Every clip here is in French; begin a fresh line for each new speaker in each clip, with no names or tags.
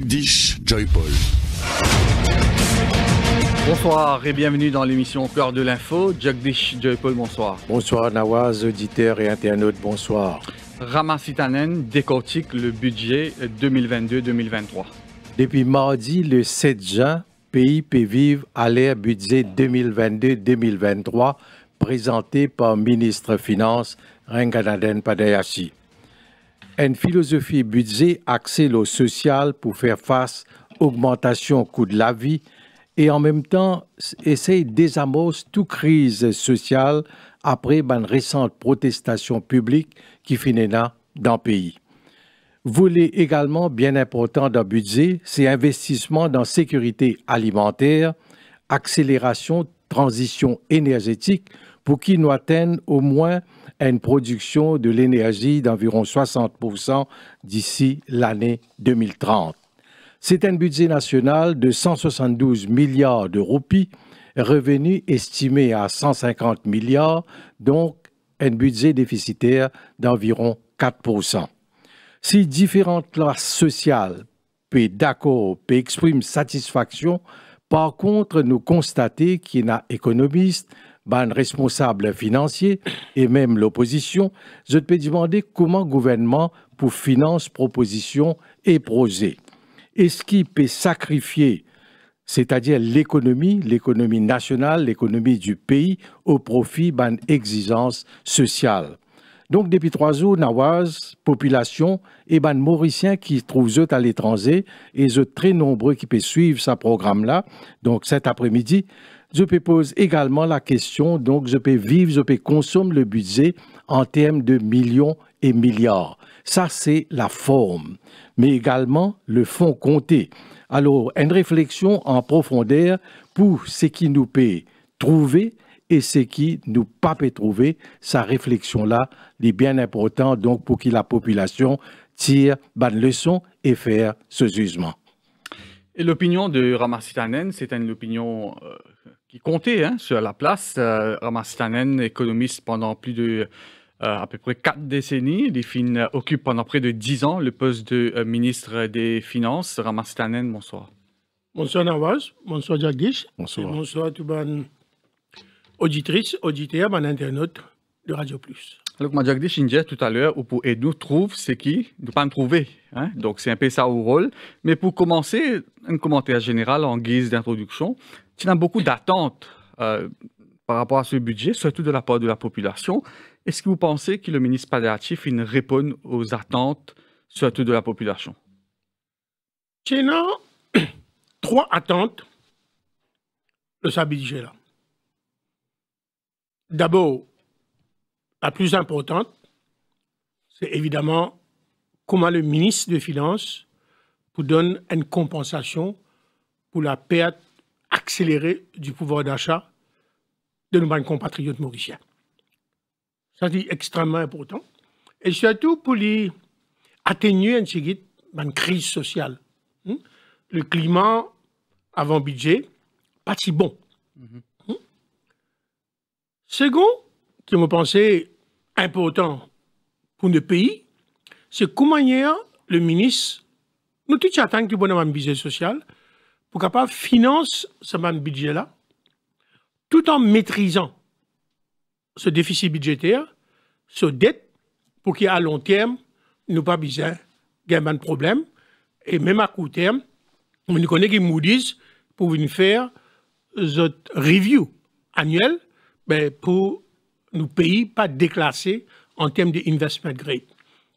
Dish, Joy Paul. Bonsoir et bienvenue dans l'émission Cœur de l'info. Joy Paul. bonsoir.
Bonsoir Nawaz, auditeurs et internautes, bonsoir.
Rama Sitanen décortique le budget 2022-2023.
Depuis mardi, le 7 juin, pays vive à l'air budget 2022-2023 présenté par ministre finance Renganaden Padayashi. Une philosophie budget axée au social pour faire face à l'augmentation du coût de la vie et en même temps essaye désamorcer toute crise sociale après une récente protestation publique qui finit là dans le pays. Voulez également bien important dans le budget, c'est investissement dans sécurité alimentaire, accélération, transition énergétique pour qu'il nous atteigne au moins à une production de l'énergie d'environ 60% d'ici l'année 2030. C'est un budget national de 172 milliards de roupies, revenus estimés à 150 milliards, donc un budget déficitaire d'environ 4 Si différentes classes sociales paient d'accord, paient expriment satisfaction, par contre, nous constater qu'il y en a économistes, ban responsable financier et même l'opposition, je peux demander comment le gouvernement pour finance proposition et projets. Est-ce qu'il peut sacrifier, c'est-à-dire l'économie, l'économie nationale, l'économie du pays, au profit d'une exigence sociale donc, depuis trois jours, Nawaz, population, et ban Mauriciens qui trouvent à l'étranger, et eux très nombreux qui peuvent suivre ce programme-là. Donc, cet après-midi, je peux poser également la question, donc je peux vivre, je peux consommer le budget en termes de millions et milliards. Ça, c'est la forme, mais également le fond compté. Alors, une réflexion en profondeur pour ce qui nous peut trouver et ce qui nous pas trouver. Sa réflexion-là est bien importante donc pour que la population tire bonne leçon et faire ce jugement.
Et l'opinion de Ramar c'est une opinion euh, qui comptait hein, sur la place. Euh, Ramastanen, économiste pendant plus de euh, à peu près quatre décennies, les euh, occupe pendant près de dix ans le poste de ministre des Finances. Ramastanen, bonsoir.
Bonsoir Nawaz, bonsoir Jagdish. Bonsoir. bonsoir tout auditrice, auditeur, bon internaute de Radio Plus.
Alors, comme Jagdish disait tout à l'heure, ou pour nous trouve ce qui ne pas trouver. Hein. Donc, c'est un peu ça au rôle. Mais pour commencer, un commentaire général en guise d'introduction. Il y a beaucoup d'attentes euh, par rapport à ce budget, surtout de la part de la population. Est-ce que vous pensez que le ministre Paléatif il répond aux attentes, surtout de la population
a trois attentes de ce budget-là. D'abord, la plus importante, c'est évidemment comment le ministre des Finances vous donne une compensation pour la perte Accélérer du pouvoir d'achat de nos compatriotes mauriciens. Ça, dit extrêmement important. Et surtout pour les atténuer une crise sociale. Hmm? Le climat avant budget, pas si bon. Mm-hmm. Hmm? Second, qui me pensait important pour le pays, c'est comment le ministre nous dit qu'il un budget social, pour capable finance ce budget-là, tout en maîtrisant ce déficit budgétaire, ce dette, pour qu'à long terme, nous pas besoin de problème. Et même à court terme, on connaît qu'ils disent pour venir faire une review annuelle mais pour nos pays pas déclassés en termes d'investment grade.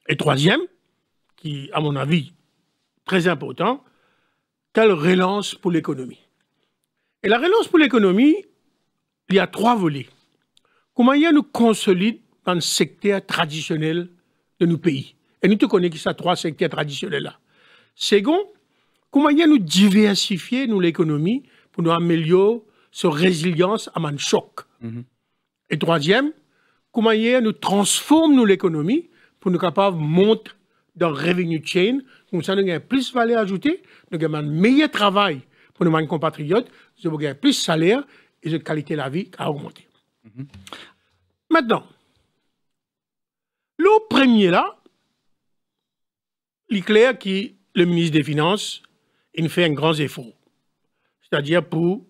Et troisième, qui, à mon avis, très important, telle relance pour l'économie. Et la relance pour l'économie, il y a trois volets. Comment il y a nous consolide dans le secteur traditionnel de nos pays Et nous te connaissons ces trois secteurs traditionnels-là. Second, comment il y a nous diversifier nous l'économie pour nous améliorer sur résilience à un choc. Mhm. Et troisième, comment il y a nous transforme nous l'économie pour nous capables de monter dans revenue chain, comme ça, nous avons plus de valeur ajoutée, nous avons un meilleur travail pour nos compatriotes, nous avons plus de salaire et de qualité de la vie a augmenté. Mhm. Maintenant, le premier là, il est clair que le ministre des Finances il fait un grand effort, c'est-à-dire pour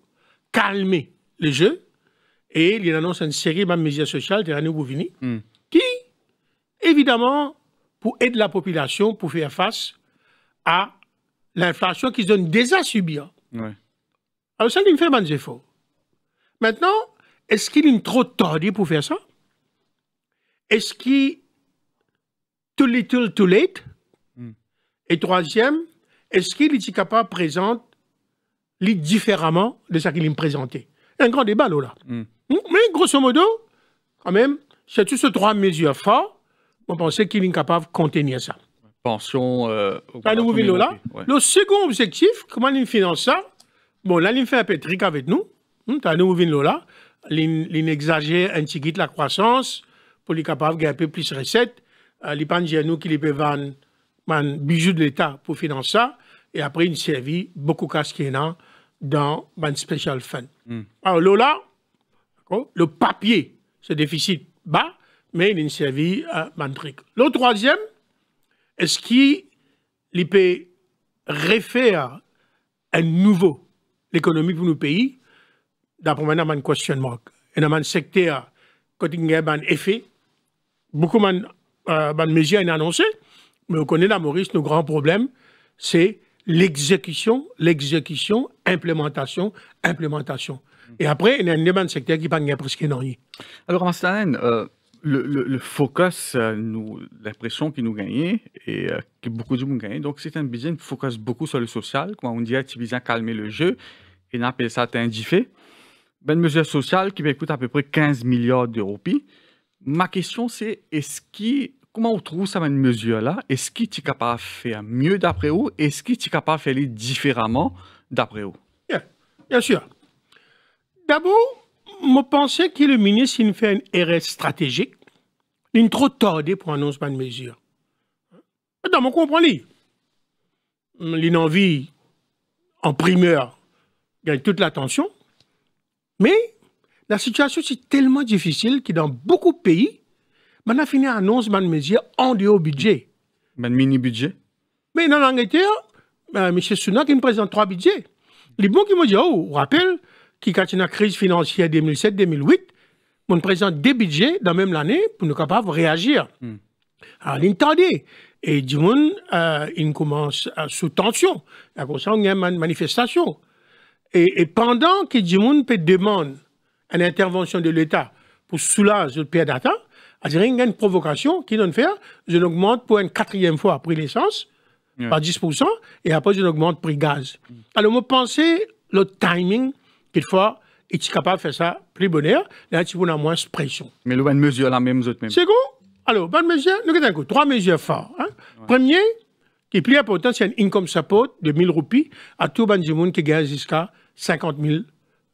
calmer le jeu, et il annonce une série de mesures sociales de l'année Bouvini, hmm. qui, évidemment, pour aider la population, pour faire face à l'inflation qu'ils ont déjà subie. Alors ça, il me fait manger faux. Maintenant, est-ce qu'il est trop tard pour faire ça Est-ce qu'il too little, too late hmm. Et troisième, est-ce qu'il est capable de présenter différemment de ce qu'il me présentait Un grand débat, là. Hmm. Hmm, mais grosso modo, quand même, c'est toutes ces trois mesures fortes, on pensait qu'il est capable de contenir ça pension. Euh, le second objectif, comment ils finance ça Bon, là, ils fait un petit truc avec nous. Ça hmm, nous vélo là. exagère un petit la croissance pour les capables de un peu plus de recettes. Euh, les pangiers, nous, qui les peuvent vendre un bijou de l'État pour financer ça. Et après, il servi beaucoup de dans un special fund. Hmm. Alors, Lola, le papier, ce déficit bas, mais il servit servi à Le troisième, est-ce qu'il peut refaire un nouveau l'économie pour nos pays, d'après moi, il y a un questionnement. Il y a un secteur qui a un effet. Beaucoup de euh, mesures sont annoncées, mais on connaît la Maurice, nos grands problèmes, c'est l'exécution, l'exécution, implémentation, implémentation. Et après, il y a un secteur qui n'a presque rien.
Alors, en le, focus, euh, nous, l'impression qu'il nous gagnait et euh, que beaucoup de monde gagnait. Donc, c'est un business qui focus beaucoup sur le social. Comme on dirait, tu à calmer le jeu et on appelle ça un Ben, une mesure sociale qui va coûter à peu près 15 milliards d'euros. Ma question, c'est est-ce comment on trouve cette mesure-là Est-ce que tu es capable de faire mieux d'après vous Est-ce que tu es capable de faire différemment d'après vous
Bien sûr. D'abord, je pensais que le ministre il fait une erreur stratégique. Il est trop tordé pour annoncer de mesure. Dans mon a envie, en primeur gagne toute l'attention. Mais la situation est tellement difficile que dans beaucoup de pays, on a fini annonce de mesure en dehors budget. Un mini-budget Mais dans l'Angleterre, euh, M. Sunak il me présente trois budgets. Les bons qui me disent, oh, rappelle, qui quand il y a une crise financière 2007-2008, on présente des budgets dans la même année pour ne pas de réagir. Alors, hmm. l'intendé. Et du monde, euh, il commence euh, sous tension. Il y a une manifestation. Et, et pendant que du monde peut demander une intervention de l'État pour soulager le pire d'attente, il y a une provocation qui donne faire. Je l'augmente pour une quatrième fois prix l'essence par 10%, et après je l'augmente prix gaz. Hmm. Alors, moi, pensez le timing Quelquefois, il est capable de faire ça plus bonheur, là, tu prends moins de pression. Mais le bonne mesure, la même même. C'est bon Alors, bonne mesure, nous avons trois mesures fortes. Hein? Premier, qui est plus important, c'est un income support de 1000 roupies à tout le monde qui gagne jusqu'à 50 000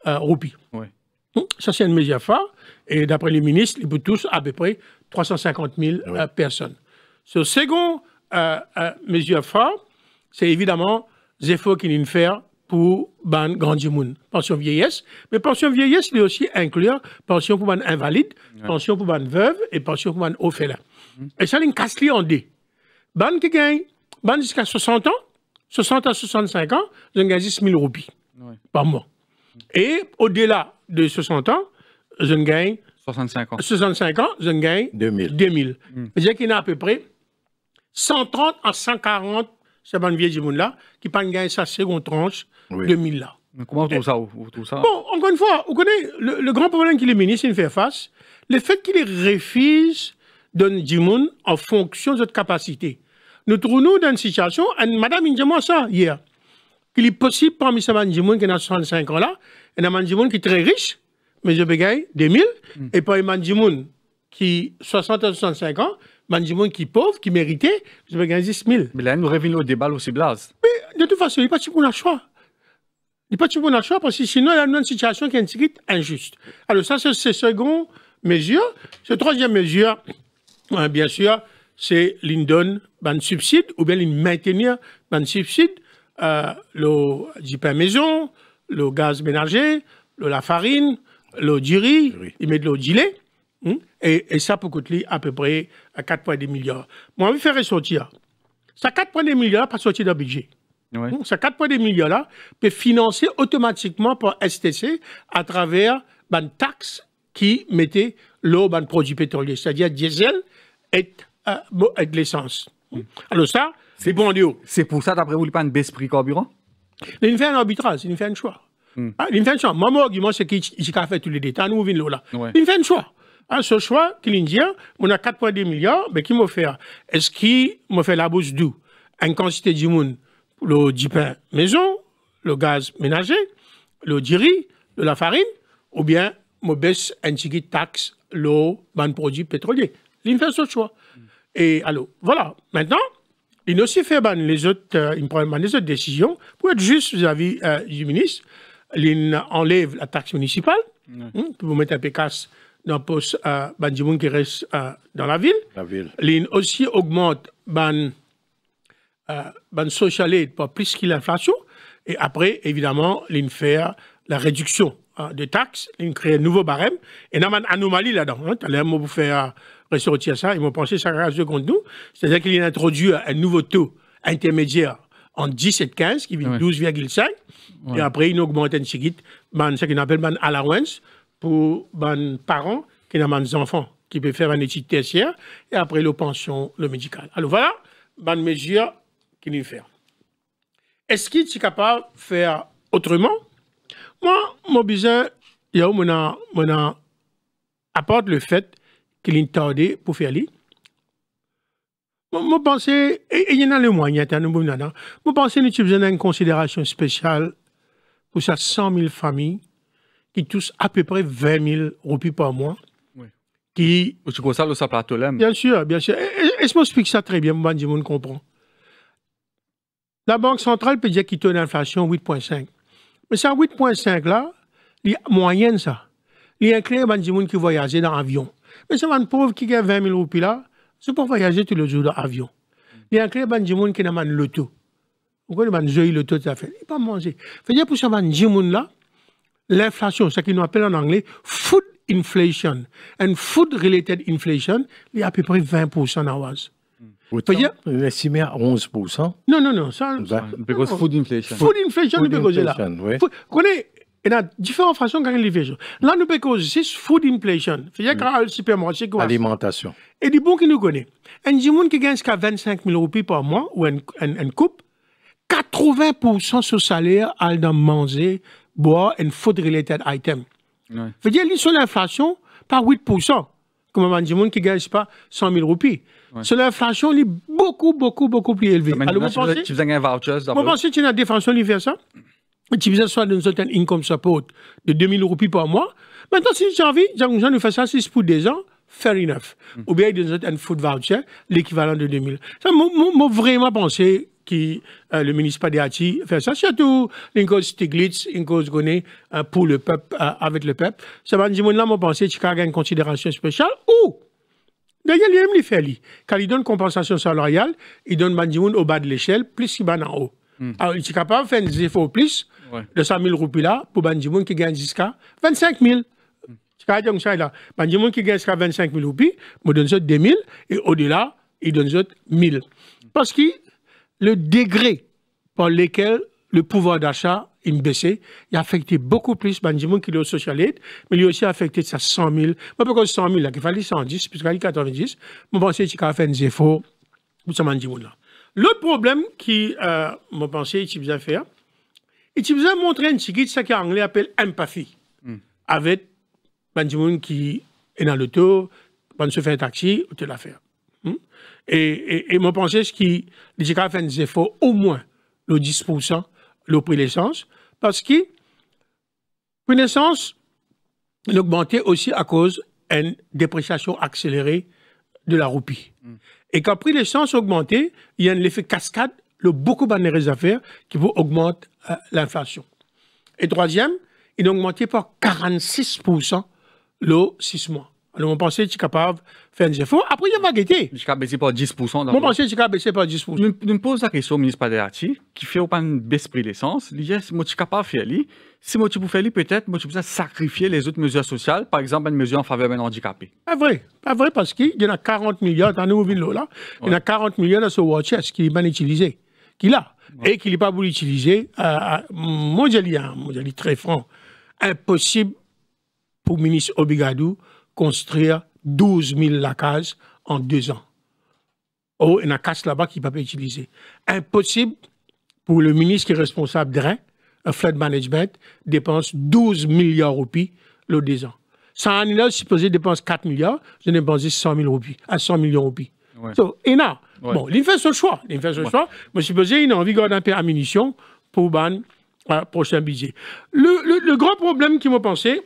rupies. roupies. Hum, ça, c'est une mesure forte. Et d'après les ministres, ils tous à peu près 350 000 euh, personnes. Ce second euh, euh, mesure forte, c'est évidemment les efforts qu'il faut faire pour ban grand monde. Pension vieillesse, mais pension vieillesse, il aussi inclure pension pour ban invalide, pension pour ban veuve et pension pour ban orphelin. Mhm. Et ça, une casse en Les Ban qui gagne, ban jusqu'à 60 ans, 60 à 65 ans, je gagne 10 000 roupies par mois. Et au-delà de 60 ans, je gagne 65 ans. 65 ans, je gagne 2000. 2000. 000. C'est-à-dire qu'il y a à peu près 130 à 140 c'est un Vieux là, qui pas gagné sa seconde tranche de 1000 là.
Mais comment vous ça, ça Bon,
encore une fois, vous connaissez, le, grand problème qu'il est ministre il fait face, le fait qu'il refuse d'un en fonction de sa capacité. Nous trouvons dans une situation, et Madame dites-moi ça hier, qu'il est possible parmi ces djimoun qui a 65 ans là, et un qui est très riche, mais je bégaye 2000, mm. et pas un Mandjimoun qui 60 à 65 ans, gens qui pauvre, qui méritait, je vais gagner 10 000. Mais là, nous revenons au débat aussi, Blaze. Mais de toute façon, il n'y a pas de choix. Il n'y a pas de choix parce que sinon, il y a une situation qui est injuste. Alors, ça, c'est la seconde mesure. La troisième mesure, hein, bien sûr, c'est l'indonne, ban subside, ou bien maintenir ban subside, euh, le pain maison, le gaz ménager, le, la farine, l'eau du il met de l'eau du Hmm? Et, ça peut coûter à peu près 4,2 milliards. Moi, je vais faire ressortir. Ça 4,2 milliards pas sortir d'un budget. Ouais. ça 4,2 milliards là peut financer automatiquement par STC à travers une ben, taxe qui mettait l'eau dans ben, le produit pétrolier, c'est-à-dire diesel et, euh, l'essence. Hmm. Alors ça, c'est bon Dieu. C'est pour ça, d'après vous, il n'y a pas une baisse prix carburant Il fait un arbitrage, il fait un choix. Hmm. Ah, il fait un choix. Moi, mon argument, c'est qu'il a fait tous les détails, nous, on vient là. Ouais. Il fait un choix ce choix qui l'Indien, on a 4,2 milliards, mais qui m'a fait Est-ce qu'il m'a fait la bourse d'où quantité du monde, le du pain maison, le gaz ménager, le du de la farine, ou bien m'a baisse un petit taxe, l'eau, ban produit pétrolier. Il fait ce choix. Et alors, voilà. Maintenant, il aussi fait ban les autres, euh, il prend les autres décisions pour être juste vis-à-vis euh, du ministre. Il enlève la taxe municipale, hein, pour vous mettre un pécasse dans poste à Banjimoun qui reste dans la ville. La ville. aussi augmente ban, euh, ban social aid pour plus que l'inflation. Et après, évidemment, l'in fait euh, la réduction hein, de taxes, l'in crée un nouveau barème. Et il y a une anomalie là-dedans. Hein. vais vous faire euh, ressortir ça, ils m'ont pensé ça grâce contre nous. C'est-à-dire qu'il a introduit un nouveau taux intermédiaire en 17-15, qui vient de 12,5. Et après, il augmente un ce qu'on appelle un « allowance, pour les parents qui ont des enfants qui peuvent faire un étude tertiaire et après le pension, le médical. Alors voilà, les mesures qui nous faire. Est-ce qu'il est capable de faire autrement? Moi, mon besoin, il y a apporte le fait qu'il est tardé pour faire lui. Je pense, et il y en a les moyens, je pense que nous avons besoin d'une considération spéciale pour ces 100 000 familles qui touche à peu près 20 000 roupies par mois. Oui.
Qui... Tu ça le plateau
Bien sûr, bien sûr. Et, je m'explique ça très bien, moi, je comprends. La Banque centrale peut dire qu'il y a tient l'inflation 8,5. Mais ça, 8,5 là, il y a moyenne ça. Il y inclut un client qui voyageait dans l'avion. Mais c'est un pauvre qui a 20 000 roupies là, c'est pour voyager tous les jours dans l'avion. Il y inclut un client qui n'a pas le tout. Pourquoi les gens le tout à fait Il ne pas manger. faut dire pour ce gens là, l'inflation, ce qu'ils appellent en anglais food inflation and food-related inflation, il y a à peu près 20% à Oise.
Autant estimé à 11%. Non, non, non. Ça, food inflation. Food inflation, food nous peut là. Oui.
connaissez, il y a différentes façons de faire Là, nous peut causer, c'est food inflation. C'est-à-dire un mm. supermarché. Alimentation. Et du bon qui nous connaît. Un gens qui gagne jusqu'à 25 000 euros par mois, ou une coupe, 80% de son salaire, elle dans manger bois and food-related items. cest Veut dire, sur l'inflation par 8%. Comme on dit, monde qui gagne, je sais pas, 100 000 roupies. Sur l'inflation, il est beaucoup, beaucoup, beaucoup plus élevé. Alors, vous pensez, tu
faisais un voucher. Vous pensez
que la défense, de fait ça? Tu faisais soit une certaine income support de 2 000 roupies par mois. Maintenant, si j'ai envie, j'ai de faire ça, c'est pour des ans fair enough. Mm. Ou bien tu donnent un food voucher, l'équivalent de 2000. Ça m'a vraiment pensé qui, euh, le ministre Padéati, fait ça, surtout cause Stiglitz, cause Goné, pour le peuple, euh, avec le peuple. Ça m'a là, je pense tu a une considération spéciale ou, d'ailleurs, lui-même, les fait, Quand il donne compensation salariale, il donne Bandimoun au bas de l'échelle, plus il bat en haut. Hmm. Alors, ah, il est capable de faire des efforts plus de 100 000 roupies là pour Bandimoun qui gagne jusqu'à 25 000. C'est ça, là. Bandimoun qui gagne jusqu'à 25 000 roupies, il donne 2 000 et au-delà, il donne 1 000. Parce que le degré par lequel le pouvoir d'achat est baissé. Il a affecté beaucoup plus Benjamin qui est au socialiste, mais il a aussi affecté ça 100 000. Moi, pourquoi 100 000 Il fallait 110, puisqu'il fallait 90, je pense qu'il a fait des efforts pour ce Benjamin là. L'autre problème qui, euh, je pense, qu'il a fait, hein? il a montré un petit ce qu'en anglais appelle empathie, hmm. avec Benjamin qui est dans l'auto, quand ben, se fait un taxi, ou telle affaire. Et, et, et mon pensée, c'est qu'il a fait des efforts au moins le 10% le prix de l'essence, parce que le prix de l'essence a augmenté aussi à cause d'une dépréciation accélérée de la roupie. Mm. Et quand le prix de l'essence a augmenté, il y a un effet cascade, le beaucoup les affaires qui vous augmente euh, l'inflation. Et troisième, il a augmenté par 46% le 6 mois. Alors, on pensait que tu capable de faire des efforts. Après, il va guetter. Je de baisser par 10%.
Mon pensait que capable es baisser par 10%. Je me pose la question au ministre Padéati, qui fait pas une baisse prix d'essence. Il dit, je suis capable de faire, si je peux faire, peut-être, je peux sacrifier les autres mesures sociales, par exemple, une mesure en faveur d'un handicapé.
Pas vrai. Pas vrai, parce qu'il y en a 40 millions dans nos villes là. Il y en a 40 millions dans ce watch qui est bien utilisé, qu'il a, et qu'il n'est pas voulu utiliser. Moi, hein, je dis très franc, impossible pour le ministre Obigadou construire 12 000 lacages en deux ans. Oh, il y a casse là-bas qu'il ne peut pas utiliser. Impossible pour le ministre qui est responsable de un Flood Management, dépense 12 milliards roupies le deux ans. 100 supposé dépense 4 milliards, je dépensé 100 000 roupies, à 100 millions roupies. Ouais. So, et bon, il fait son choix. Il fait son choix. Mais supposé, il a envie de garder un peu à pour ban euh, prochain budget. Le, le, grand problème qui m'a pensé,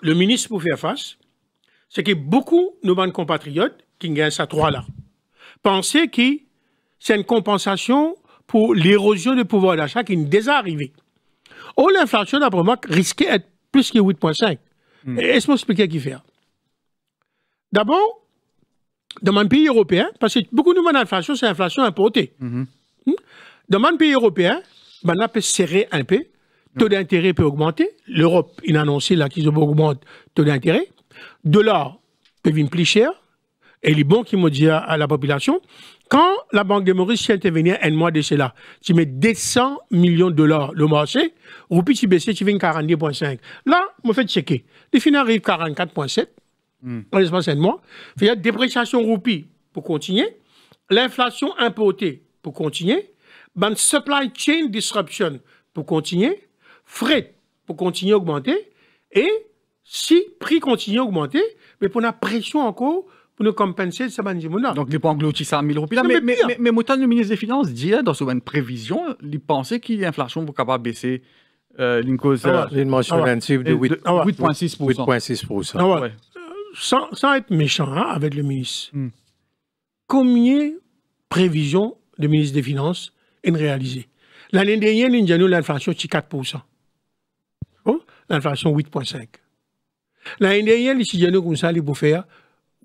le ministre pour faire face, c'est que beaucoup de nos compatriotes qui gagnent ça trois là pensaient que c'est une compensation pour l'érosion du pouvoir d'achat qui est déjà arrivée. Oh, l'inflation, d'après moi, risquait d'être plus que 8,5. Hmm. Est-ce que expliquer qui faire? D'abord, dans mon pays européen, parce que beaucoup de mon inflation, c'est l'inflation importée. Mm-hmm. Hmm? Dans mon pays européen, on peut serrer un peu, taux hmm. d'intérêt peut augmenter. L'Europe, il a annoncé là qu'ils augmentent taux d'intérêt dollars deviennent plus cher et les bons qui m'ont dit à, la population, quand la Banque de Maurice intervenir un mois de cela, tu mets 200 millions de dollars le marché, roupie tu baisses, tu viens 42,5. Là, je me fais checker. Les final arrive 44,7 on en l'espace un mois. Il y a dépréciation roupie pour continuer, l'inflation importée pour continuer, supply chain disruption pour continuer, frais pour continuer à augmenter, et si prix continue à augmenter, mais pour la pression encore pour nous compenser ce manjimouna. Donc, il pas englouti ça à 1000
roupies. Mais, mais, mais, mais, le ministre des Finances, dit dans son prévision, il pensait que l'inflation va capable baisser euh, cause. Ah euh, une mention ah de 8,6%. 8,6%.
Ah sans, être méchant hein, avec le ministre, hmm. combien combien prévisions le ministre des Finances est réalisée L'année dernière, l'inflation, c'est 4%. l'inflation, 8,5%. L'année dernière, les comme ça, faire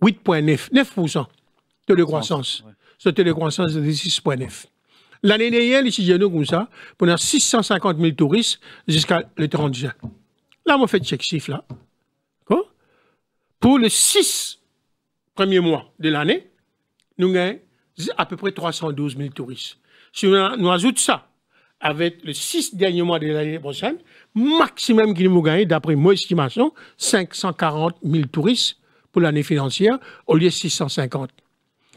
8,9, 9% de croissance. C'était de croissance de 6,9. L'année dernière, les comme ça, pendant 650 000 touristes jusqu'à le 30 juin. Là, on fait check chiffre là. Pour le 6 premiers mois de l'année, nous avons à peu près 312 000 touristes. Si on, ajoute ça, avec le six derniers mois de l'année prochaine, maximum qu'ils vont gagner, d'après mon estimation, 540 000 touristes pour l'année financière au lieu de 650.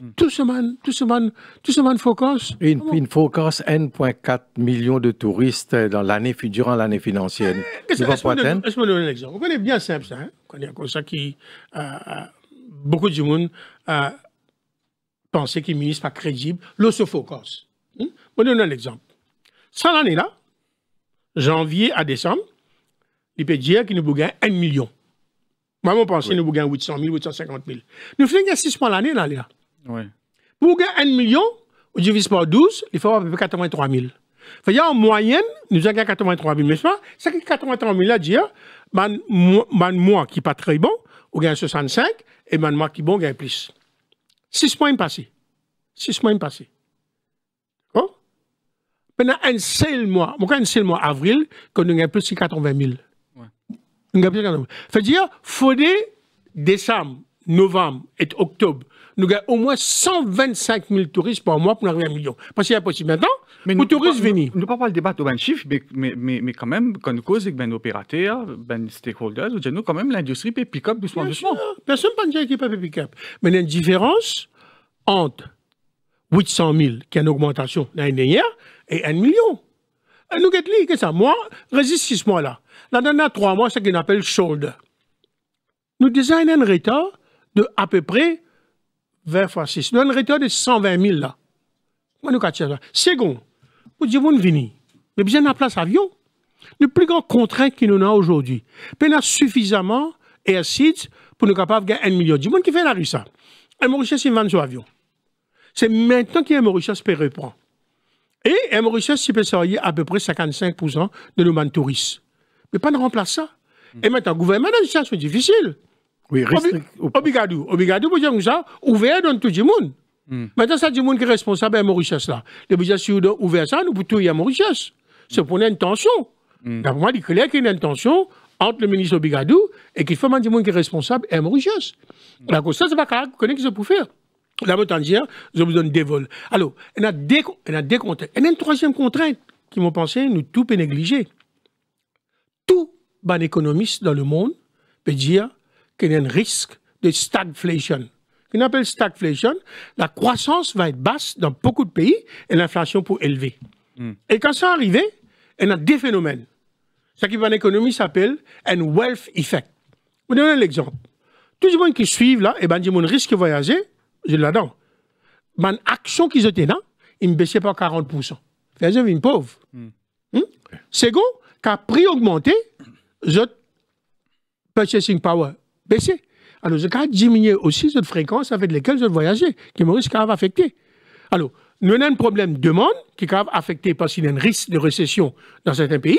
Hmm. Tout ce monde, tout
ce monde, tout ce monde focus. Une, focus 1,4 million de touristes dans l'année, durant l'année financière. Eh, est-ce que je
donner un exemple? Vous connaissez bien simple ça. Hein? On connaît comme ça qui, euh, euh, beaucoup de monde euh, pensait qu'il n'est ministre pas crédible. L'autre focus. Hmm? Je vous donner un exemple. Ça, l'année-là, janvier à décembre, il peut dire qu'il nous gagne 1 million. Moi, je pense qu'il nous gagne 800 000, 850 000. Nous faisons 6 mois l'année, là, Pour gagner 1 million, on divise par 12, il faut avoir 83 000. en moyenne, nous avons 83 000, mais ce pas? que 83 000 là, dire, man, man, moi qui pas très bon, on gagne 65, et man, moi qui est bon, gagne plus. 6 mois passés. 6 mois passés. Pendant un seul mois, un seul mois, avril, que nous avons plus de 80 000. Nous avons plus de 80 000. C'est-à-dire, faudrait décembre, novembre et octobre, nous avons au moins 125 000 touristes par mois pour arriver à un million. Parce qu'il est possible maintenant, mais pour les touristes venir. Nous ne pas le débat de ben chiffre, mais,
mais, mais, quand même, quand nous causons avec ben opérateurs, ben stakeholders, nous, quand même, l'industrie peut pick-up
doucement, doucement. Personne ne peut dire qu'il peut pick-up. Mais il y a une différence entre 800 000, qui est une augmentation l'année dernière, et 1 million. Et nous dit, que ça, moi, résiste six mois-là. La dernière trois mois, c'est ce qu'on appelle solde. Nous design un retard de à peu près 20 fois 6. Nous avons un retard de 120 000 là. Moi, nous ça. Second, nous vous venir. Mais bien, la place avion. Le plus grand contrat qu'il nous a aujourd'hui, nous a suffisamment d'acides pour nous capables de gagner 1 million. Du monde qui fait la rue ça. Un Mauricien, c'est 20 avions. C'est maintenant qu'il y a un Mauricien qui reprendre. Et un peut supérieur à peu près 55% de nos touriste. touristes. Mais pas de remplacer ça. Et maintenant, le gouvernement a une situation difficile. Oui, Obigadou. Obigadou, vous dire ça, ouvert dans tout le monde. Hmm. Maintenant, ça, du monde qui est responsable à Mauritius, là. Les budgets si ouvert ça, nous pouvons y à Mauritius. C'est pour une intention. Hmm. D'après moi, il est clair qu'il y a une intention entre le ministre Obigadou et qu'il faut du monde qui est responsable à Mauritius. Hmm. La ça, c'est pas clair. vous connaissez ce que vous faire. La on je vous donne des vols. Alors, on a des, y a des contraintes. y a une troisième contrainte qui, m'ont pensé nous tout peut négliger. Tout bon économiste dans le monde peut dire qu'il y a un risque de stagflation. Qu'on appelle stagflation, la croissance va être basse dans beaucoup de pays et l'inflation pour élever. Hmm. Et quand ça arrive, il y a des phénomènes. Ce qui, en économie, s'appelle un wealth effect. Je vous donne un exemple. Tout le monde qui suit là, et eh ben, dit monde risque de voyager, je l'adore. Mon action qui était là, il ne baissait pas 40%. Fais-je une pauvre. Hmm. Hmm? Second, quand prix augmenté, le purchasing power baissé. Alors, je vais diminuer aussi cette fréquence avec laquelle je voyageais, qui me risque d'avoir affecté. Alors, nous avons un problème de demande qui est affecté parce qu'il y a un risque de récession dans certains pays,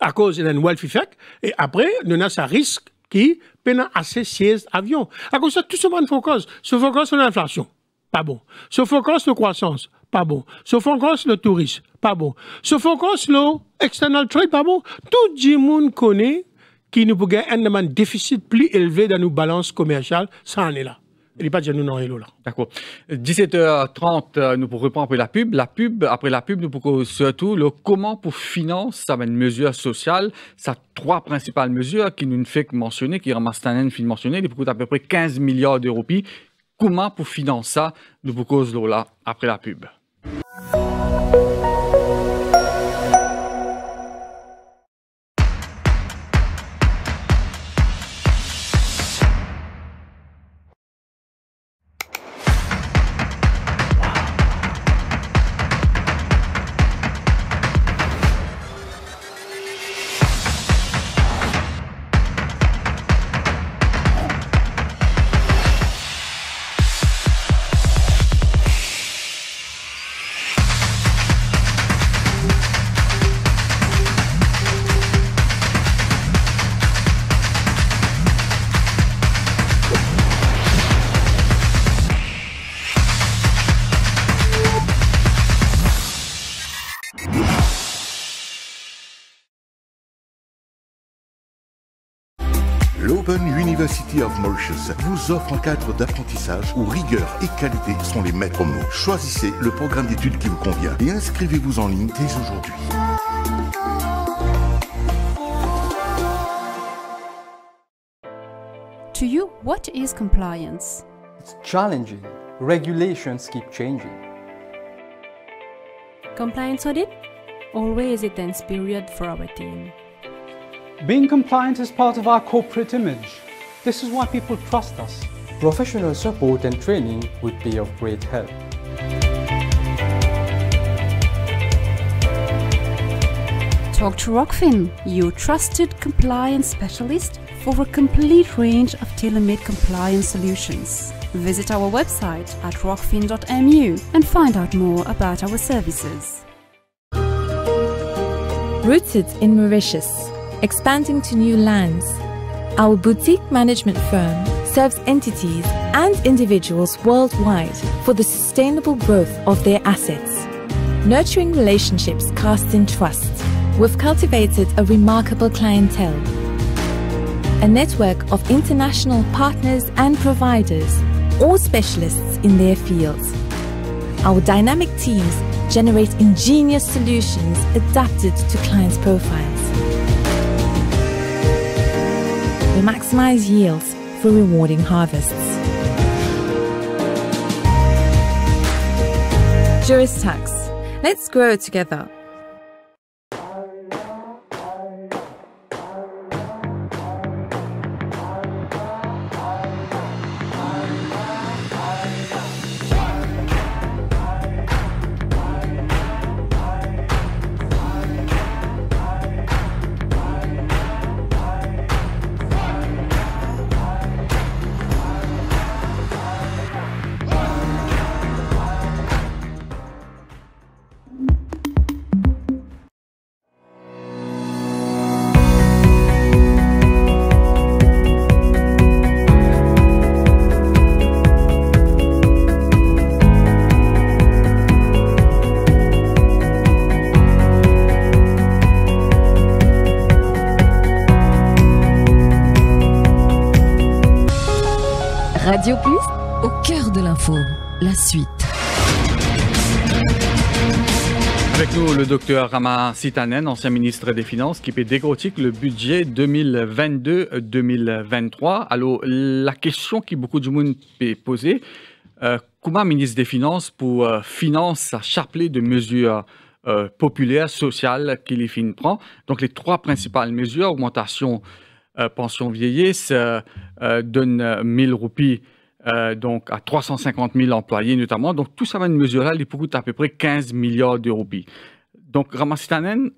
à cause d'un wealth effect, et après, nous avons un risque qui à assez 16 avions. À cause de tout ce monde focus. Se focus sur l'inflation. Pas bon. Se focus sur la croissance. Pas bon. Se focus sur le tourisme. Pas bon. Se focus sur l'external trade. Pas bon. Tout le monde connaît qu'il nous pourrait un déficit plus élevé dans nos balances commerciales. Ça en est là là. D'accord. 17h30,
euh, nous pourrons reprendre après la pub. La pub, après la pub, nous pourrons surtout le comment pour financer ça va une mesure sociale, ça trois principales mesures qui nous ne fait que mentionner, qui ramassent un film mentionner, il coûte à peu près 15 milliards d'euros. Comment pour financer ça, nous pourrons là après la pub.
University of Mauritius vous offre un cadre d'apprentissage où rigueur et qualité sont les maîtres mots. Choisissez le programme d'études qui vous convient et inscrivez-vous en ligne dès aujourd'hui.
To you, what is compliance?
It's challenging. Regulations keep changing.
Compliance audit? Always a tense period for our team.
Being compliant is part of our corporate image. This is why people trust us.
Professional support and training would be of great help.
Talk to Rockfin, your trusted compliance specialist for a complete range of tailor-made compliance solutions. Visit our website at rockfin.mu and find out more about our services. Rooted in Mauritius, expanding to new lands our boutique
management firm serves entities and individuals worldwide for the sustainable growth of their assets. Nurturing relationships cast in trust, we've cultivated a remarkable clientele, a network of international partners and providers, all specialists in their fields. Our dynamic teams generate ingenious solutions adapted to clients' profiles. will maximize yields for rewarding harvests.
Juris Tax. Let's grow together.
docteur Rama Sitanen, ancien ministre des Finances, qui peut décortique le budget 2022-2023. Alors, la question qui beaucoup de monde peut poser, euh, comment ministre des Finances pour euh, finance sa chapelet de mesures euh, populaires, sociales qu'il y prend Donc, les trois principales mesures, augmentation euh, pension vieillesse, donne 1000 roupies donc à 350 000 employés notamment. Donc tout ça va une mesure là, il coûte à peu près 15 milliards de roupies donc Ramastanen,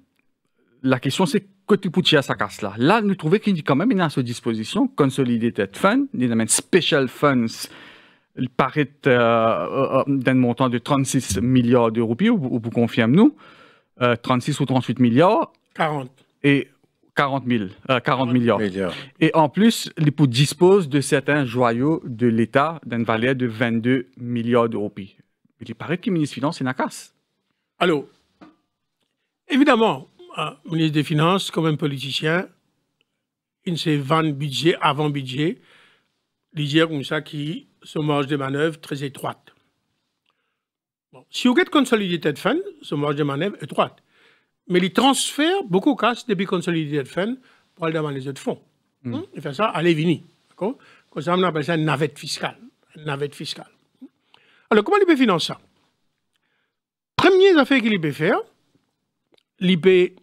la question c'est que tu peux à sa casse là. Là, nous trouvons qu'il y a quand même une à sa disposition, Consolidated tes fund, il special funds, il paraît euh, euh, d'un montant de 36 milliards d'euros, ou vous confirmez nous, 36 euh, ou 38 milliards. 40. Et 40, 40, milliards. Et en plus, il dispose de certains joyaux de l'État d'un valeur de 22 milliards d'euros.
Il paraît que le ministre des Finances est Casse. Allô Évidemment, le euh, ministre des Finances, comme un politicien, il ne sait vendre budget avant budget, l'idée comme ça qui se marge de manœuvre très étroite. Si vous consolidation de fonds, ce marge de manœuvre étroite. Mais les transferts, beaucoup cassent depuis de fonds pour aller dans les autres fonds. Il fait faire ça, allez, venir. Comme ça, on appelle ça une navette fiscale. Une navette fiscale. Alors, comment il peut financer ça Première affaire qu'il peut faire, l'IB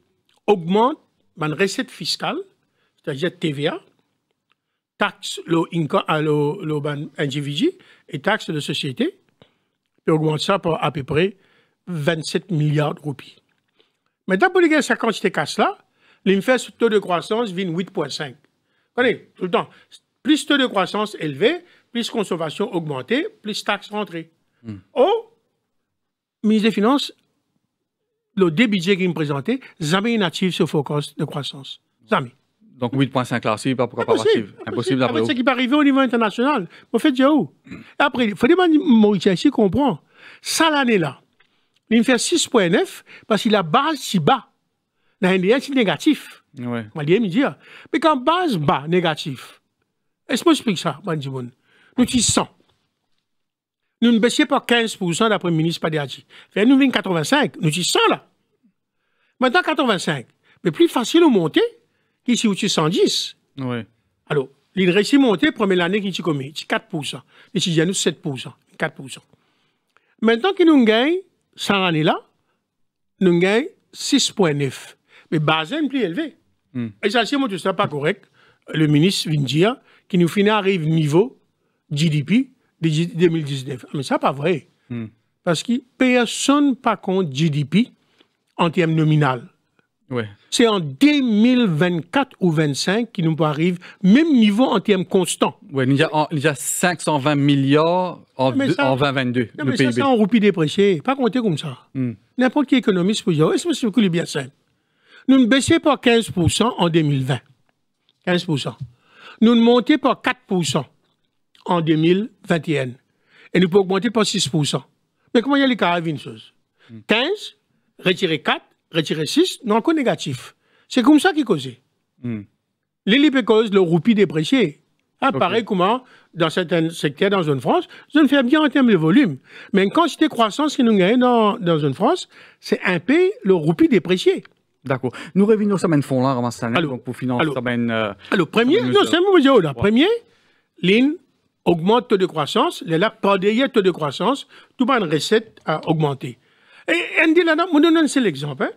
augmente la ben, recette fiscale, c'est-à-dire TVA, taxe le, euh, le, le ben, individu et taxe de société, et augmente ça pour à peu près 27 milliards de roupies. Mais pour les de casse là là l'IMFES taux de croissance vient 8,5. voyez, tout le temps. Plus taux de croissance élevé, plus consommation augmentée, plus taxes rentrées. Au hmm. mise ministre des Finances le deux budgets qu'il me présentait, jamais une sur ce focus de croissance.
Jamais. Donc 8.5 classé c'est pas pourquoi pas Impossible. Impossible C'est ce qui
va arriver au niveau international. Mais déjà où Après, il faut demander Mauritien ici comprend. Ça, l'année-là, il me fait 6.9 parce qu'il a base si bas. la l'NDS, c'est négatif. Ouais. On me dire. Mais quand base bas, négatif, est-ce que je expliquer ça, Bandimoun Nous, tu sens nous ne baissions pas 15% d'après le ministre Padiachi. Vers nous 85, nous sommes 100 là. Maintenant 85, mais plus facile de monter qu'ici où tu 110. Alors, il monter monté première année qui tu commis, 4%. Mais si nous 7%, 4%. Maintenant qu'il nous gagne 100 années là nous gagnons 6,9. Mais base est plus élevé. Hmm. Et ça, c'est moi, tu pas correct. Le ministre vient dire qu'il nous finit arrive niveau GDP 2019. Ah, mais ça, n'est pas vrai. Hmm. Parce que personne pas compte GDP en termes nominal. C'est en 2024 ou 2025 qu'il nous arrive, même niveau en termes constant Oui, il, y a 520 milliards en, 2022. mais ça, c'est en roupie Pas compter comme ça. Hmm. N'importe qui économiste peut dire, est que c'est bien simple? Nous ne baissons pas 15 en 2020. 15 Nous ne montons pas 4 en 2021. Et nous pouvons augmenter par 6%. Mais comment il y a les cas une chose 15, retirer 4, retirer 6, non encore négatif. C'est comme ça qu'il cause. Mm. L'élite cause le roupie déprécié. apparaît ah, Pareil comment, dans certains secteurs, dans une France, ne fait bien en termes de volume. Mais une quantité de croissance qui nous gagne dans, une France, c'est un peu le roupie déprécié. D'accord. Nous revenons à fonds là, donc pour financer. Alors, euh, premier, non, c'est mot, là. Premier, ligne augmente le taux de croissance, les là, le taux de croissance, tout monde recette a augmenté. Et Andy là, nous donne un seul exemple. Hein.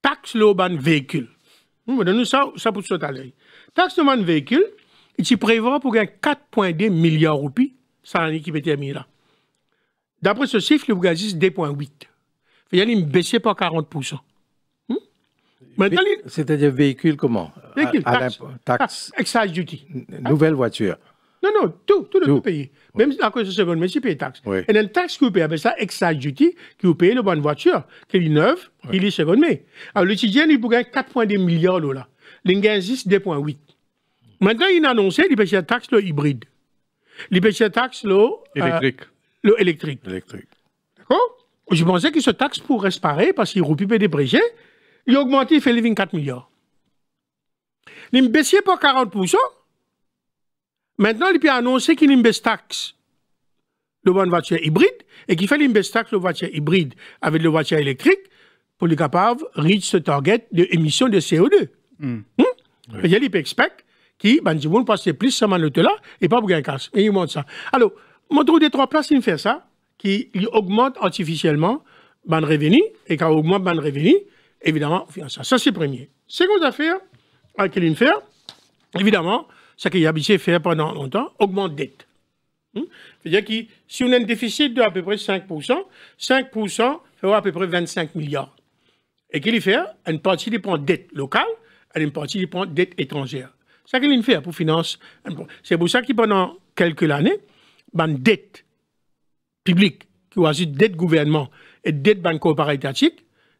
Taxe le ban véhicule. Nous donne ça, ça pour tout à l'œil. Taxe le ban véhicule, il s'y prévoit pour gagner 4,2 milliards de roupies, ça en terminer là. D'après ce chiffre, le Bougazis 2,8. Il y a une baissée par 40%. Hmm?
C'est-à-dire véhicule comment Véhicule, taxe.
Excise duty. Nouvelle voiture. Non, non, tout, tout, tout. pays. Même à cause de ce gouvernement, tu payes taxes. Oui. Et dans ben, une taxe que vous payez, c'est ça extra duty, que vous payez le bonne voiture, qui est neuve, oui. il est mai. Alors, l'étudiant, il pourrait gagner 4,2 milliards de dollars. Il juste 2,8. Maintenant, il a annoncé, il paye la taxe le hybride. Il paye la taxe euh, le. Électrique. électrique. D'accord Je pensais que ce taxe pour parer parce qu'il recoupait des préjets, il a augmenté, il fait les 24 milliards. Il baissait pour 40%. Maintenant, il peut annoncer qu'il investax le bonne voiture hybride et qu'il fait l'investax le voiture hybride avec le voiture électrique pour capable de reach ce target d'émission de CO2. Hmm. Hmm? Il y a l'IPEXPEC qui, ben, "vous plus sur mon là et pas pour un casse. Et ils ça. Alors, mon trou des trois places, il fait ça, qui augmente artificiellement ben, le revenu, et quand on augmente ben, le revenu, évidemment, on fait ça. Ça, c'est premier. Seconde affaire, qu'il faire, évidemment, ce qu'il a habitué faire pendant longtemps, augmente dette. Hmm? C'est-à-dire que si on a un déficit de à peu près 5%, 5% fera à peu près 25 milliards. Et qu'il fait Une partie dépend de dette locale et une partie dépend de dette étrangère. C'est ce qu'il fait pour financer. C'est pour ça que pendant quelques années, ban dette publique, qui a dette gouvernement et dette banque coopérative,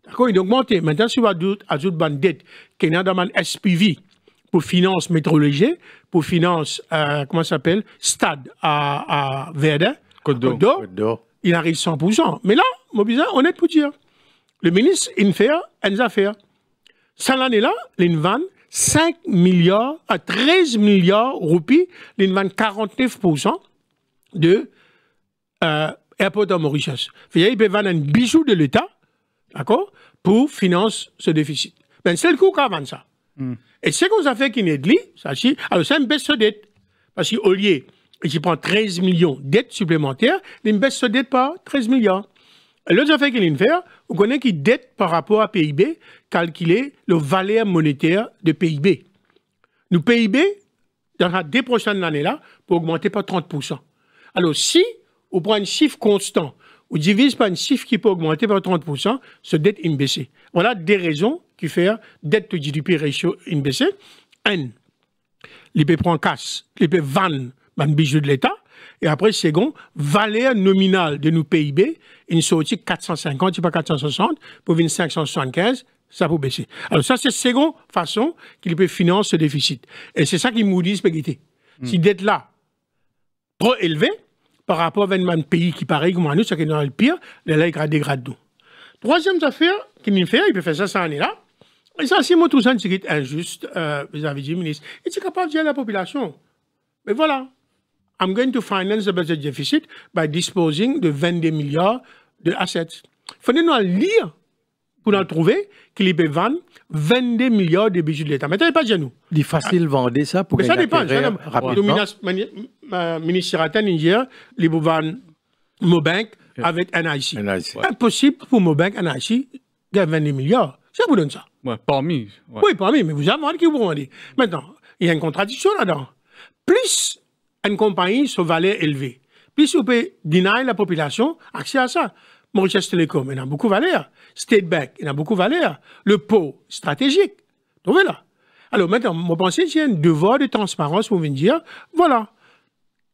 d'accord, il a augmenté. Maintenant, si on ajoute ban dette, qui est dans SPV, pour finance métrologie, pour finance, euh, comment ça s'appelle, stade à, à d'Or, il arrive 100%. Mais là, on honnête pour dire, le ministre, il fait, elle a Cette année-là, il 5 milliards, à 13 milliards roupies, il 49% de euh, Airport Mauritius. Il peut vendre un bijou de l'État, d'accord, pour financer ce déficit. Ben, c'est le coup qu'a ça. Mm. Et ce qu'on a fait qu'une église, alors c'est une baisse de dette. Parce qu'au lieu, il prend 13 millions de dettes supplémentaires, une baisse de dette pas 13 millions. L'autre affaire qu'il vient faire, on connaît qu'il dette par rapport à PIB, calculer le valeur monétaire de PIB. Nous, PIB, dans les deux prochaines années-là, pour augmenter par 30%. Alors, si on prend un chiffre constant ou divise par une chiffre qui peut augmenter par 30%, ce dette MBC. Voilà a des raisons qui font dette to GDP ratio MBC. Un, l'IP prend casse, l'IP vanne, un bijou de l'État. Et après, second, valeur nominale de nos PIB, une sortie 450, pas 460, pour venir 575, ça peut baisser. Alors ça, c'est seconde façon qu'il peut financer ce déficit. Et c'est ça qui nous disent guetter. Si hmm. dette là, trop élevée, par rapport à un pays qui paraît comme nous, c'est que dans le pire, le grade dégrade nous. Troisième affaire qui me fait, il peut faire ça, ça en est là. Et ça, c'est moi tout ça, c'est injuste euh, vis-à-vis du ministre. Il est capable de dire à la population. Mais voilà, I'm going to finance the budget deficit by disposing de 22 milliards d'assets. assets. Faut nous lire pour a trouvé, qu'il peut vendre 22 milliards de bijoux de l'État. Mais il n'est pas de nous. Il est facile de vendre ça pour Mais ça dépend. Le ministre Atan Niger, il peut vendre Mobank avec NIC. NIC. Impossible pour Mobank, NIC, de des milliards. Ça vous donne ça. Oui, parmi. Oui, parmi, mais vous avez qui vous vendez. Maintenant, il y a une contradiction là-dedans. Plus une compagnie se valait élevée, plus vous pouvez denier la population accès à ça. Mon Mauritius Telecom, il a beaucoup de valeur. Hein. State Bank, il a beaucoup de valeur. Hein. Le pot, stratégique. voyez là. Alors maintenant, moi, pensez c'est un devoir de transparence pour me dire, voilà,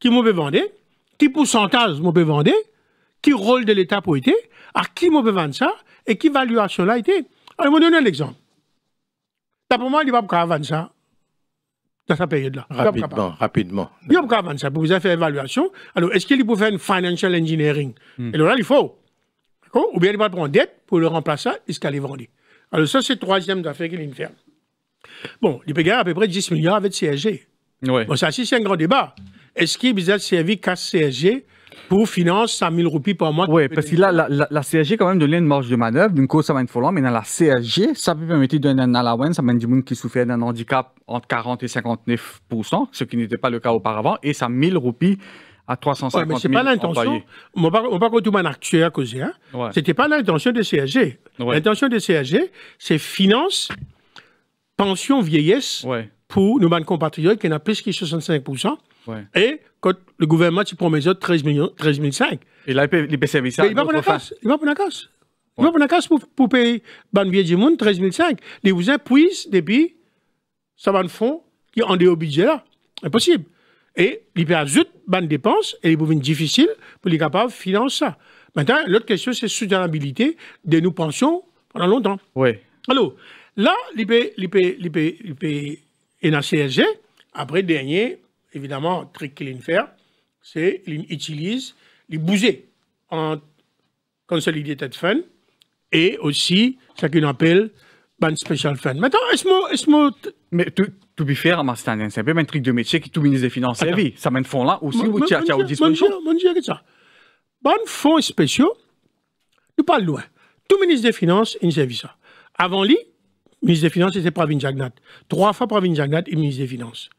qui m'a vendu, qui pourcentage m'a vendu, qui rôle de l'État pour être, à qui m'a vendu ça, et qui valuation là été. Alors, je vais donner un exemple. pour moi, il va pas vendre ça dans cette période-là. Rapidement, rapidement. Il va pas vendre ça pour vous faire évaluation. Alors, est-ce qu'il peut faire une financial engineering hmm. Et là, il faut ou bien il va prendre dette pour le remplacer jusqu'à les vendre. Alors ça, c'est le troisième d'affaires qu'il vient faire. Bon, il peut gagner à peu près 10 milliards avec CSG. Ouais. Bon, ça, c'est un grand débat. Est-ce qu'il vous a servi qu'à CSG pour financer 100 000 roupies par mois.
Oui, parce que là, la, la, la CSG, quand même, donnait une marge de manœuvre, d'une cause, ça va être mais dans la CSG, ça peut permettre de donner un allowance à des gens qui souffraient d'un handicap entre 40 et 59 ce qui n'était pas le
cas auparavant, et ça 000 roupies à 350 ouais, mais 000 pas l'intention. On parle pas dire actuel causé. C'était pas l'intention de CAG. L'intention de CAG, c'est finance, pension vieillesse pour nos compatriotes qui n'ont plus que 65%. Et quand le gouvernement tu promet 13 millions, 13 500. Et là, il services. Il va pour la casse. Il va pour la casse. Il va pour la casse pour, payer ban vieille du monde 13 500. Les vous puissent, depuis ça va fond qui en dehors budget là. Impossible. Et il bande a dépenses, et il est difficile pour les capables de financer ça. Maintenant, l'autre question, c'est la soutenabilité de nos pensions pendant longtemps. Oui. Alors, là, l'IP est un CSG, après, dernier, évidemment, truc qu'il faire, c'est qu'il utilise les bousées en consolidated fun et aussi ce qu'on appelle ban special fund. Maintenant, est-ce que to be fair, c'est un, peu un truc de métier qui tout ministre des Finances a vie. Ça mène fonds là aussi, ou tu disposition. Bon, que ça. Bon fonds spéciaux, nous pas loin. Tout ministre des Finances, il servit ça. Avant lui, ministre des Finances, c'était Pravin Jagnat. Trois fois Pravin Jagnat et ministre des Finances.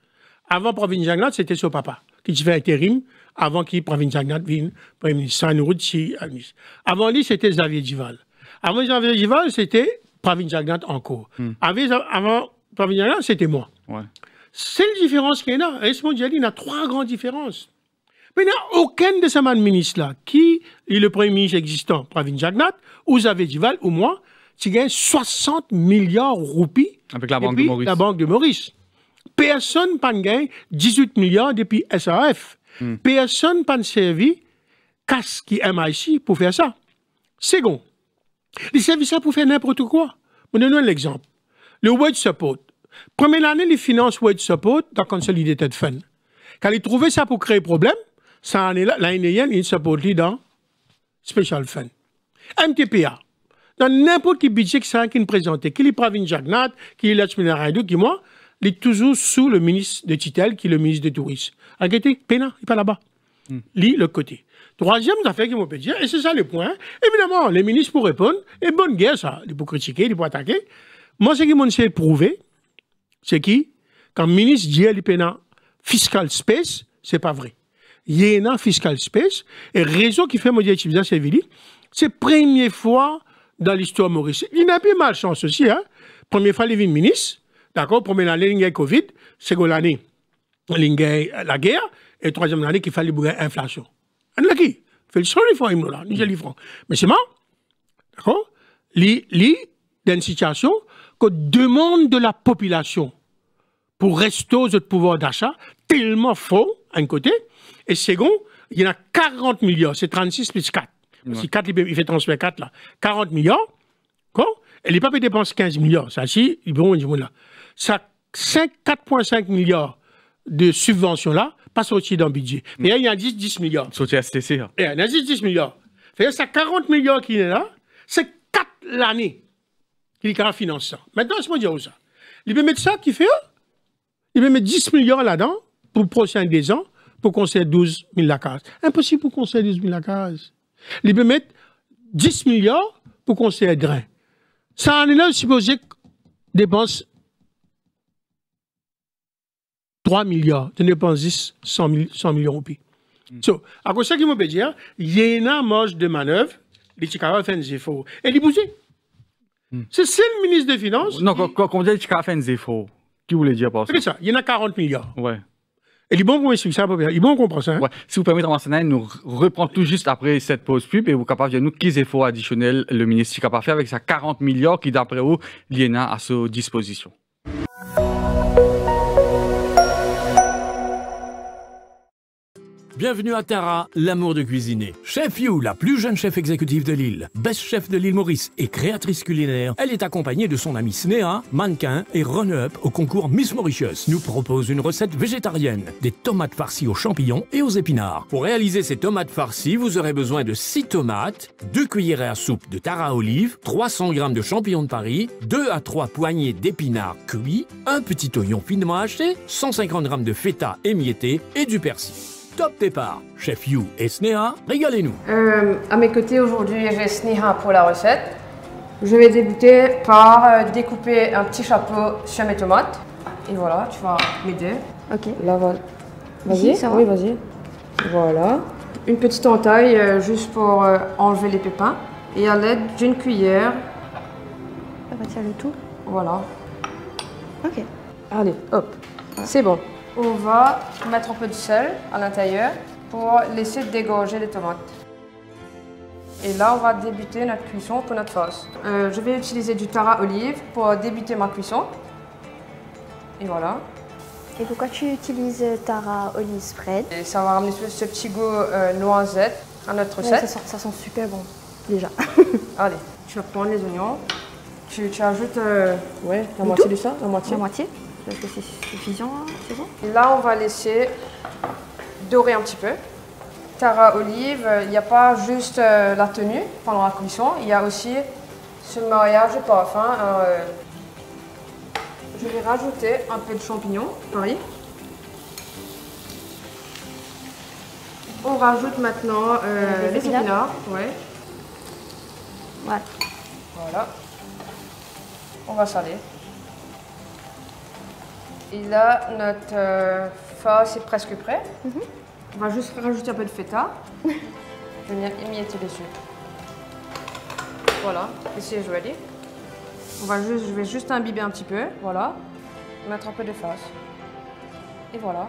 Avant Pravin Jagnat, c'était son papa, qui fait intérim avant qu'il Pravin Jagnat vienne Premier ministre. Avant lui, c'était Xavier Dival. Avant Xavier Dival, c'était Pravin Jagnat encore. Hmm. Avant Pravin Jagnat, c'était moi. C'est la différence qu'il y en a. ce il y a trois grandes différences. Mais il n'y a aucun de ces ministres-là qui est le premier ministre existant, Pravin Jagnat, ou Zavedival, au moins, qui gagne 60 milliards de roupies avec la banque, de Maurice. la banque de Maurice. Personne n'a gagné 18 milliards depuis SAF. Hmm. Personne n'a servi casse qui MIC pour faire ça. Second, les services pour faire n'importe quoi. Je vous un exemple. Le World Support, Première année, les finances ouais, se portent dans consolidated fund. Quand ils trouvaient ça pour créer problème, ça année là, l'année dernière, ils se portent dans special fund. MTPA. Dans n'importe quel budget que ça a présentait, qui est Pravin Jagnat, qu'il est le Narayanou, qui moi, il est toujours sous le ministre de Titel, qui est le ministre des Tourisme. Enquêtez, Pena, il n'est pas là-bas. Mm. Lis le côté. Troisième affaire qui m'ont dire, et c'est ça le point, évidemment, les ministres pour répondre, et bonne guerre ça, ils pour critiquer, ils pour attaquer. Moi, ce qu'ils m'ont prouver, c'est qui Quand le ministre dit qu'il fiscal space, ce n'est pas vrai. Il y a un fiscal space, et réseau qui fait mon c'est Vili, c'est première fois dans l'histoire mauricienne. Il n'a mal malchance aussi, hein. Première fois, il est ministre, d'accord, première année, il y a Covid, seconde année, il y a la guerre, et troisième année, qu'il fallait l'inflation. inflation. On a qui Fait le seul il là, nous, Mais c'est moi, d'accord dans une situation, que demande de la population pour rester aux pouvoir d'achat, tellement faux, d'un côté, et second, il y en a 40 milliards, c'est 36 plus 4. 4, il fait transfert 4 là, 40 milliards, quoi Et les papiers dépensent 15 milliards, ça si, ils là. 4,5 milliards de subventions là, passe aussi dans le budget. Mm. Mais il y en a 10, 10 milliards. à eh, Il y en a 10, 10 milliards. ça 40 milliards qui est là, c'est 4 l'année qui va finance ça. Maintenant, je me dis ça. Il peut mettre ça qui fait, hein? il peut mettre 10 milliards là-dedans pour le prochain 10 ans pour qu'on conseiller 12 000 la case. Impossible pour qu'on conseiller 12 000 la case. Il peut mettre 10 milliards pour qu'on conseiller grain. Ça en est là, supposé dépense 3 milliards, de dépenses 100, 100 millions au pays. Hmm. Donc, à cause de ça, me dire, il y a une marge de manœuvre, les va font des efforts. Et les bougez. Hmm. C'est le ministre des Finances. Non, quand on dit qu'il a fait un effort, qui voulait dire par ça C'est ça, il y en a 40 milliards. Ouais. Et les bons
qu'on ça, les bons comprend ça. Hein? Ouais. Si vous permettez, Marcena, nous reprend tout juste après cette pause pub et vous capable de nous quels efforts additionnels le ministre est capable de faire avec sa 40 milliards qui, d'après vous, il y en a à sa disposition. Bienvenue à Tara, l'amour de cuisiner. Chef You, la plus jeune chef exécutive de l'île, best chef de l'île Maurice et créatrice culinaire, elle est accompagnée de son amie Sneha, mannequin et run up au concours Miss Mauritius, nous propose une recette végétarienne, des
tomates farcies aux champignons et aux épinards. Pour réaliser ces tomates farcies, vous aurez besoin de 6
tomates,
2 cuillères à soupe de Tara olive, 300 g de champignons de Paris, 2 à 3 poignées d'épinards cuits, un petit oignon finement haché, 150 g de feta émietté
et du persil. Top départ Chef You et Sneha, régalez-nous
euh, À mes côtés aujourd'hui, j'ai Sneha pour la recette. Je vais débuter par euh, découper un petit chapeau sur mes tomates. Et voilà, tu vas m'aider. Ok. Là, va... vas-y. Oui, vas-y. Voilà. Une petite entaille euh, juste pour euh, enlever les pépins. Et à l'aide d'une cuillère. On va le tout Voilà. Ok. Allez, hop. C'est bon. On va mettre un peu de sel à l'intérieur pour laisser dégorger les tomates. Et là, on va débuter notre cuisson pour notre sauce. Euh, je vais utiliser du tara olive pour débuter ma cuisson. Et voilà. Et pourquoi tu utilises euh, Tara Olive Spread Et Ça va ramener ce petit goût euh, noisette à notre recette. ça, sent super bon, déjà. Allez, tu vas prendre les oignons. Tu, ajoutes la moitié de ça moitié La moitié c'est suffisant, hein, Là, on va laisser dorer un petit peu. Tara Olive, il n'y a pas juste euh, la tenue pendant la cuisson, il y a aussi ce mariage parfum. Euh, je vais rajouter un peu de champignons, pareil. On rajoute maintenant euh, les épinards. voilà. On va saler. Et là, notre euh, face est presque prête, mm-hmm. On va juste rajouter un peu de feta. Je venir émietter dessus. Voilà, ici est joli. On va juste, je vais juste imbiber un petit peu, voilà. Mettre un peu de face. Et voilà.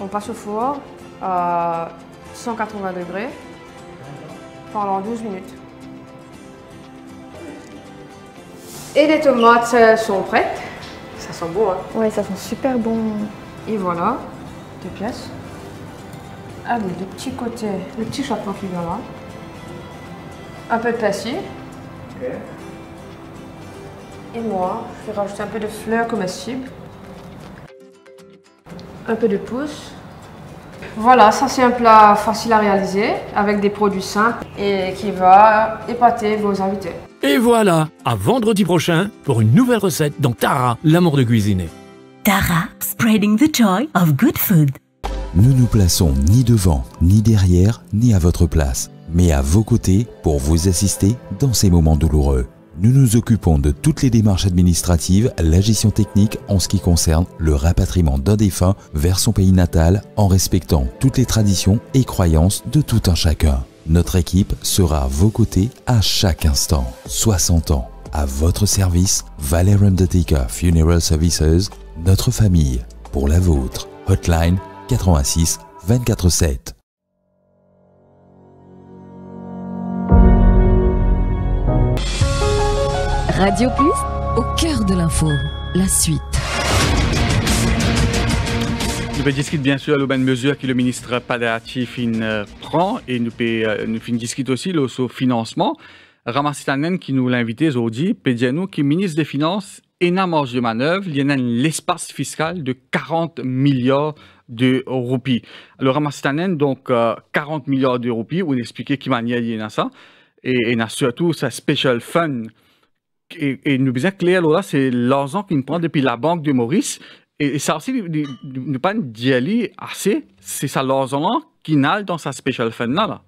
On passe au four à 180 degrés pendant 12 minutes. Et les tomates euh, sont prêtes. Ça sent bon, hein Ouais, ça sent super bon. Et voilà, deux pièces. Allez, ah, le petit côté, le petit chapeau qui vient là. Un peu de persil. Et moi, je vais rajouter un peu de fleurs comestibles. Un peu de pousse. Voilà, ça c'est un plat facile à réaliser avec des produits simples et qui va épater vos invités.
Et voilà, à vendredi prochain pour une nouvelle recette dans Tara, l'amour de cuisiner.
Tara, spreading the joy of good food.
Nous nous plaçons ni devant, ni derrière, ni à votre place, mais à vos côtés pour vous assister dans ces moments douloureux. Nous nous occupons de toutes les démarches administratives, la gestion technique en ce qui concerne le rapatriement d'un défunt vers son pays natal en respectant toutes les traditions et croyances de tout un chacun. Notre équipe sera à vos côtés à chaque instant. 60 ans, à votre service, Valère Undertaker Funeral Services, notre famille, pour la vôtre. Hotline 86 24 7.
Radio Plus,
au cœur de l'info, la suite.
Nous discutons bien sûr de ben la mesure que le ministre Padati prend et nous, euh, discutons aussi le financement. Ramasitanen qui nous l'a invité aujourd'hui, Pediano qui est ministre des Finances et n'a marge de manœuvre, il y a l'espace fiscal de 40 milliards de roupies. Alors Ramasitanen, donc 40 euh, milliards de roupies, on expliquait qui manière il a ça, et, surtout sa special fund. Et, nous disons clair, là, c'est l'argent qu'il prend depuis la banque de Maurice et, ça aussi, nous pas d'Yali assez, c'est ça l'argent qui n'a dans sa spécial fin là.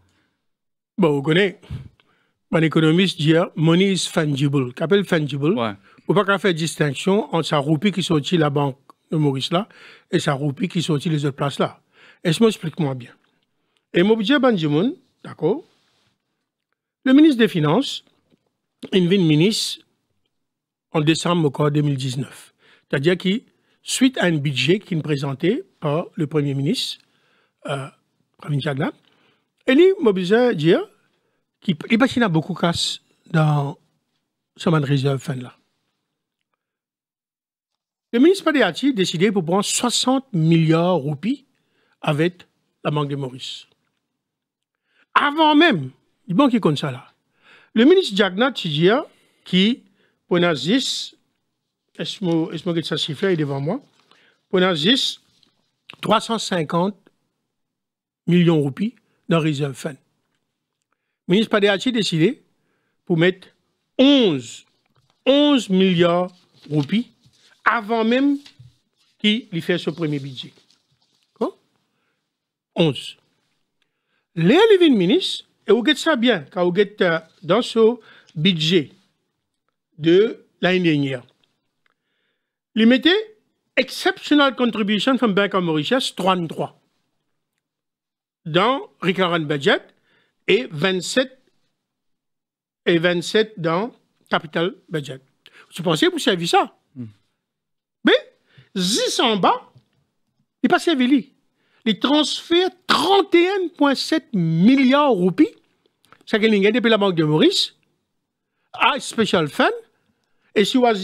Bon, vous connaissez. Mon économiste dit money is fungible. Qu'appelle fungible ouais. Ou pas qu'à faire distinction entre sa roupie qui sortit la banque de Maurice là et sa roupie qui sortit les autres places là. Est-ce que explique-moi bien Et mon budget Benjamin, d'accord Le ministre des Finances, il vient ministre en décembre 2019. C'est-à-dire qu'il suite à un budget qui me présentait par le Premier ministre, euh, Jagnat. Et lui, de dire hein, qu'il n'y a beaucoup de casse dans de réserve fin là. Le ministre Padéati a décidé pour prendre 60 milliards de roupies avec la banque de Maurice. Avant même, il qui comme ça là. Le ministre Jagna Tidjia, hein, qui, pour 10 est-ce Esmo, ça ça fait devant moi. Pendant 10, 350 millions de roupies dans Reserve Fund. Le ministre Padéati a décidé pour mettre 11, 11 milliards de roupies avant même qu'il fasse son premier budget. Quoi? 11. Les Levin ministre, et vous ça bien, quand vous êtes euh, dans ce budget de l'année dernière, Limité, exceptional contribution from Bank of Mauritius, 33 dans recurrent budget et 27 et 27 dans capital budget. Vous pensez que vous savez ça? Hmm. Mais, si bas, il passe à Vili. Il transfère 31,7 milliards de roupies, ce qu'il a depuis la Banque de Maurice, à Special Fund, et si vous avez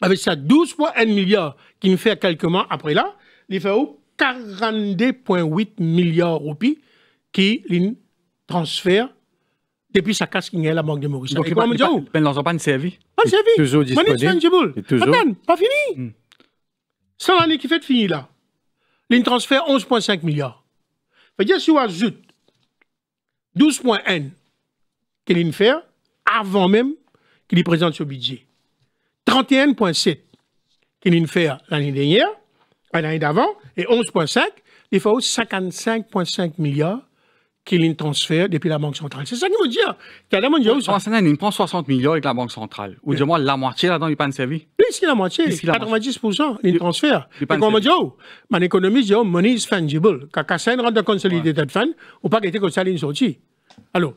avec ça 12,1 milliards qui me fait quelques mois après là, il fait 42,8 milliards de roupies qui transfère depuis sa casse qui est la banque de Maurice. Donc, il ne l'ont
pas servi.
Pas servi. Toujours disponible. Pas fini. Ça hmm. l'année qui fait fini là. Il transfère 11,5 milliards. Fait dire si on ajoute 12,1 qu'il fait avant même qu'il présente ce budget. 31,7 qu'il vient fait l'année dernière, l'année d'avant, et 11,5, il faut 55,5 milliards qu'il vient transfert depuis la Banque centrale. C'est ça qu'il veut dire. Qu'à la Banque centrale. il prend 60 milliards avec la Banque centrale. Ou du moins,
la moitié là-dedans, il pas servi.
Plus que la moitié. 90% il transfert. Et on me dit, mon économiste dit, oh, money is fungible. Quand Kassan de dans consolidated fund, ou pas qu'il était comme ça, il sortie. Alors,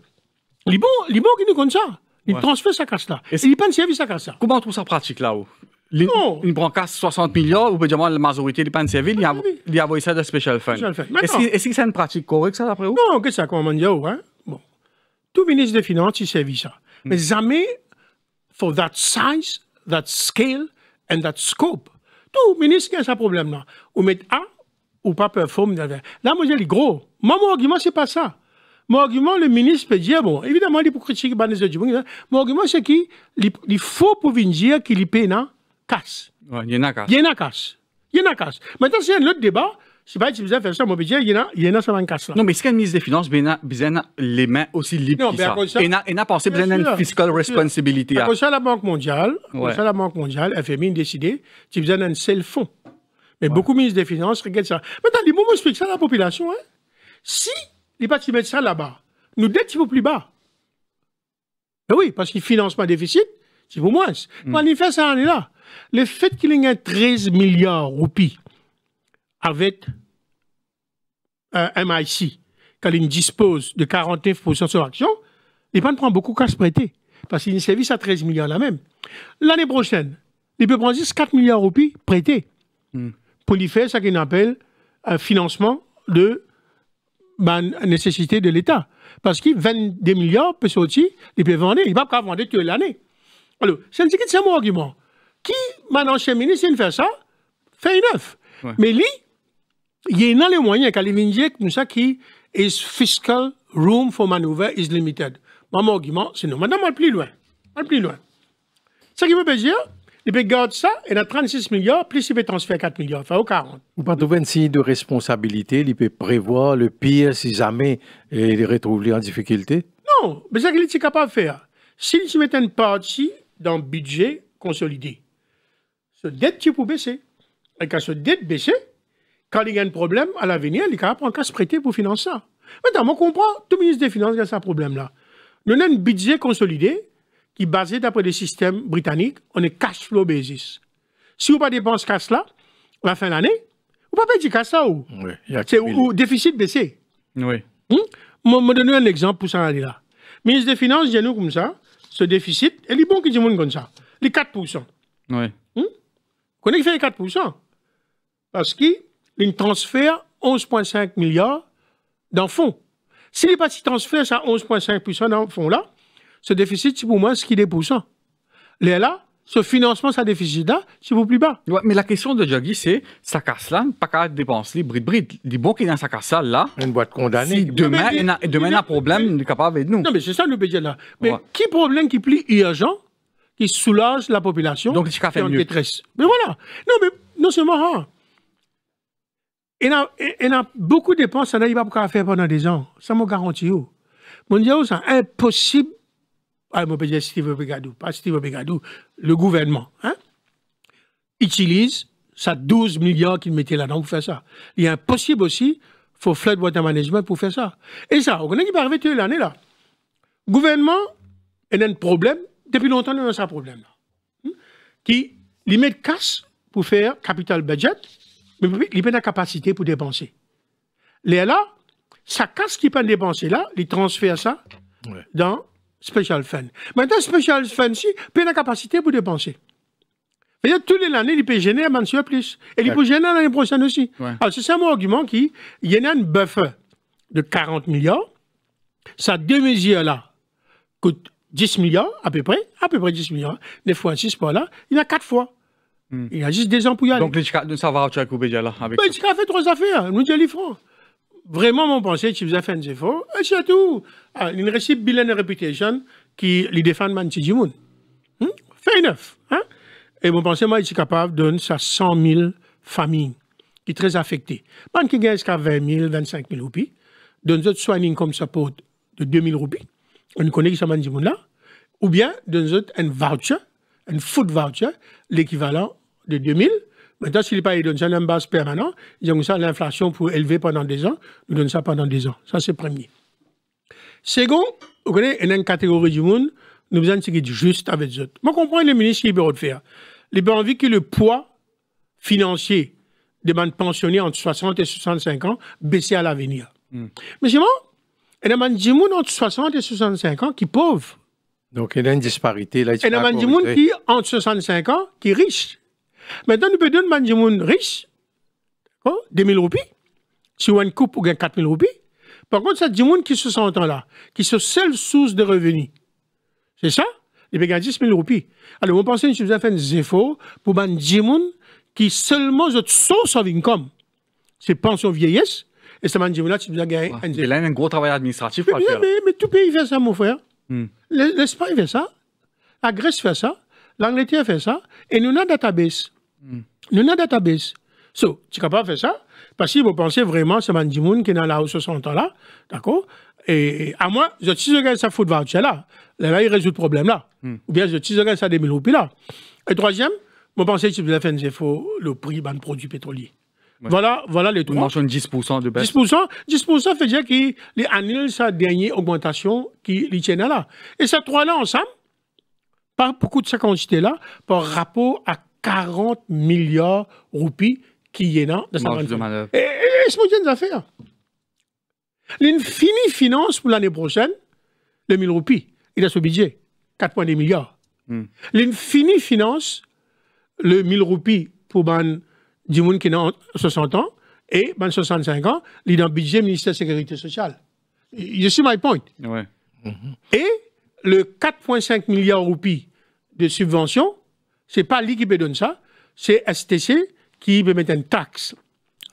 les bons, les bons qui nous compte ça. Il transfère sa casse-là. Et il servir sa casse
ça. Comment on trouve ça pratique là-haut Une non. Une brancasse 60 millions, ou peut la majorité des de service, il y a envoyé ça de special fund. Est-ce que,
c'est une pratique correcte, ça, d'après vous? Non, que ça, comment dit oh, hein? Bon. Tout ministre des Finances, il servit ça. Mm. Mais jamais, for that size, that scale, and that scope. Tout ministre qui a ce problème-là. Ou met A, ou pas performe. Là, moi, j'ai dit, gros, moi, mon argument, c'est pas ça. Mon argument, le ministre peut dire, bon, évidemment, il peut critiquer les du Mon argument, c'est qu'il faut pour dire qu'il paye une casse. Il y a une casse. Il y a une casse. Il y a casse. Maintenant, c'est un autre débat. Je pas si vous avez fait ça, mais il y en a, il y en a ça casse là. Non, mais est-ce qu'un ministre des Finances a
les mains aussi libres que ça? ça? Il n'a pensé d'une une fiscal responsibility. pour ah.
ça, la Banque mondiale, comme ça, la Banque mondiale, FMI, a décidé, tu faisais un seul fonds. Mais beaucoup de ministres des Finances regardent ça. Maintenant, les mots expliquent ça à la population, hein. Si peut pas se mettre ça là-bas. Nous dette, il vaut plus bas. Ben oui, parce qu'il finance pas déficit, c'est pour moins. Hmm. L'année Manifeste, ça est là. Le fait qu'il ait 13 milliards roupies avec un euh, MIC, quand dispose de 49% sur action, il ne prend beaucoup qu'à se prêter. Parce qu'il service à 13 milliards là même. L'année prochaine, il peut prendre juste 4 milliards roupies prêtés hmm. pour lui faire ce qu'il appelle un financement de bah, nécessité de l'État. Parce que 22 milliards peuvent sortir, il peut vendre, il ne peuvent pas vendre toute l'année. Alors, c'est mon argument. Qui, maintenant, chez ministre, il fait ça, fait une œuvre. Mais lui, il n'a a les moyens qu'à l'évangile, comme ça, qui is fiscal room for maneuver is limited. Mon argument, c'est non. Maintenant, on va plus loin. On va plus loin. ça qui veut dire, eh il peut garder ça, il a 36 milliards, plus il peut transférer 4 milliards, enfin, au 40. Vous pas trouver
signe de responsabilité, il peut prévoir le pire si jamais il retrouve en difficulté
Non, mais ce qu'il est capable de faire. S'il se met une partie dans le budget consolidé, ce dette qui peut baisser. Et quand ce dette baisse, quand il y a un problème à l'avenir, il est capable de se prêter pour financer ça. Maintenant, on comprend, tout ministre des Finances a ce problème-là. Nous avons un budget consolidé, qui est basé d'après le système britannique, on est cash flow basis. Si vous ne dépensez pas cash-là, à la fin de l'année, vous ne pouvez pas dire cash
ça
c'est
ou, déficit baissé. Oui. Hmm? Je vais vous donner un exemple pour ça. Là. Ministre des Finances, dit nous comme ça, ce déficit, il est bon qu'il dit comme ça. Les 4%. Oui. Hmm? Qu'on fait 4%. Parce qu'il transfère 11,5 milliards dans le fonds. Si pas si transfère ça 11,5% dans le fonds là, ce déficit, c'est pour moi, ce qu'il est pour ça. là, ce financement, ça déficit-là, c'est pour plus bas. mais la question de Jogi, c'est ça casse-là, pas qu'à
dépenser, bride, bride. Dit bon qu'il y a sa casse là. Une boîte condamnée. Si demain, il y a un problème,
il capable avec nous. Non, mais c'est ça le budget là. Mais ouais. qui problème qui plie urgent, qui soulage la population Donc, qui en détresse Mais voilà. Non, mais non seulement. Hein. Il a, a beaucoup de dépenses, ça n'a pas pour faire pendant des ans. Ça me garantit. Mon Dieu, c'est impossible ah, je ah, Steve Obegadou, pas Steve Obegadou, le gouvernement, hein. utilise sa 12 milliards qu'il mettait là-dedans pour faire ça. Il est impossible aussi, faut flood water management pour faire ça. Et ça, on connaît qui va arriver l'année là. Le gouvernement, il a un problème, depuis longtemps, il a un problème hmm? Qui, il met de casse pour faire capital budget, mais il met la capacité pour dépenser. Les là, ça casse qui peut dépenser là, il transfère ça dans special fund. Maintenant, special fund, si, a la capacité pour dépenser. Mais tous les années, il peut générer mensuel plus. Et il peut gêner l'année prochaine aussi. Alors, c'est ça mon argument qui, il y a un buffer de 40 milliards. Sa deux mesures-là, coûte 10 milliards, à peu près, à peu près 10 milliards. Des fois, 6 fois là, il y a quatre fois. Hmm. Il y a juste des ans pour y aller.
Donc, ça va, tu as coupé déjà là. Avec Il
a fait trois affaires, nous dit les francs vraiment mon pensée, tu avez fait un effort, et c'est tout. Ah, il reçoit bilan de réputation qui les défend Manji United. Hmm? Fait neuf. Hein? Et mon pensée, moi, je suis capable de donner ça 100 000 familles qui sont très affectées. Moi, qui gagne jusqu'à 20 000, 25 000 roupies, donne autres un comme support de 2 000 roupies. On connaît qui sont Manchester là. Ou bien, donne autres un voucher, un food voucher, l'équivalent de 2 000 Maintenant, ne les pas, donnent ça à un base permanent. Ils ont ça l'inflation pour élever pendant des ans. nous donnons ça pendant des ans. Ça, c'est premier. Second, vous connaissez, il y a une catégorie du monde, nous besoin de ce qui est juste avec les autres. Moi, je comprends les ministres libéraux de faire. Les envie que le poids financier des bandes pensionnées entre 60 et 65 ans baisse à l'avenir. Hmm. Mais c'est bon, il y a des gens entre 60 et 65 ans qui pauvres.
Donc, il y a une disparité. Là, il y a des gens qui,
entre 65 ans, qui sont riches. Maintenant, nous pouvons donner un riche, riches, riche 2 000 roupies, Si on coupe ou 4 000 roupies. Par contre, c'est des gens qui se sentent là, qui sont seule source de revenus. C'est ça? Eh il peuvent gagner 10 000 roupies. Alors, vous pensez que vous avez fait des efforts pour des gens qui seulement votre source of income. C'est pension vieillesse, et ce m'a là, tu dois gagner. Il y a un gros travail administratif. Mais, mais, mais, tout pays fait ça, mon frère. Hmm. L'Espagne fait ça. La Grèce fait ça. L'Angleterre fait ça. Et nous, avons a database. Mm. Nous avons database. So, tu ne peux pas faire ça, parce que vous pensez vraiment que c'est Mandimoun qui est là la 60 là d'accord Et à moi, je suis sûr que ça fout de voucher là. Là, il résout le problème là. Hmm. Ou bien je suis sûr que ça démine là. Et troisième, vous pensez que la fait le prix d'un produit pétrolier. Voilà,
voilà les trois. On mentionne 10% de baisse.
10%, 10% fait dire les annule sa dernière augmentation qui tiennent là. Et ces trois-là ensemble, pas beaucoup de sa quantité là par rapport à 40 milliards roupies qui est dans sa manœuvre. Et, et ce une affaire. L'infini finance pour l'année prochaine, 1000 roupies, il a ce budget, 4,2 milliards. L'infini hmm. finance le 1000 roupies pour ban du qui a 60 ans et Ben 65 ans, il a un budget ministère de la Sécurité sociale. Je suis my point. Et le 4,5 milliards roupies de subventions, c'est pas lui qui me donne ça, c'est STC qui me met une taxe.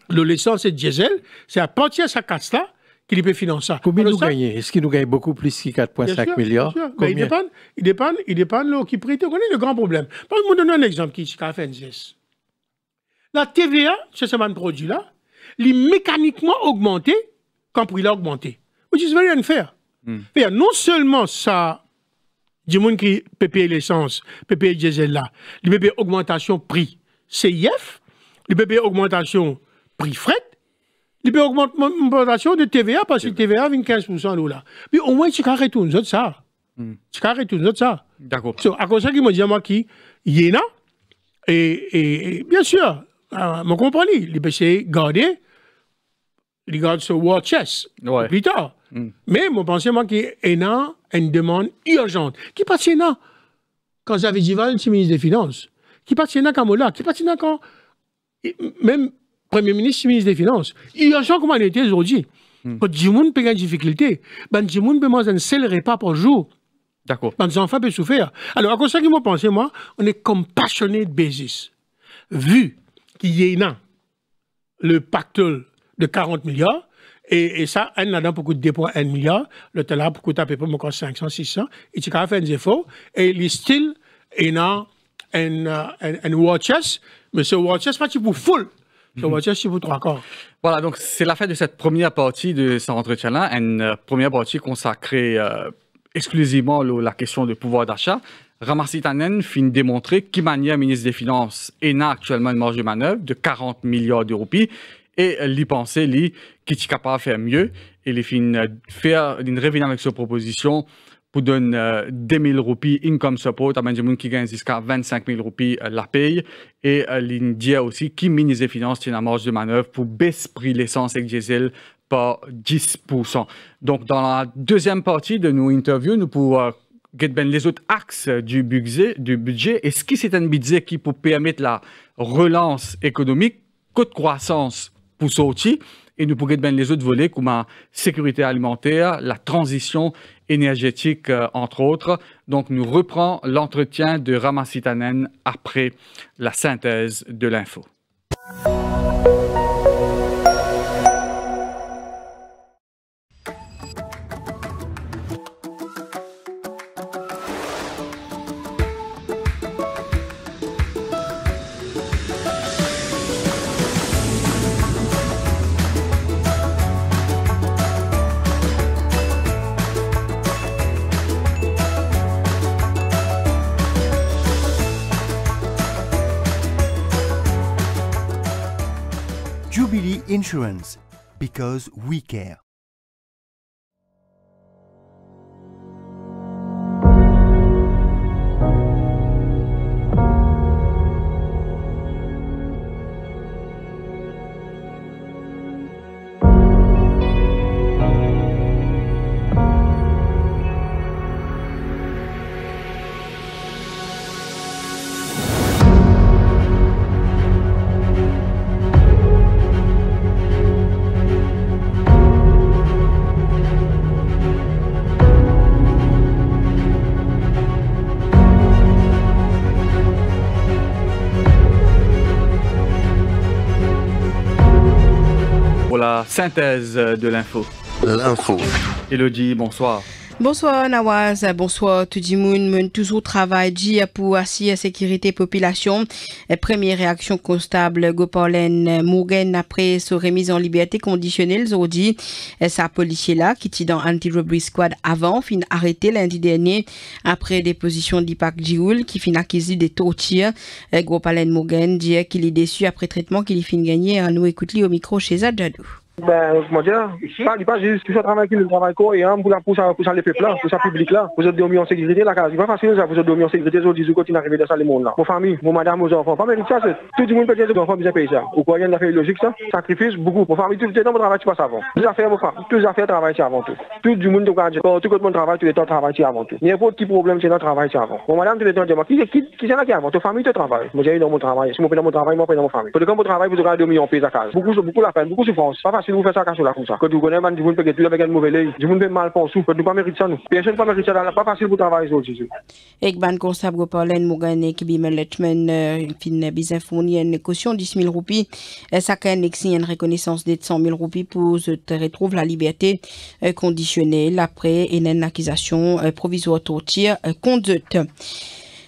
Le l'essence et diesel, c'est à partir de sa casse-là qu'il peut financer. Combien nous gagnons Est-ce qu'il nous gagne beaucoup plus que 4,5 milliards Combien? il dépend, il dépend, il dépend de qui prête. On est le grand problème. Par exemple, donner donne un exemple qui est à FNCS. La TVA, sur ce même produit-là, est mécaniquement augmenté quand le prix l'a augmenté. Which is very unfair. Mm. non seulement ça du gens qui peut payer l'essence, peut payer le diesel là, il peut payer augmentation prix CIF, il peut payer augmentation prix fret, il peut augmentation de TVA parce que TVA vient 15% l'eau là. Mais au moins, tu peux retourné autres ça. Hmm. Tu peux retourné autres ça. D'accord. So, à cause de ça, qui me dit moi qui, il y en a, et, et, et bien sûr, je euh, comprends, compagnie, il peut garder regarde ce War Chess ouais. plus tard. Mm. Mais mon pensement qui est a une demande urgente. Qui passe là quand Zavidival le ministre des Finances Qui passe là quand Mola Qui passe là quand même Premier ministre, ministre des Finances Urgent comme on était aujourd'hui. Mm. Quand Jimoun peut peut une difficulté, ben Jimoun peut manger un seul repas par jour. D'accord. Ben, les enfants peuvent souffrir. Alors, à cause de ça moi, on est compassionné de basis. Vu qu'il y a le pactole de 40 milliards. Et, et ça, un n'a beaucoup de dépôts, un milliard. Le tel coûter à peu près 500, 600. Et tu as même des défauts, Et les styles, il a euh, un, un, un Mais ce war pas pour full. Ce mhm. war c'est pour trois
Voilà, donc c'est la fin de cette première partie de cet entretien-là. Une euh, première partie consacrée euh, exclusivement à la question du pouvoir d'achat. Ramassi Tanen finit de démontrer qu'Imania, ministre des Finances, et actuellement une marge de manœuvre de 40 milliards de et lui penser, lui, qui qu'il est capable de faire mieux. Et il fin faire, une révision avec sa proposition pour donner 2 euh, 000 roupies income support à Benjamin qui gagne jusqu'à 25 000 roupies euh, la paye. Et euh, aussi qui ministre des Finances a une marge de manœuvre pour baisser le prix l'essence et diesel par 10%. Donc, dans la deuxième partie de nos interviews, nous pouvons euh, ben les autres axes du budget, du budget. Est-ce qui c'est un budget qui peut permettre la relance économique, coût croissance pour et nous pourrions bien les autres volets comme la sécurité alimentaire, la transition énergétique, euh, entre autres. Donc, nous reprend l'entretien de Sitanen après la synthèse de l'info.
insurance because we care.
synthèse de l'info. L'info. Elodie, bonsoir.
Bonsoir Nawaz, bonsoir tout le monde. Toujours travail dit pour assurer sécurité population. Première réaction constable Gopalan Mougen après sa remise en liberté conditionnelle aujourd'hui. Sa policier là qui était dans anti-robbery squad avant fin arrêté lundi dernier après déposition d'Ipak Djioul, qui fin accusé des tortures. Gopalan Mougen dit qu'il est déçu après traitement qu'il finit gagné. Nous écoutons au micro chez Adjadou.
Ben, comment dire Ici Il pas juste toujours travailler avec le travail coréen pour, la pour, pour, ça les
peuples, pour ça public là. Vous êtes dormis en sécurité là, car c'est pas facile ça. Vous êtes dormis en sécurité, vous dites qu'on arrive dans ça, les monde là. Mon famille, mon madame, vos enfants. Pas mérite ça, c'est tout le monde peut dire enfants, bien payer ça. Vous croyez la fait logique ça Sacrifice, beaucoup. Vos famille, tout le temps, mon travail, tu passes avant. tout les affaires, mon frère, toutes les affaires, avant tout.
Tout le monde, tout le monde travaille, tout es temps, travaille avant tout. N'importe qui problème, c'est dans le travail, avant. Vos madame, tu es temps, qui qui qui c'est là qui avant Ta
famille, tu travailles. Moi, j'ai eu dans mon travail. Si mon père dans mon travail, moi, dans mon famille. pour Quand mon travail, vous aurez dormi en pays à case. Beaucoup, beaucoup la peine,
beaucoup souffrance facile vous faire ça cacher là comme ça. Quand tu connais, man, tu peux tout avec un mauvais lait. Tu peux mal pour sou, tu pas mérite ça nous. Personne pas mérite ça, pas facile pour travailler aujourd'hui. le
Et ban kon sa bro parlen mougane ki bi meletmen euh, fin bizan fourni une caution 10 000 roupies. Euh, ça kan exi une reconnaissance de 100 000 roupies pour se retrouve la liberté euh, conditionnelle après une accusation provisoire torture conduite.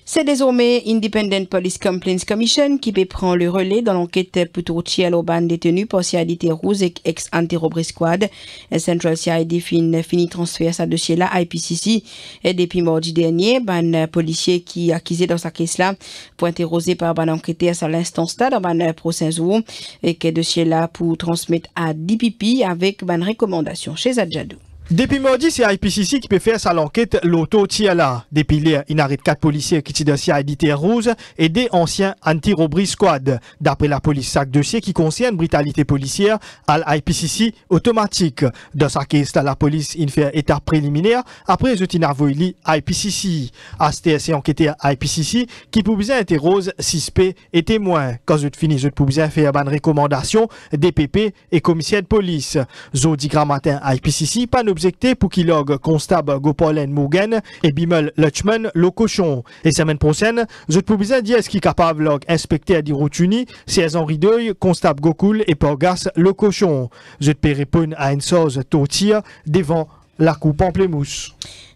C'est désormais Independent Police Complaints Commission qui prend le relais dans l'enquête à l'oban détenu pour partialité Rose et ex robri Squad. Central CID fin, finit transfert sa dossier là à IPCC. Et depuis mardi dernier, ban policier qui accusé dans sa caisse là pour interroger par ban enquêteur à l'instance là dans ban procès et que dossier là pour transmettre à DPP avec ban recommandation chez Adjadou.
Depuis mardi, c'est IPCC qui peut faire sa l'enquête l'auto tiala Depuis l'air, il n'arrête quatre policiers qui tirent à CIDT Rose et des anciens anti robri squad. D'après la police, sac dossier qui concerne brutalité policière à l'IPCC automatique. Dans sa case, la police, il fait étape préliminaire après Zotina Voili IPCC. ASTS est enquêté à IPCC qui peut été rose, suspect et témoin. Quand vous fini, vous bien faire une recommandation DPP et commissaire de police. Zodi matin IPCC, pas objecté pour qu'il log constable Gopalan Mugen et Bimel Lutchman le cochon. Et semaine prochaine, je te bien dire ce qu'il est capable log inspecter à Dirotuni, c'est Henri Deuil, constable Gokul et Porgas le cochon. Je te répondre à une sauce tautir devant la coupe en plémousse.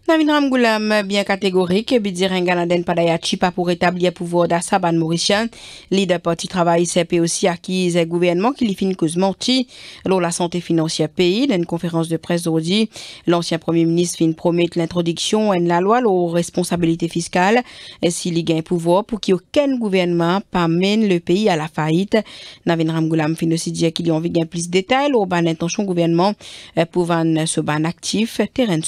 Navin Ramgoulam, bien catégorique, Bidirin Padaya Chipa pour établir pouvoir d'Assaban Mauricien. Leader parti travail CP aussi acquise gouvernement qui fin cause menti Lors la santé financière pays, dans une conférence de presse aujourd'hui, l'ancien premier ministre fin promet l'introduction de la loi responsabilité responsabilité fiscale S'il un pouvoir pour qu'aucun gouvernement pas mène le pays à la faillite. Navin Ramgoulam fin aussi dire qu'il y a envie de plus de détails au ban intention gouvernement euh, pour van ce ban actif terrain de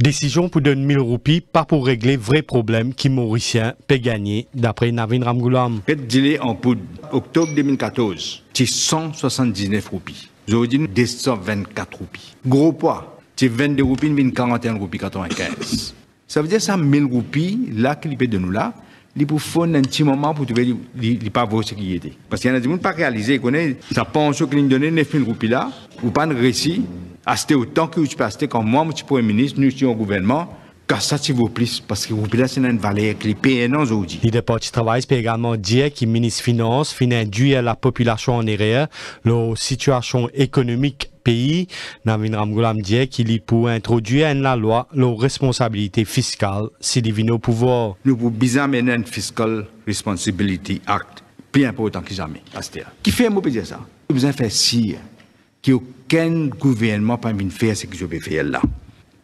Décision pour donner 1000 roupies, pas pour régler vrai problème qui Mauricien peut gagner, d'après Navin Ramgoulam. Red en poudre, octobre 2014, c'est 179 roupies. Aujourd'hui, 224 roupies. Gros poids, c'est 22 roupies, 41 roupies 95. Ça veut dire ça, 1000 roupies, là, qu'il peut de nous là, il faut faire un petit moment pour trouver les pas vos sécurité. Parce qu'il y en a des gens qui pas réalisé, qu'on est. ça pense que l'on donne 9 000 roupies là, ou pas de récit, à autant que vous acheter quand moi, mon petit premier ministre, nous sommes au gouvernement, car ça, s'il vous plaît, parce que vous là, c'est une valeur que les PN ont aujourd'hui. Les départements travail, peut également dire que le ministre des Finances finit à la population en arrière, leur situation économique pays, Navin Ramgoulam dit qu'il est pour introduire dans la loi la responsabilité fiscale s'il est au pouvoir. Nous avons besoin un Fiscal Responsibility Act, plus important que jamais, Qui fait, pour dire ça Nous besoin faire si qu'aucun gouvernement pas peut faire ce que je vais faire là.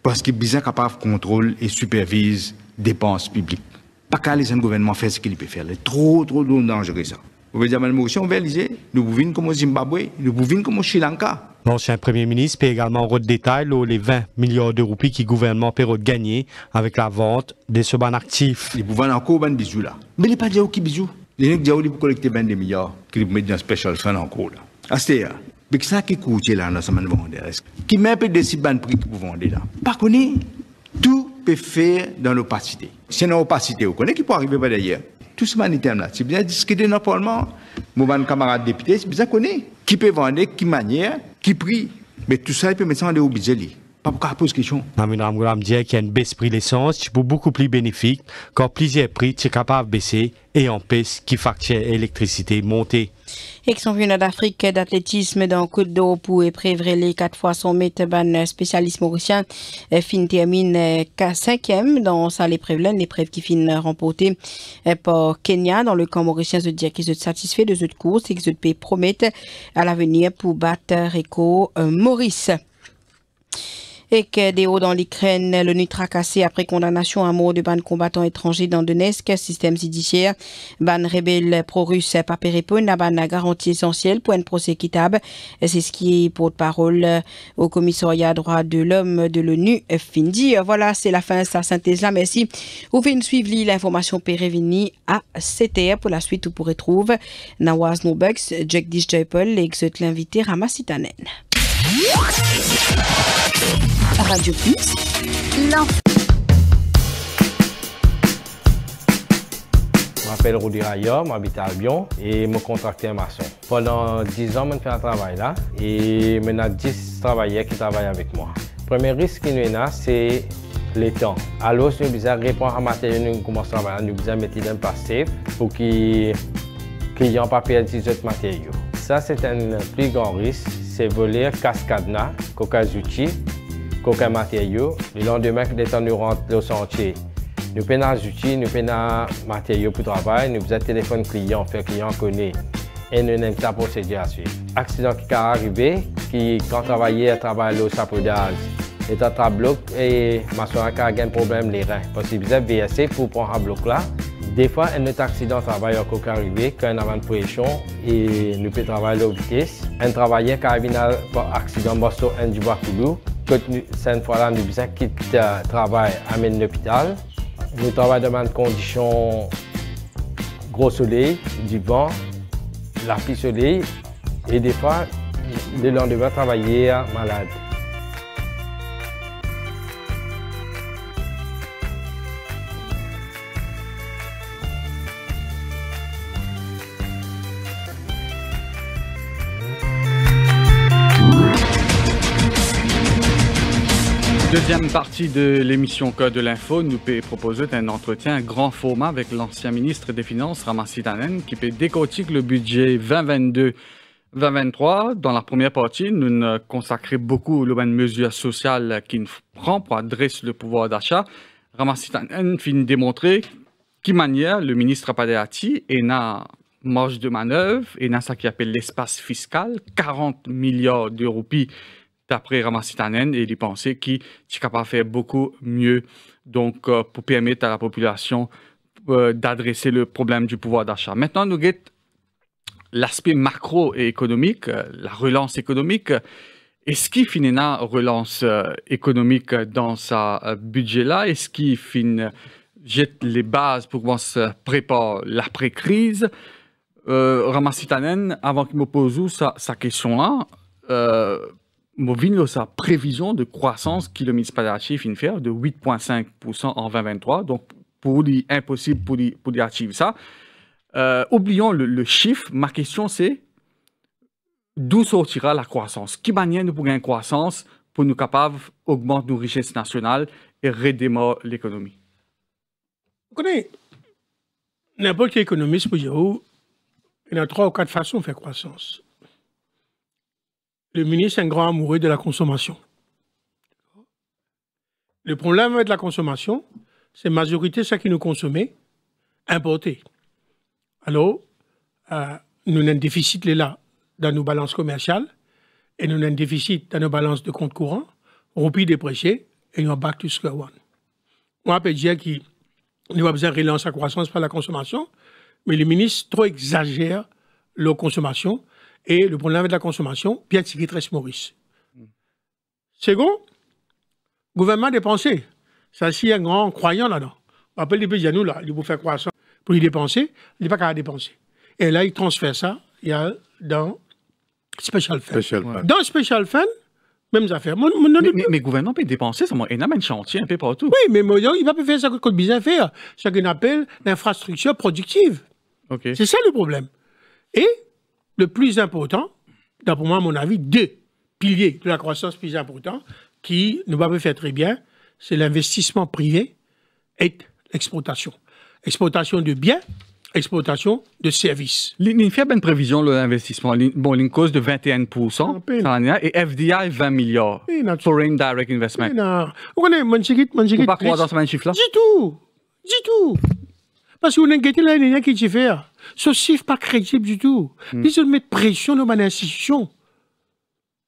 Parce qu'il est capable de contrôler et supervise les dépenses publiques. Pas qu'à les gouvernement faire ce qu'il peut faire. C'est trop, trop dangereux ça. Vous pouvez dire, Mme si on dire, nous pouvons venir comme au Zimbabwe, nous pouvons venir comme au Sri Lanka. L'ancien premier ministre paie également en route détail les 20 milliards de roupies qui le gouvernement peut gagner avec la vente de ce ban actif. Il vous encore des bisous là. Mais les pas déjà qui bijoux. Les gens qui pour collecter 20 ben milliards qui vous mettent dans special fund encore là. Ah, hein. Mais qui Mais qu'est-ce qui coûte là dans ce de vendre Qui même peut décider ban prix que vous vendez là. Par contre, tout peut faire dans l'opacité. C'est dans l'opacité, vous connaissez qui peut arriver par d'ailleurs. Tout ce manitem là, c'est bien discuter dans le Parlement. Mon camarade député, c'est bien connu qui peut vendre, qui manière, qui prix, Mais tout ça, il peut mettre ça en lui pas pour poser question. Je dire qu'il y a une baisse prix l'essence, pour beaucoup plus bénéfique, quand plusieurs prix sont capables de baisser et empêche qui facture l'électricité monter.
Et d'Afrique d'athlétisme dans Côte d'Or pour prévrer les 4 fois 100 mètres ban spécialiste mauricien eh, fin termine 5e eh, dans sa épreuve prévues qui finit remportée eh, par Kenya dans le camp mauricien se dire qu'ils sont satisfaits de cette course et que pays promettre à l'avenir pour battre Rico euh, Maurice et que des hauts dans l'Ukraine, l'ONU tracassé après condamnation à mort de ban combattants étrangers dans Donetsk, système judiciaire, ban rebelle pro-russe Paperepon, la ban garantie essentielle pour un procès équitable. C'est ce qui est porte-parole au commissariat droit de l'homme de l'ONU, Findi. Voilà, c'est la fin de sa synthèse là. Merci. Vous pouvez nous suivre l'information Pérévini à CTR pour la suite vous pourrez trouver Nawaz Nobugs, Jack Dijapel et l'invité Ramasitanen. Radio Plus, l'info.
Je m'appelle Rudy Raya, j'habite à Albion et je contracté un maçon. Pendant 10 ans, je fais un travail là et maintenant 10 travailleurs qui travaillent avec moi. Le premier risque qui nous là, c'est les temps. Alors, si nous répondre à matériel, nous commençons à travailler, nous devons mettre dans passé pour que les clients ne pas perdre autres matériaux. Ça, c'est un plus grand risque, c'est voler cascadena cocasuchi aucun matériau. Le lendemain, quand nous rentrons au sentier, nous prenons des outils, nous prenons des matériaux pour travail, nous faisons téléphone client, faire client connaît et nous n'avons pas procédure à suivre. Accident qui est arrivé, qui, quand travaillait, à travaille au sapodage, et un bloc et ma soeur a un problème les reins. Parce que vous VSC pour prendre un bloc là, des fois, un autre accident travaille au arrivé qu'un avant de pression et nous peut travailler à vitesse. Un travailleur qui par accident morceau un du bois coulou, que cette fois-là, nous besoin qu'il travail à l'hôpital. Nous travaillons dans des conditions gros soleil, du vent, la pluie soleil et des fois, le lendemain, travailler malade.
Deuxième partie de l'émission Code de l'info, nous peut proposer un entretien grand format avec l'ancien ministre des Finances, Ramassi qui peut décortiquer le budget 2022. 2023, dans la première partie, nous nous consacrons beaucoup aux mesures sociales qu'il prend pour adresser le pouvoir d'achat. Ramassi finit démontrer qui manière le ministre Padeati et n'a marge de manœuvre et n'a ce qui appelle l'espace fiscal, 40 milliards d'euros d'après Ramasitanen et il pensées qui sont capables de faire beaucoup mieux donc, euh, pour permettre à la population euh, d'adresser le problème du pouvoir d'achat. Maintenant, nous guettons l'aspect macro et économique, euh, la relance économique. Est-ce qu'il finit une relance économique dans sa budget-là Est-ce qu'il finit jette les bases pour qu'on se prépare l'après-crise euh, avant qu'il me pose sa, sa question-là, Movino sa prévision de croissance qu'il a mise par faire de 8,5% en 2023. Donc, pour lui, impossible pour lui, ça. Euh, oublions le, chiffre. Ma question, c'est d'où sortira la croissance Qui manière nous pourrions une croissance pour nous capables d'augmenter nos richesses nationales et redémarrer l'économie
Vous connaissez, n'importe quel économiste il y a trois ou quatre façons de faire croissance. Le ministre est un grand amoureux de la consommation. Le problème avec la consommation, c'est majorité de ce qui nous consommait, importé. Alors, euh, nous avons un déficit là dans nos balances commerciales et nous avons un déficit dans nos balances de compte courant, peut dépréciées et nous avons back to one. On peut dire que nous a besoin de relance la croissance par la consommation, mais le ministre trop exagère leur consommation et le problème de la consommation, bien sûr, très Maurice. Second, gouvernement dépensé. Ça, c'est un grand croyant là-dedans. On appelle les pays à nous, là, ils vous faire croissance, pour y dépenser, il n'est pas qu'à dépenser. Et là, il transfère ça il y a dans Special
Fund.
Dans Special Fund, même affaire. Mon, mais, le gouvernement peut dépenser, ça en énormément chantier un peu partout. Oui, mais il il va pas faire ça que Côte à faire, ce qu'on appelle l'infrastructure productive. C'est ça le problème. Et le plus important, d'après moi, à mon avis, deux piliers de la croissance plus importants qui nous pas faire très bien, c'est l'investissement privé et l'exportation. Exportation de biens, exportation de services. Il fait une prévision, l'investissement. Bon, une cause de 21%,
et ah, FDI 20 milliards. Foreign Direct Investment. Vous connaissez, pas dans ce chiffre-là? Du
tout! Du tout! Parce a qui s'y ce chiffre pas crédible du tout. Hmm. Ils mettre pression dans mon institution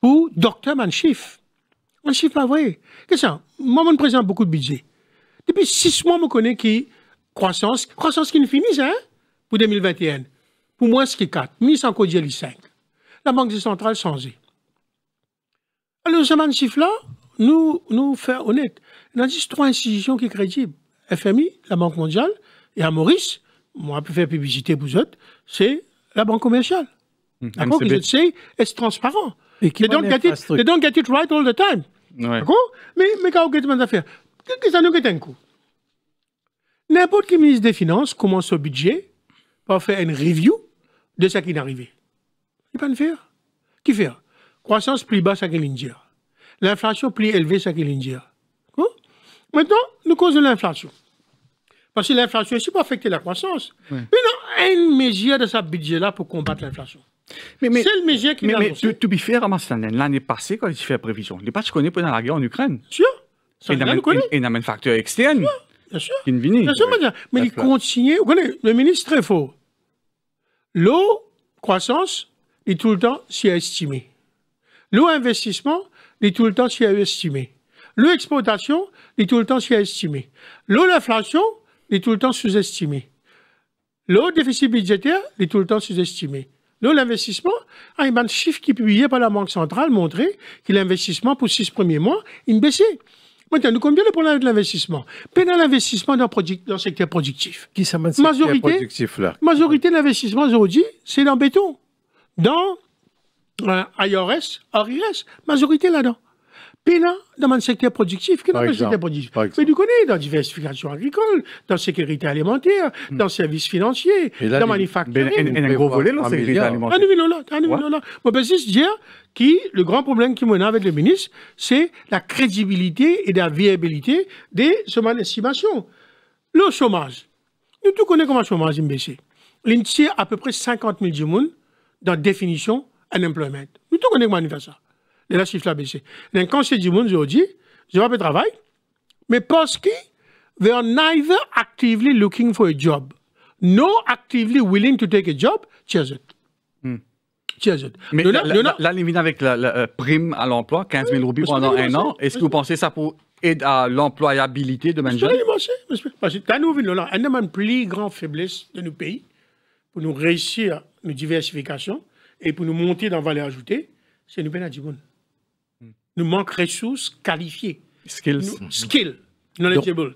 pour docteur mon chiffre. chiffre pas vrai. Qu'est-ce que ça Moi, je présente beaucoup de budget. Depuis six mois, je connais qui croissance, croissance qui ne finit, hein, pour 2021. Pour moi, ce qui est 4, 5. La Banque centrale changée. Alors, ce même chiffre-là, nous, nous faire honnête. Il y a trois institutions qui sont crédibles. FMI, la Banque mondiale, et à Maurice, moi, pour faire publicité pour vous autres, c'est la banque commerciale. Mhm. D'accord Je sais, c'est transparent. Et qui they, don't get it, they don't get it right all the time. D'accord Mais, mais quand vous avez des affaires, qu'est-ce que ça nous un coup N'importe qui ministre des Finances commence au budget pour faire une review de ce qui est arrivé. Il pas le faire. Qui fait Croissance plus basse, ça qu'il L'inflation plus élevée, ça qu'il Maintenant, nous causons l'inflation. Parce que l'inflation c'est peut affecter la croissance. Oui. Mais non, une mesure de ce budget-là pour combattre l'inflation. Mais, c'est le mesure qui Mais, mais be fair,
l'année passée, quand il fait la prévision, les qu'on pas pendant la guerre en Ukraine. Sûr. même Et un
facteur externe. Bien sûr. bien sûr, Mais il continue. Vous connaissez, le ministre est faux. L'eau, croissance, il est tout le temps surestimé. L'eau, investissement, il est tout le temps surestimé. L'eau, exploitation, il est tout le temps surestimé. L'eau, l'inflation, il est tout le temps sous-estimé. Le déficit budgétaire, il est tout le temps sous-estimé. L'autre l'investissement, ah, il y a un chiffre qui est publié par la Banque centrale montrait que l'investissement pour six premiers mois, il baissait. Maintenant, nous combien le problème de l'investissement Pénal l'investissement dans, le secteur productif. Qui ça majorité, productif, là Majorité de l'investissement aujourd'hui, c'est dans béton. Dans euh, IRS, RIS, majorité là-dedans. Puis dans mon secteur productif, qui le secteur productif Mais nous connais, dans diversification agricole, dans sécurité alimentaire, hmm. dans services financiers, dans y Et un gros volet dans sécurité alimentaire. Un là, là. Moi, ben, dire que le grand problème qui a avec le ministre, c'est la crédibilité et la viabilité de son estimation. Le chômage. Nous tous connaissons comment le chômage est baissé. a à peu près 50 000 personnes dans la définition emploi. Nous tous connaissons comment il fait ça les chiffres là baissé. Mais quand c'est du monde aujourd'hui, je vais pas travail, mais parce que they are neither actively looking for a job, nor actively willing to take a job, cheers it. Mm. Cheers Mais là,
là, avec la, euh, prime à l'emploi, 15 000 roupies pendant un an, est-ce que vous pensez ça pour aider à l'employabilité de manager?
Parce que dans nous vu, là, de des plus grandes faiblesses de nos pays, pour nous réussir nos diversifications et pour nous monter dans la valeur ajoutée, c'est nous peine à nous manque ressources qualifiées. Skills. skills.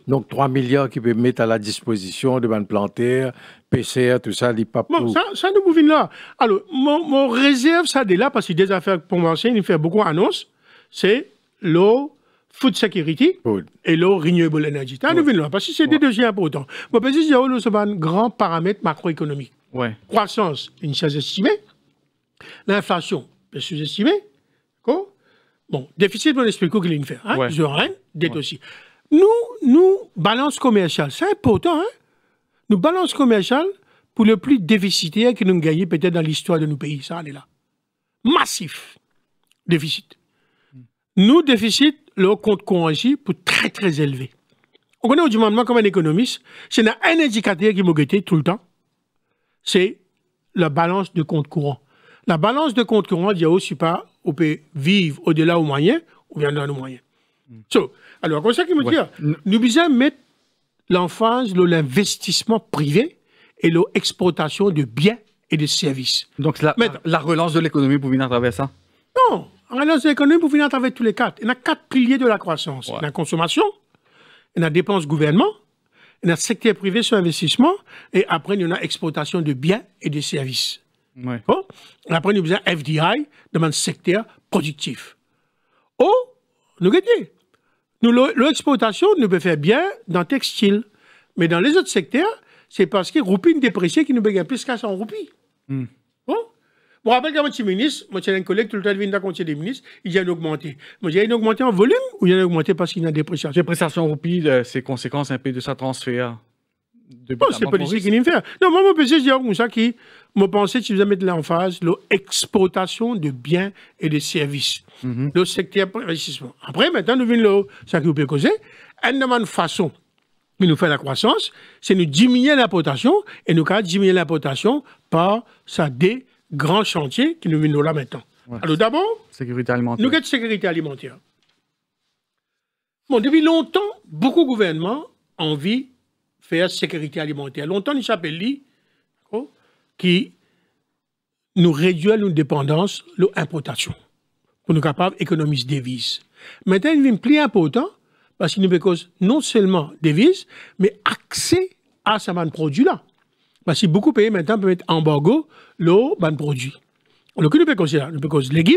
Donc, 3 milliards qui peuvent mettre à la disposition de banques plantaires, PCR, tout ça, l'IPAP. Bon, ça,
ça nous bouvine là. Alors, mon, réserve, ça, de là, parce que des affaires pour m'enseigner, il fait beaucoup d'annonces, c'est l'eau, food security et l'eau renewable energy. Ça nous vient là, parce que c'est ouais. des dossiers importants. Moi, parce que c'est un grand paramètre macroéconomique. Ouais. Croissance, une chose estimée. L'inflation, est ben, sous-estimée. Bon, déficit on explique qu'il une fait, hein, ouais. dette aussi. Nous, nous, balance commerciale, c'est important, hein. Nous, balance commerciale, pour le plus déficitaire que nous gagné peut-être dans l'histoire de nos pays, ça, elle est là. Massif déficit. Hmm. Nous, déficit, le compte courant ici pour très, très élevé. On connaît du moi comme un économiste, c'est un indicateur qui m'a tout le temps, c'est la balance de compte courant. La balance de compte courant, il y a aussi pas on peut vivre au-delà au moyen, ou bien dans nos moyens. alors, comme ça qu'il me nous devons mettre l'emphase de l'investissement privé et l'exploitation de biens et de services. Donc, la, la relance de l'économie pour venir à travers ça Non, la relance de l'économie pour venir à travers tous les quatre. Il y a quatre piliers de la croissance. Ouais. La consommation, la dépense gouvernement, il y a secteur privé sur investissement, et après, il y a l'exploitation de biens et de services. Ouais. Bon? Après, nous de FDI, demande secteur productif. Oh, nous gagnons. Nous, l'exportation, nous peut faire bien dans le textile. Mais dans les autres secteurs, c'est parce que roupie dépréciée qui nous gagne plus qu'à 100 roupies. Hmm. Bon? Je me rappelle quand je suis ministre, moi j'ai un collègue tout le temps vient d'un conseil des ministres, il vient d'augmenter. une vient Moi j'ai augmenté en volume ou il vient d'augmenter parce qu'il y a une dépréciation Dépréciation roupie, euh, c'est conséquence un peu de sa transfert. Bon, c'est politique qui faire. Non, moi, mon pensée, je dis comme oh, ça qui, me pensais, tu devais mettre l'emphase, l'exportation de biens et de services. Mhm. Le secteur investissement. Après, maintenant, nous venons ça qui peut causer. Une demande façon de nous faire la croissance, c'est nous diminuer l'importation et nous diminuer l'importation par ça des grands chantiers qui nous venons là maintenant. Alors d'abord, sécurité alimentaire. Nous avons sécurité alimentaire. Bon, depuis longtemps, beaucoup de gouvernements ont envie sécurité alimentaire. Longtemps, il s'appelle qui nous réduit nos dépendances, l'importation, pour nous capables d'économiser des devises. Maintenant, il devient plus important parce qu'il nous cause non seulement devises, mais accès à de produits là Parce que beaucoup de pays maintenant peuvent mettre embargo l'eau, ban produit. Le que nous peut causer Nous peut légumes,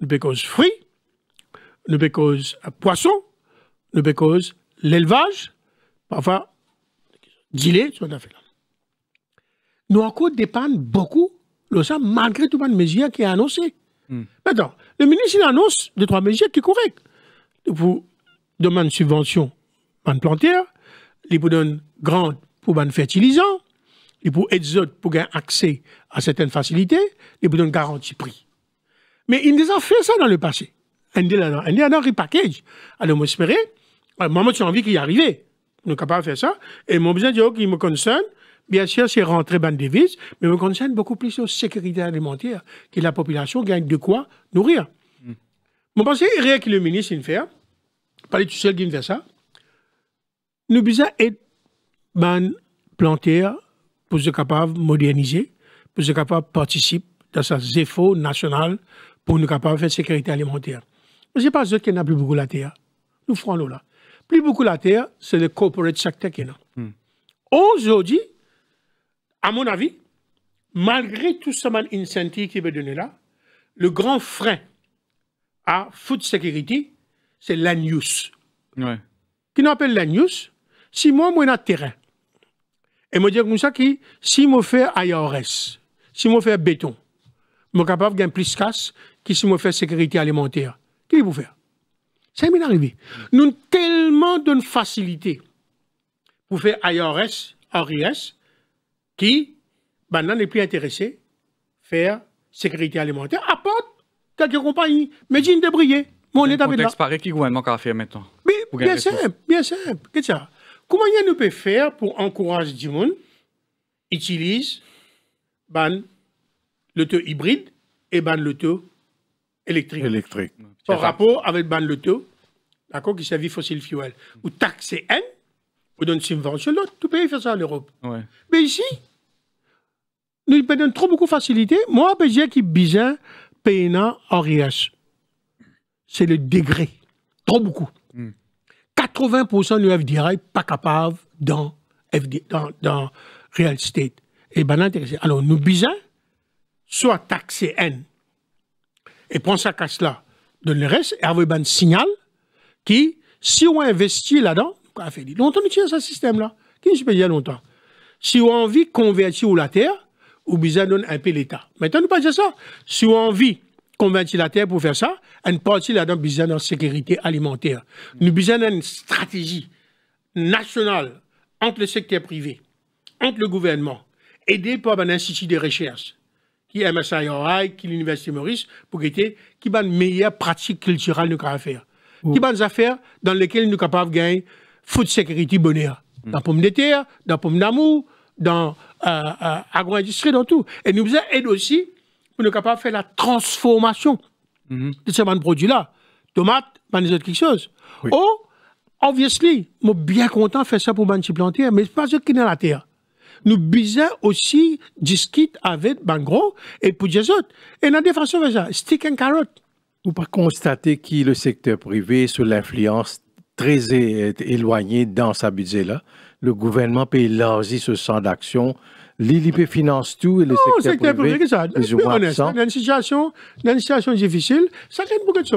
nous peut fruits, nous peut causer poissons, nous peut l'élevage, parfois Guilé, tout à fait là. Nous encore dépendons beaucoup, le ça, malgré tout les mesures qui est annoncé. Hmm. Maintenant, le ministre, il annonce deux, trois mesures qui sont correctes. Vous une subvention une planteur, il vous donne grande pour ban fertilisant, il vous aide pour gagner accès à certaines facilités, il vous donne garantie prix. Mais il nous a fait ça dans le passé. Il a dans le package. Alors, on espérait, moi, j'ai envie qu'il y arrive nous sommes capables de faire ça. Et mon besoin qui me concerne, bien sûr, c'est rentrer dans devise, mais me concerne beaucoup plus la sécurité alimentaire, que la population gagne de quoi nourrir. Mon pensée rien que le ministre il fait, hein, pas tout seul qui fait ça, nous besoin être ben, planter pour être capable de moderniser, pour être capable de participer dans sa efforts national pour nous capable de faire sécurité alimentaire. Mais ce n'est pas eux qui n'ont plus beaucoup la terre. Nous ferons là plus beaucoup la terre, c'est le corporate sector qui est là. Hmm. Aujourd'hui, à mon avis, malgré tout ce mal incentive qui est donner là, le grand frein à food security, c'est l'ANIUS.
Qui
nous appelle l'ANIUS Si moi, moi, un terrain, et me dire comme ça, qui, si je fais IRS, si je fais béton, je suis capable de gagner plus de casse que si je fais sécurité alimentaire. Qu'est-ce que vous faire ça m'est arrivé. Nous avons tellement de facilité pour faire IRS, RIS, qui, maintenant, n'est plus intéressé à faire sécurité alimentaire. Apporte quelques compagnies, mais j'ai une débrouillée.
Mon état est là. qui gouvernement fait maintenant. bien simple,
bien simple. que Comment nous peut faire pour encourager du monde utilise ben, le taux hybride et ben, le taux électrique. Électrique. En rapport avec ban l'auto, d'accord, qui servit fossile fuel. Ou taxer N, ou une subvention l'autre. Tout pays fait ça en Europe. Mais ici, nous donner trop beaucoup de facilité. Moi, ben, j'ai qui bizarre payant en RIS. C'est le degré. Trop beaucoup. 80% du FDI pas capable dans, le dans, real estate. Et ben, Alors, nous besoin soit taxer N et prendre ça qu'à cela de le reste, Hervé un signale qui, si on investit là-dedans, on fait longtemps ce système-là, qui y payé longtemps. Si on a envie de convertir la terre, on besoin donner un peu l'État. Maintenant, ne pas dire ça. Si on a envie convertir la terre pour faire ça, une partie là-dedans, besoin de sécurité alimentaire. Nous besoin d'une stratégie nationale entre le secteur privé, entre le gouvernement, aidé par un institut de recherche, qui est qui est l'Université Maurice, pour qu'il qui ait une meilleure pratique culturelle nous faire. Qui a des affaires dans lesquelles nous sommes capables de gagner food sécurité bonheur. Hmm. Dans pommes de terre, dans pommes d'amour, dans euh, euh, agro-industrie, dans tout. Et nous besoin aide aussi pour nous capables de faire la transformation hmm. de ces produits-là. Tomates, ben autres quelque chose. Oh, obviously, je suis bien content de faire ça pour les Plantier, mais ce n'est pas ce qui est dans la terre nous bisa aussi discute avec Bangro et pour les autres. Et dans des façons, stick and carrot.
Vous pouvez constater que le secteur privé, est sous l'influence très éloignée dans sa budget-là, le gouvernement peut élargir ce champ d'action L'ILIP finance tout et le secteur, privé. Non, secteur privé, c'est ça.
Dans une situation difficile, ça peut beaucoup de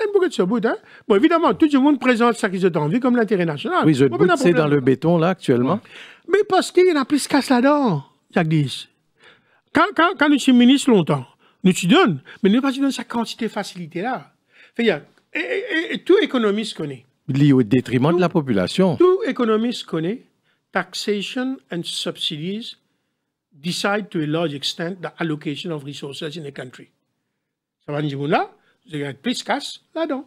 Evidemment, ce bout, hein. Bon, évidemment, tout le monde présente ça qu'ils ont envie comme l'intérêt national. Oui, bon, ben, c'est dans le béton, là, actuellement. Mais parce qu'il y en a plus qu'à là-dedans, Jacques Quand, quand, quand nous sommes ministres longtemps, nous tu donnes, mais nous pas tu donnes sa quantité facilité là. Fait, et, et, tout économiste connaît.
Lié au détriment tout, de la population. Tout
économiste connaît taxation and subsidies decide to a large extent the allocation of resources in a country. Ça va nous dire là, plus casse là-dedans.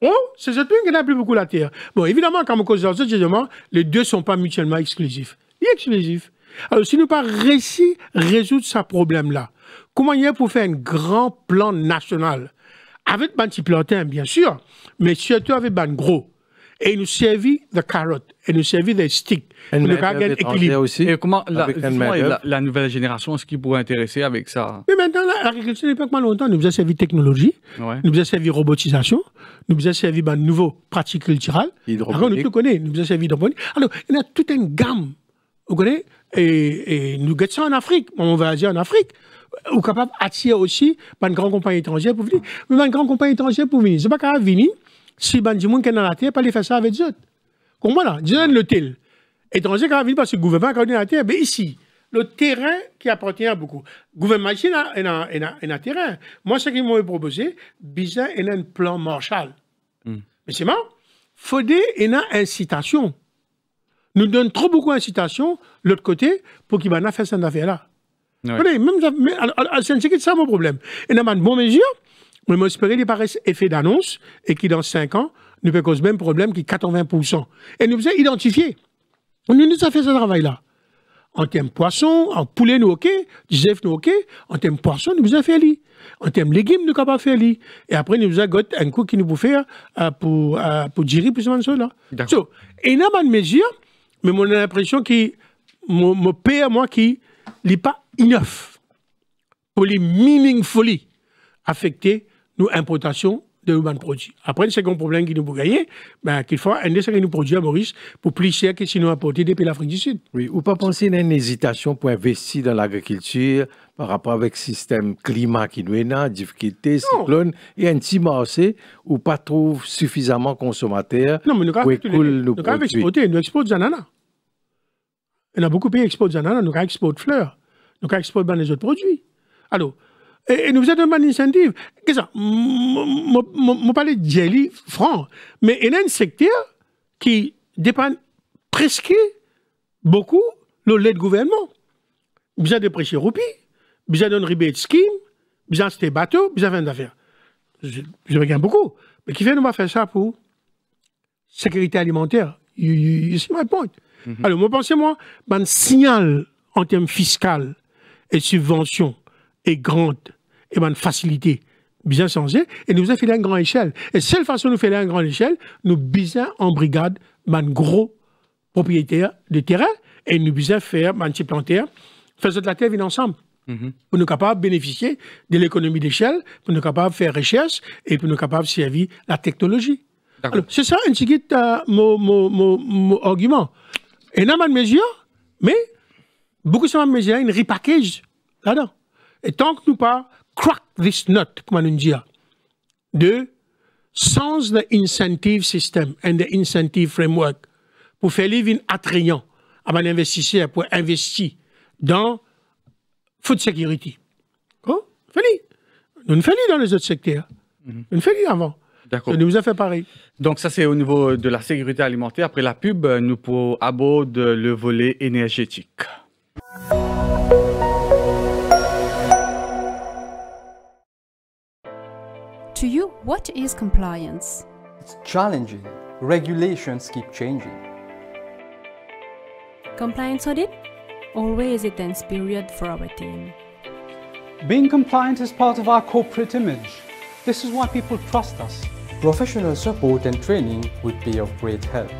Oh, c'est cette personne qui n'a plus beaucoup la terre. Bon, évidemment, quand on cause ça, les deux ne sont pas mutuellement exclusifs. est exclusifs. Alors, si nous pas réussi résoudre ce problème-là, comment y a pour faire un grand plan national Avec Banti Plantain, bien sûr, mais surtout avec Ban Gros et il nous servit de carottes, et nous servit des sticks. le Aussi, et comment la,
nouvelle génération, est ce qui pourrait intéresser avec ça
Mais maintenant, l'agriculture, n'est pas longtemps, nous avons servi technologie, nous avons servi robotisation, nous avons servi de ben, nouveaux pratiques culturelles. Alors, nous tout connaît, nous avons servi Alors, il y a toute une gamme, vous connaissez et, et, nous guettons en Afrique, on va dire en Afrique ou capable d'attirer aussi une ben, grande compagnie étrangère pour venir. Mais une ben, grande compagnie étrangère pour venir, c'est pas qu'à venir si ban di qui ken pas la faire ça avec sa Comment là, Kouman la, le tel. Étranger kan parce que le gouvernement a dans la terre, mais ben ici, le terrain qui appartient à beaucoup. Le Gouvernement ici, il a un terrain. Moi, ce qu'ils m'ont proposé, il il a un plan Marshall. Hmm. Mais c'est moi. Faudé, il a incitation. Nous donne trop beaucoup d'incitation, l'autre côté, pour qu'il va faire cette affaire-là. Oui. voyez même, c'est ça mon problème. Il a une bonne mesure, mais moi, espérer qu'il paraisse effet d'annonce et qui, dans 5 ans, nous peut cause même problème qui 80%. Et nous faisons identifier. Nous, nous a fait ce travail-là. En termes poisson, en poulet, nous, OK. chef, nous, OK. En termes poisson, nous avons fait lui. En termes légumes, nous avons fait lui. Et après, nous avons un coup qui nous vous faire euh, pour, euh, pour gérer plus ou moins cela. et énormément de mesures, mais on a l'impression que mon, père, moi, qui n'est pas enough pour les meaningfully affecter nous importation de l'humain produit. Après, le second problème qui nous peut gagner, ben, qu'il faut un des que nous produit à Maurice pour plus cher que si nous apporter depuis l'Afrique du Sud. Oui, ou pas penser à une hésitation pour investir
dans l'agriculture par rapport avec système climat qui nous est là, difficulté, cyclone, et un petit marché où pas trouve suffisamment consommateurs non, mais nous pour écouler nous Exporter,
nous exportons des ananas. On a beaucoup qui exportent des ananas, nous exportons fleurs, nous exportons des autres produits. Alors, et, nous avons un incentive. Qu'est-ce que Je parle de jelly franc. Mais il y a un secteur qui dépend presque beaucoup le lait du gouvernement. Besoin de prêcher roupies, besoin d'un rebate scheme, bien bateaux, bateau, a faire d'affaires. Je, je regarde beaucoup. Mais qui fait nous va faire ça pour sécurité alimentaire? C'est mon point. Mhm. Alors, moi, pensez-moi, un ben, signal en termes fiscal et subvention est grande et ben, facilité bien changer et nous a fait une grand échelle. Et seule façon de nous faire un grand échelle, nous bien en brigade, man gros propriétaire de terrain et nous avons faire man planter, faire de la terre vivre ensemble. Mhm. Pour nous capables de bénéficier de l'économie d'échelle, pour nous capables de faire recherche et pour nous capables de servir la technologie. C'est ça un euh, mon, mon, mon, mon, argument. Et dans mesures, mesure, mais beaucoup de mesures, une repackage là-dedans. Et tant que nous pas crack this nut, on dit, de sans the incentive system and the incentive framework pour faire vivre attrayant à un investisseur pour investir dans food security. Oh, fini. Nous fait dans les autres secteurs. Mhm. On ne faisons avant.
D'accord. nous a fait pareil. Donc ça, c'est au niveau de la sécurité alimentaire. Après la pub, nous pour aborder le volet énergétique.
To you, what is compliance?
It's challenging. Regulations keep changing.
Compliance audit? Always a tense period for our team.
Being compliant is part of our corporate image. This
is why people trust us.
Professional support and training would be of great help.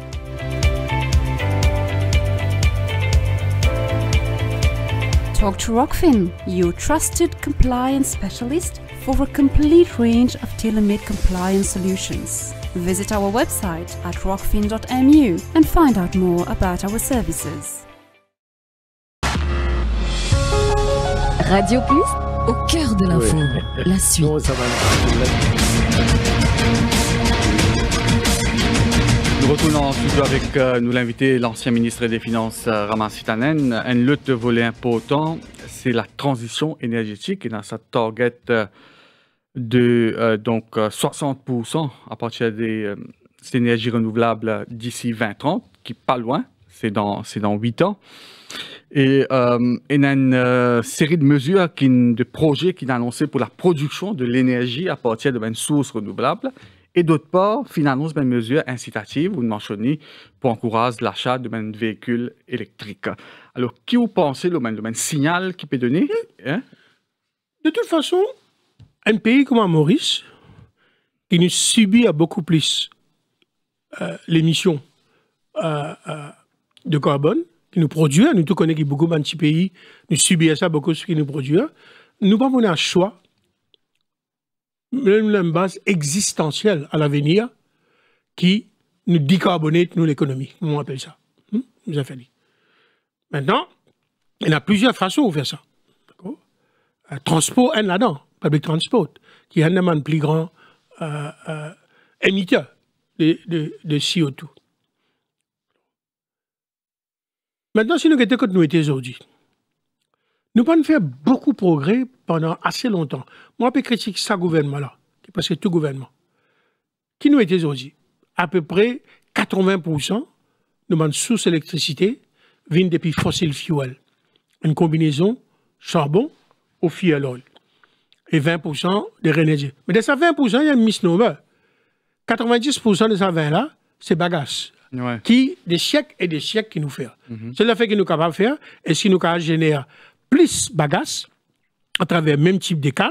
Talk to Rockfin, your trusted compliance specialist for a complete range of tailor compliance solutions. Visit our website at rockfin.mu and find out more about our services. Radio Plus, au cœur de l'info,
la suite.
Nous retournons ensuite avec euh, nous l'invité, l'ancien ministre des Finances euh, Raman Sitanen. Un lutte volet important, c'est la transition énergétique et dans sa target euh, de euh, donc 60% euh, à partir euh, des énergies renouvelables d'ici 2030, qui n'est pas loin, c'est dans, c'est dans 8 ans. Et une série de mesures, qui, de projets qui sont annoncés pour la production de l'énergie à partir de sources renouvelables. Et d'autre part, finalement, c'est une mesures incitatives ou mentionnée pour encourager l'achat de véhicules électriques. Alors, qui vous pensez, le, le signal qui peut donner hein?
De toute façon, un pays comme Maurice, qui nous subit à beaucoup plus euh, l'émission euh, euh, de carbone qui nous produit, nous tout connaissons beaucoup de pays, nous à ça beaucoup ce qui nous produit, nous avons un choix, même une base existentielle à l'avenir qui nous décarbonerait, nous l'économie, on appelle ça. Hmm? Maintenant, il y a plusieurs façons de faire ça. Transport est là-dedans public transport, qui est un des plus grand émetteurs euh, émetteur de, CO2. Maintenant, si nous regardons comme nous étions aujourd'hui, nous avons faire beaucoup de progrès pendant assez longtemps. Moi, je critique ce gouvernement-là, parce que tout gouvernement, qui nous était aujourd'hui, à peu près 80% de notre source d'électricité vient depuis fossiles fuel, une combinaison charbon ou fuel oil et 20% de René Mais de ces 20%, il y a un misnomer. 90% de ça 20-là, c'est bagasse. Qui, des siècles et des siècles qui nous fait. C'est le fait que nous sommes capables de faire et ce nous nous générer plus bagasse à travers le même type de canne,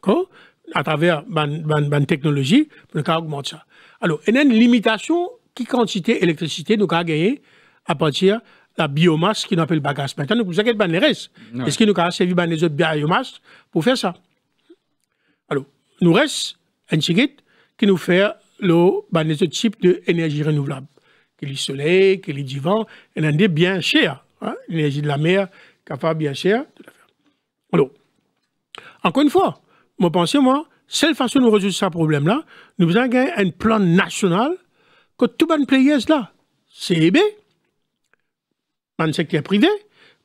quoi, à travers la technologie, pour pouvons augmenter ça. Alors, il y a une limitation qui quantité d'électricité nous avons gagner à partir de la biomasse qu'on appelle bagasse. Maintenant, nous pouvons gagné les restes. Est-ce que nous avons servir les autres biomasse pour faire ça? nous reste un qui nous fait le, ben, les autres types d'énergie renouvelable. Que le soleil, que le divan, et des bien cher. Hein, l'énergie de la mer, capable bien cher. Alors, encore une fois, pense que moi, seule façon de résoudre ce problème-là, nous avons un plan national que tout le monde là. C'est le secteur privé,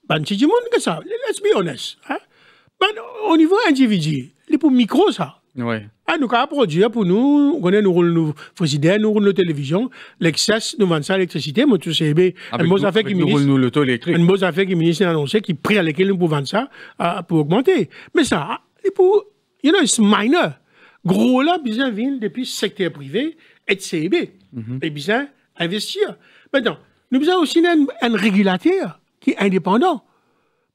ben, c'est du monde que ça. Let's be honest. Ben, au niveau individuel, c'est pour micro, ça. Oui. Ah, nous avons produit pour nous, on est nous roule nos président, nous roule nos télévision. l'excès, nous vend ça à l'électricité, mais tu sais, une bonne affaire qui nous l'auto Une bonne affaire qui ministre a annoncé, qui prix à laquelle nous pouvons vendre ça, pour augmenter. Mais ça, il pour, you know, it's minor. Gros là, besoin vient depuis secteur privé et de CEB. Mm Et besoin investir. Maintenant, nous avons aussi un, régulateur qui est indépendant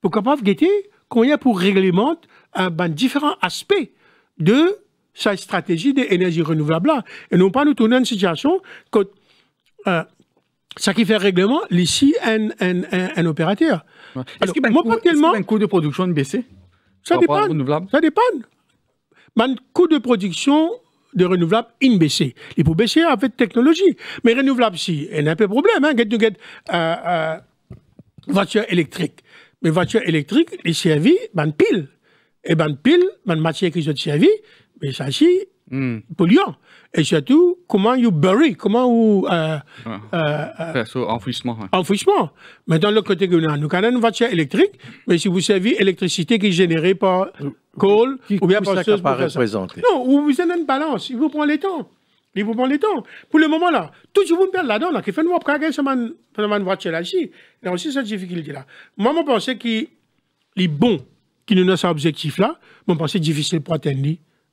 pour capable guetter qu'on pour réglementer ben, différents aspects de sa stratégie d'énergie renouvelable là. Et non pas nous tourner une situation que euh, ça qui fait règlement, l'ici un, un, un, opérateur. Est-ce qu'il y a un coût de production baissé Ça dépend. Ça dépend. Un coût de production de renouvelable in baissé. Il faut baisser avec technologie. Mais renouvelable, si, il y a un peu de problème. Hein. Get euh, euh, voiture électrique. Mais voiture électrique, les vie ben pile et eh ben pile, ben matière qui se servi, mais ça c'est hmm. polluant. Et surtout, comment vous bury, comment vous... Euh, euh, euh enfouissement. Enfouissement. Mais dans le côté que nous avons, nous une voiture électrique, mais si vous servez électricité qui est générée par euh, coal ou bien par ça représenter. Non, vous avez une balance, il vous prend le temps. Il vous prend le temps. Pour le moment là, tout le monde perd là-dedans, là, qui fait nous semaine, sur une voiture là-ci. Il y a aussi cette difficulté là. Moi, je pensais qu'il est bon qui nous a cet objectif-là, je que c'est difficile pour atteindre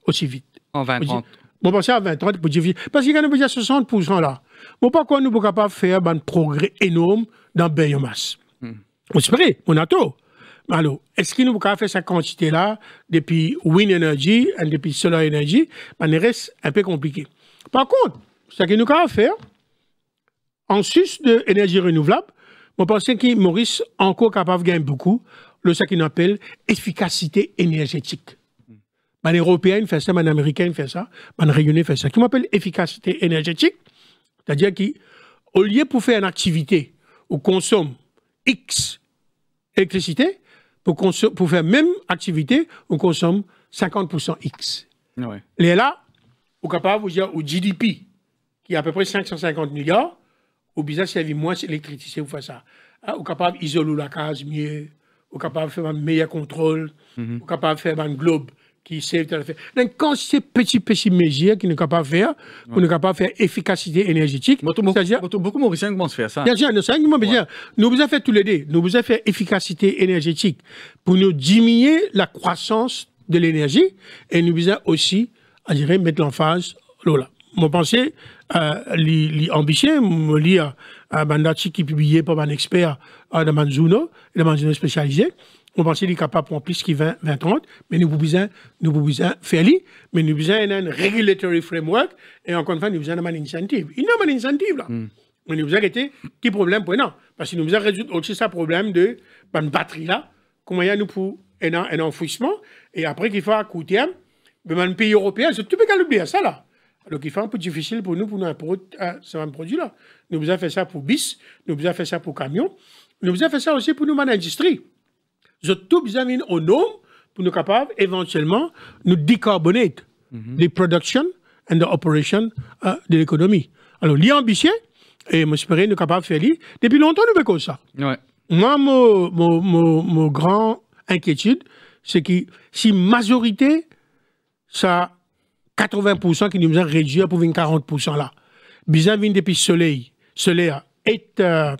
aussi vite. En 2030. Mon pensée à 2030 pour difficile. Parce qu'il y a 60% là. Mon pas nous ne pouvons pas faire un progrès énorme dans biomasse. Mm. On on a Mais Alors, est-ce qu'il nous a faire cette quantité-là depuis wind energy et hein, depuis solar energy Ça ben, reste un peu compliqué. Par contre, ce qu'il nous a faire, en sus de l'énergie renouvelable, je pense que Maurice est encore capable de gagner beaucoup le ce qu'on appelle efficacité énergétique. Les Européens fait ça, les américain fait ça, les réunion fait ça. Qui m'appelle efficacité énergétique, c'est-à-dire qu'au lieu pour faire une activité où consomme X électricité, pour, pour faire même activité, on consomme 50% X. là, on capable de dire au GDP, qui est à peu près 550 milliards, au bizarre, servi moins d'électricité vous fait ça. Ah, on est capable d'isoler la case mieux, ou capable de faire un meilleur contrôle, mm -hmm. ou capable de faire un globe qui sait tout à faire. Donc, quand ces petit, petit mesures qu'on ne capable de faire, on qu'on est capable de faire efficacité énergétique, c'est-à-dire. Beaucoup de Mauriciens commencent à faire ça. Bien nous avons bien. Nous vous fait tous les deux. Nous vous fait efficacité énergétique pour nous diminuer la croissance de l'énergie et nous vous aussi, à dire, mettre en l'emphase là. Mon pensée, euh, l'ambition, me lire un mandat qui est publié par un expert de Manzuno, de Manzuno spécialisé. On pense qu'il est capable remplir plus qui 20, 20, 30, mais nous avons besoin, nous besoin faire mais nous avons besoin d'un regulatory framework, et encore une fois, nous avons besoin d'un incentive. Il y a un incentive, là. Hmm. Mais nous besoin été, qui problème pour nous? Parce que nous besoin résoudre aussi ce problème de, ben, batterie, là, comment il a nous pour un, un enfouissement, et après qu'il faut à court terme, ben, un ben, pays européen, c'est tout le monde qui a oublié ça, là. Donc, qui fait un peu difficile pour nous, pour nous, pour, ah, ce même produit-là. Nous avons fait ça pour bis, nous avons fait ça pour camion, nous avons fait ça aussi pour nous, man industrie. Je tout examine au nom pour nous capables, éventuellement, nous décarboner mhm. les production and the operation euh, de l'économie. Alors, l'ambition, et j'espère nous capables de faire ça. Depuis longtemps, nous faisons ça. Moi, mon, mon, mon, grand inquiétude, c'est que si majorité, ça 80% qui nous a réduit pour venir 40% là. Bizarre, depuis soleil, soleil est, euh,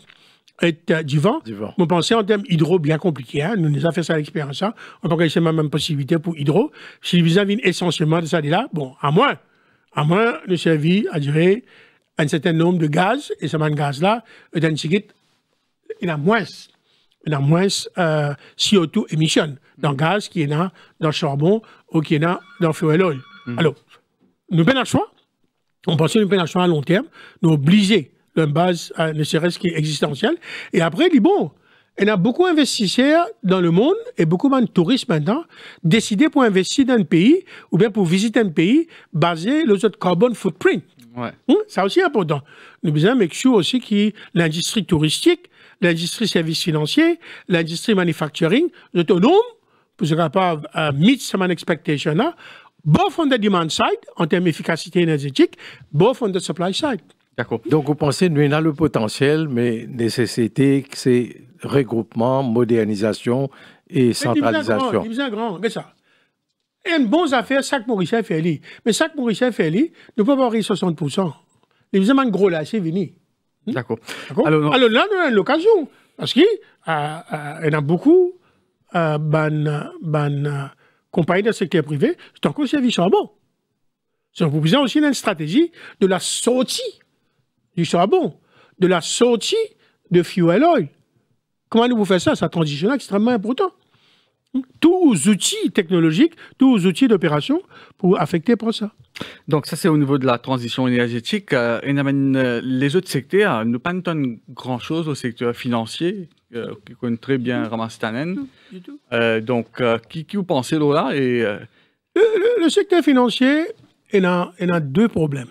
est euh, du vent. Mon pensée en termes hydro bien compliqué. Hein. Nous, nous avons fait ça à l'expérience. Hein. En tant que c'est ma même possibilité pour hydro. Si vous avez essentiellement de ça, là, bon, à moins, à moins de servir à duré un certain nombre de gaz, et ce même gaz-là, il y a moins il a moins euh, CO2 émission dans le gaz qui est dans, dans le charbon ou qui est dans, dans le fuel oil. Mm. Nous peinons à choix. On pense que nous à choix à long terme. Nous obliger d'une base, euh, ne serait-ce qu'existentielle. Et après, dit bon, en a beaucoup d'investisseurs dans le monde et beaucoup de touristes maintenant décidés pour investir dans un pays ou bien pour visiter un pays basé sur le carbon footprint. Ouais. Hum, ça aussi important. Nous besoin make sure aussi que l'industrie touristique, l'industrie services financiers, l'industrie manufacturing, autonome, pour pas pas à meet some expectation là, both on the demand side, en termes d'efficacité énergétique, both on the supply side. D'accord. Donc, vous pensez, nous, on a le potentiel,
mais nécessité, c'est regroupement, modernisation et centralisation. C'est
est grand, mais ça. Une bonne affaire, ça que Mauricien fait Mais ça que Mauricien fait peut nous pouvons avoir 60%. Les un gros là, c'est venu. D'accord. Alors, Alors, là, nous avons l'occasion, parce qu'il euh, euh, y en a beaucoup, euh, ban, ban, compagnie dans le secteur privé, c'est encore service bon. C'est vous proposant aussi une stratégie de la sortie du charbon, de la sortie de fuel oil. Comment nous vous faire ça C'est un transition extrêmement important. Hein? Tous les outils technologiques, tous les outils d'opération pour affecter pour ça.
Donc ça c'est au niveau de la transition énergétique. Euh, les autres secteurs, ne pas grand-chose au secteur financier euh, qui connaît très bien Ramastanen. Euh, donc, euh, qui, qui vous pensez, Lola et,
le, secteur financier, il a, il a deux problèmes.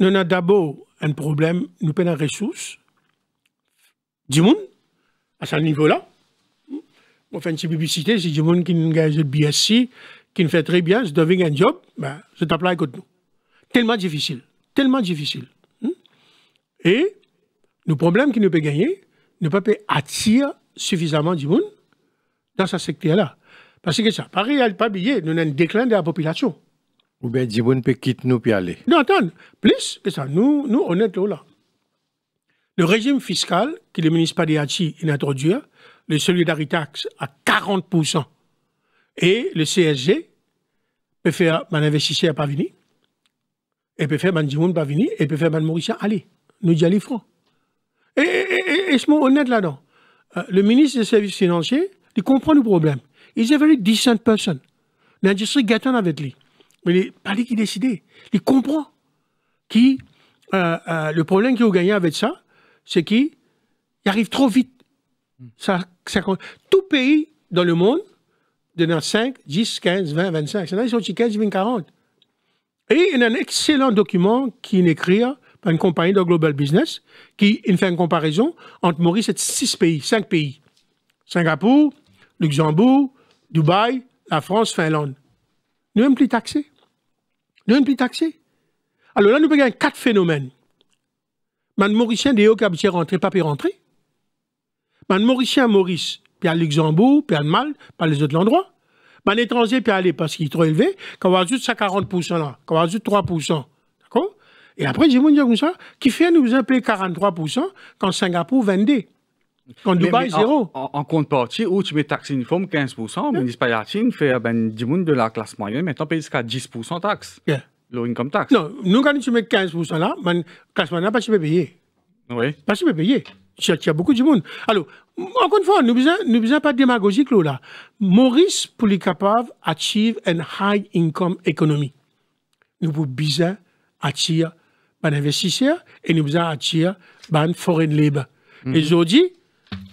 On a d'abord un problème, nous pas des ressources du monde à ce niveau-là. On fait une petite publicité, c'est du monde qui gagne le BSC, qui fait très bien, je devient un job, ben, je t'appelle à nous. Tellement difficile, tellement difficile. Hmm? Et le problème qui nous peut gagner, nous pas peut attirer suffisamment du monde dans ce secteur-là. Parce que ça, Paris n'a pas oublié, nous avons un déclin de la population. Ou bien du monde peut quitter nous et aller. Non, attends, plus que ça, nous, nous on est là. Le régime fiscal que le ministre Pagliacci a introduit, le Solidarity Tax à 40%, et le CSG peut faire mon investisseur pas venir, et peut faire un Dimoun pas venir, et peut faire mon Mauricien aller. Nous dit aller francs. Et, ce et, honnête là-dedans. Euh, le ministre des services financiers, il comprend le problème. Il est très 17 personnes. L'industrie gâtonne avec lui. Mais il n'est pas lui qui décide. Il comprend qui, euh, euh, le problème qu'il a gagné avec ça, c'est qu'il arrive trop vite. Ça, tout pays dans le monde, de 5, 10, 15, 20, 25, ils sont 15, 20, 40. Et il y a un excellent document qui écrit écrit une compagnie de Global Business qui fait une comparaison entre Maurice et six pays, cinq pays. Singapour, Luxembourg, Dubaï, la France, Finlande. Nous sommes plus taxés. Nous sommes plus taxés. Alors là, nous avons quatre phénomènes. Man Mauricien, des hauts qui rentré, pas pu rentrer. Man Mauricien, Maurice, puis à Luxembourg, puis à Mal, pas les autres endroits. Man étranger, puis aller parce qu'il est trop élevé. Quand on a juste 40% là, quand on a juste 3%. D'accord et après, j'ai comme ça, qui fait nous appeler 43%, quand Singapour vendait, Quand Dubaï, mais, zéro.
En, contrepartie, où tu mets taxe uniforme 15%, mais yeah. fait ah ben, du de la classe moyenne, maintenant paye jusqu'à 10%
taxe. Low income tax. Non, nous, quand tu mets 15% là, ben, classe moyenne, pas tu peux payer. Oui. Pas tu peux payer. Il y a beaucoup de monde. Alors, encore une fois, nous besoin pas de démagogie, là. Maurice, pour les capable, achieve an high income economy. Nous avons besoin ban investisseur et nous avons attiré ban foreign libre. Mhm. Et aujourd'hui,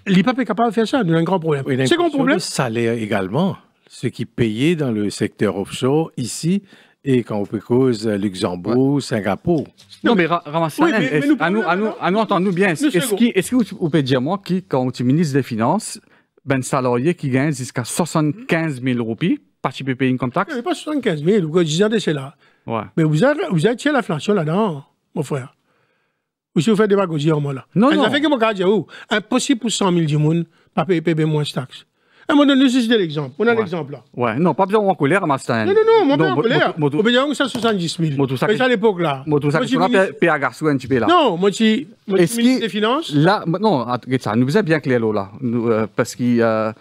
l'IPAP est capable de faire ça, nous avons un grand problème. Oui, C'est un problème.
salaire également, ce qui payait dans le secteur offshore ici
et quand on peut cause euh, Luxembourg, Singapour. Non, mais ramassez à hein. nous, à nous, entendons bien. Est-ce est que vous pouvez dire, moi, qui, quand tu êtes ministre des Finances, ben salarié qui gagne jusqu'à 75 000 roupies, peut payer une comme taxe? mais pas 75 000, vous disais de
cela. Ouais. Mais vous avez, vous avez tiré l'inflation là-dedans mon frère. Ou si vous faites démagogie en moi là. Non, non. Ça fait que mon gardien, oh, impossible pour 100 000 du monde, pas payer PB moins taxes. À un moment donné, de l'exemple. On a l'exemple là.
Ouais, non, pas besoin en colère, Mastin. Non, non, non, moi pas en colère. Vous
a 170 000. Moi, tout ça. Mais à l'époque là. Moi, tout ça, tu
à garçon un petit peu là. Non,
moi, tu. Est-ce des finances
Là, non, ça nous faisons bien clair là. Euh, parce que. Euh,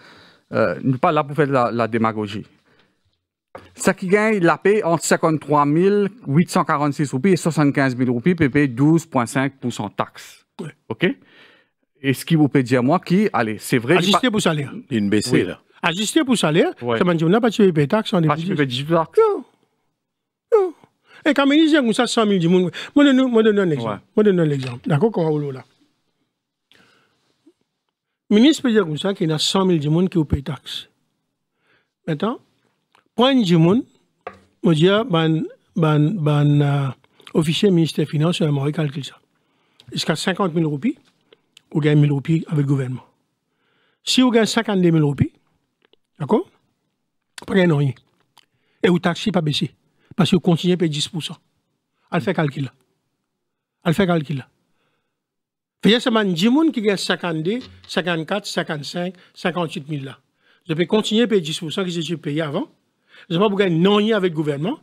euh, nous pas là pour faire la démagogie. Ce qui gagne, la paix entre 53 846 roupies et 75 000 roupies, pp 12,5% de OK? Et ce qui vous peut dire, moi, qui, allez, c'est vrai. Ajuster pour salaire.
Une
baissée, oui. là.
Ajuster pour salaire, ouais. ça m'a dit, on n'a pas tué les taxes en Pas tué 10 taxes. Non. Non. Et quand ministre dit ça, 100 000 du monde. Moi, je donne un exemple. Moi, je donne un exemple. D'accord, comment vous là? Le ministre peut dire que ça qu'il 100 000 du monde qui paye taxes. Maintenant, pour un mo je ban, ban, ban uh, officier ministère des Finances a calculé ça. Jusqu'à 50 000 roupies, ou 1 000 roupies avec le gouvernement. Si vous gagne 52 000 roupies, d'accord Pas gagne rien. Et vous taxez pas baisser. Parce que vous continuez à payer 10%. Elle fait calcul là. Elle fait calcul là. Fait seulement 10 qui gagne 52, 54, 55, 58 000 là. Je peux continuer à payer 10% que j'ai payé avant. Je ne sais pas pourquoi ils rien avec le gouvernement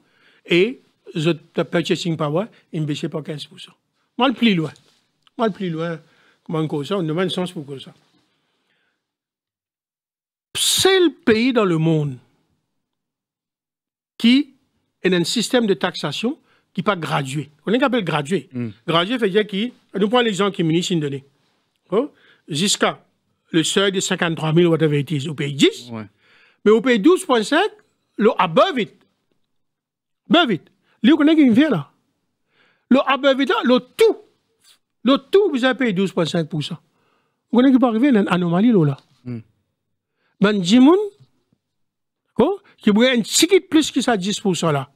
et le purchasing power, il ne baissait pas 15%. Moi, le plus loin. Moi, le plus loin, comment on ça, on sens pour ça. C'est le pays dans le monde qui a un système de taxation qui n'est pas gradué. On l'appelle gradué. Mm. Gradué veut dire qui. Nous prenons l'exemple qui est ministre donné. Oh? Jusqu'à le seuil de 53 000 whatever it is, au pays 10. Ouais. Mais au pays 12.5, lo above it », le « above it », le « above it », le tout. le tout, vous avez payé 12,5%. Vous n'avez pas arrivé une anomalie là. Mm. 10 000, qui pourrait un petit plus que ça 10% là.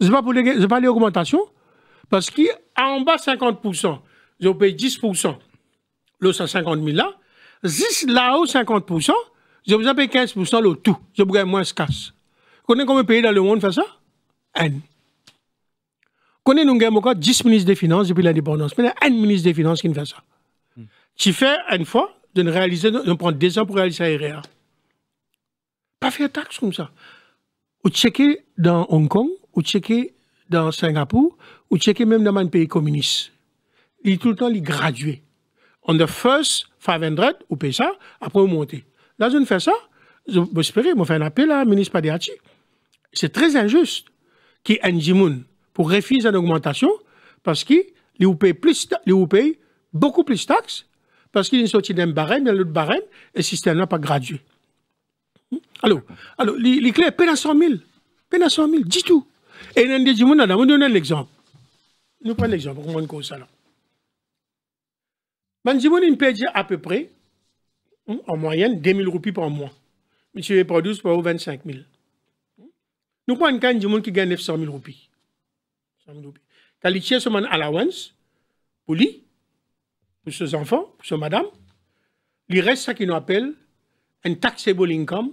C'est pas pour les, pas les augmentations, parce qu'en bas 50%, vous paye payé 10%, le 150 000 là, 10 là-haut 50%, je vous ai payé 15% le tout, je payé moins casse. Qu'on combien de pays dans le monde font ça Un. connaissez, nous encore 10 ministres des Finances depuis l'indépendance. Mais il y a un ministre des Finances qui ne fait ça. Tu fais une fois, de réaliser, de prendre deux ans pour réaliser ça Pas faire taxe comme ça. Ou checker dans Hong Kong, ou checker dans Singapour, ou checker même dans un pays communiste. Il est tout le temps il gradué. On the first 500, ou paye ça, après on monte. Là, je ne fais ça. je espérer, je vais faire un appel à la ministre Padiachi c'est très injuste qu'un Jimoun pour refuser une augmentation parce qu'il paye paye beaucoup plus de taxes parce qu'il est sorti d'un barème, d'un autre barème, et le système n'a pas gradué. Hmm? Alors, alors les, clés, peine à 100 000. Peine à 100 000, dis tout. Et des gens on va donner un exemple. Nous prenons l'exemple, comment on ça là. Manjimoun, il paye à peu près, hmm, en moyenne, 2 000 roupies par mois. Monsieur est produit, 12, pour 25 000. Nous kan monde qui gagne 900 000 roupies. 900 000 roupies. allowance pour lui, pour ses enfants, pour ses madame. Il reste ce nous appelle un taxable income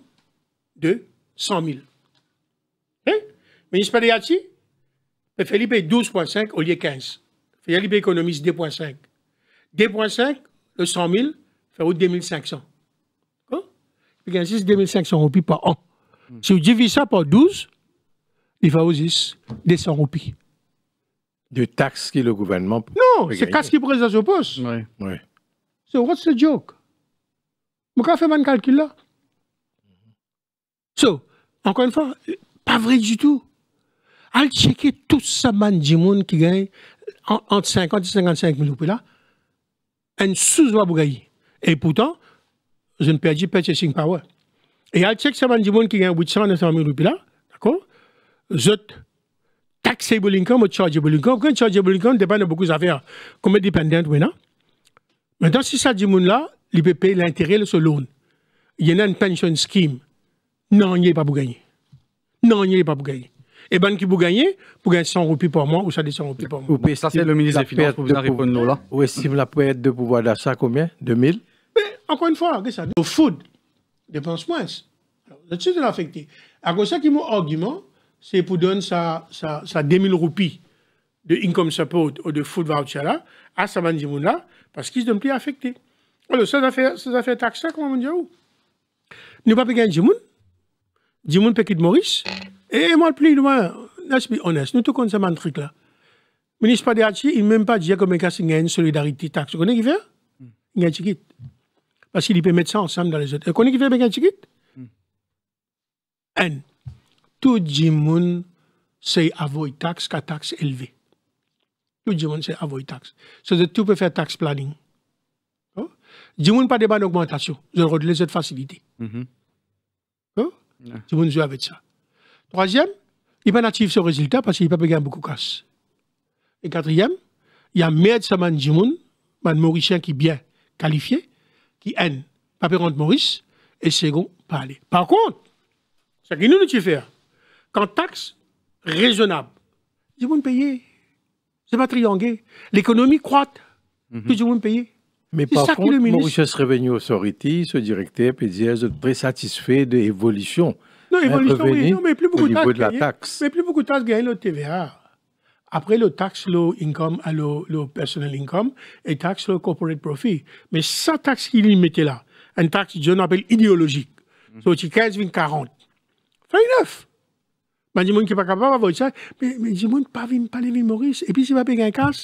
de 100 000. Mais il se paye Felipe 12,5 au lieu 15. Felipe économise 2,5. 2,5, le 100 000, fait 2500. 500. Il gagne 2500 roupies par an. Si vous divisez ça par 12, il va aussi 200 roupies.
De taxes que le gouvernement. Non, c'est casse qui
prend ce poste. Oui. oui. C'est what's the joke? Je vais faire mon calcul là. So, encore une fois, pas vrai du tout. Al checker tout ça, man, du monde qui gagne entre 50 et 55 000 roupies là. Un sous-doigt pour gagner. Et pourtant, je ne perds pas de purchasing power. Et al checker ça, man, du monde qui gagne 800 900 000 roupies là zot taxable income ou chargeable income. Quand chargeable income dépend de beaucoup d'affaires, comme dépendant maintenant. Maintenant, si ça dit là, il peut payer l'intérêt de le loan. Il y a une pension scheme. Non, il n'y a pas pour gagner. Non, il n'y a pas pour gagner. Et ben qui vous gagner, pour gagner 100 roupies par mois ou ça 100 roupies par mois. ça c'est le ministre des Finances pour vous répondre
là. Ou estime la perte de pouvoir d'achat combien 2000
Mais encore une fois, ça Le food, dépense moins. Alors, le titre est affecté. À cause ça qui mon argument, c'est pour donner sa, sa, sa 2000 roupies de income support ou de food voucher là, à gens là, parce qu'ils ne sont plus affectés. Alors, ça, ça fait taxe comment on dit où Nous pas payer Jimoun, Jimoun Petit Maurice, et moi, plus loin, let's be honest, nous tout connaissons ce truc là. Le ministre Padeachi, il n'a même pas dit comment il y une solidarité taxe. Vous connaissez qui fait hmm. Il y a un ticket. Parce qu'il peut mettre ça ensemble dans les autres. Vous connaissez qui fait avec un ticket tout le monde sait taxe, taxes tax taxe Tout le monde sait avoir une taxe. so le Tout peut faire tax planning Le oh. monde n'a pas débat d'augmentation je redonne les autres facilités Le mm-hmm. oh. monde joue avec ça troisième il peut natif ce résultat parce qu'il peut gagner beaucoup de cash et quatrième il y a maire de Saman Jimoun, man Mauricien qui est bien qualifié, qui haine papier de Maurice, et second, parler. Par contre, ce que nous nous faire, qu'en taxe raisonnable, je vais me payer. Je pas trianguler. L'économie croît, je mhm. vais me payer. Mais par contre, le Mauritius
Revenue Authority, ce directeur, peut dire est très satisfait de l'évolution. Non, hein, mais plus beaucoup au niveau de, la taxe.
Mais plus beaucoup de taxes gagnent le TVA. Après, le taxe, low income, le, le personal income et taxe, le corporate profit. Mais sa taxe qu'il mettait là, une taxe, je n'appelle idéologique. Mhm. c'est 15, 20, 40. Fair enough. Ben, capables de moun ki pa kapab avoy sa, gens de moun pa vin pale vin Maurice, epi puis pa pe gen kas,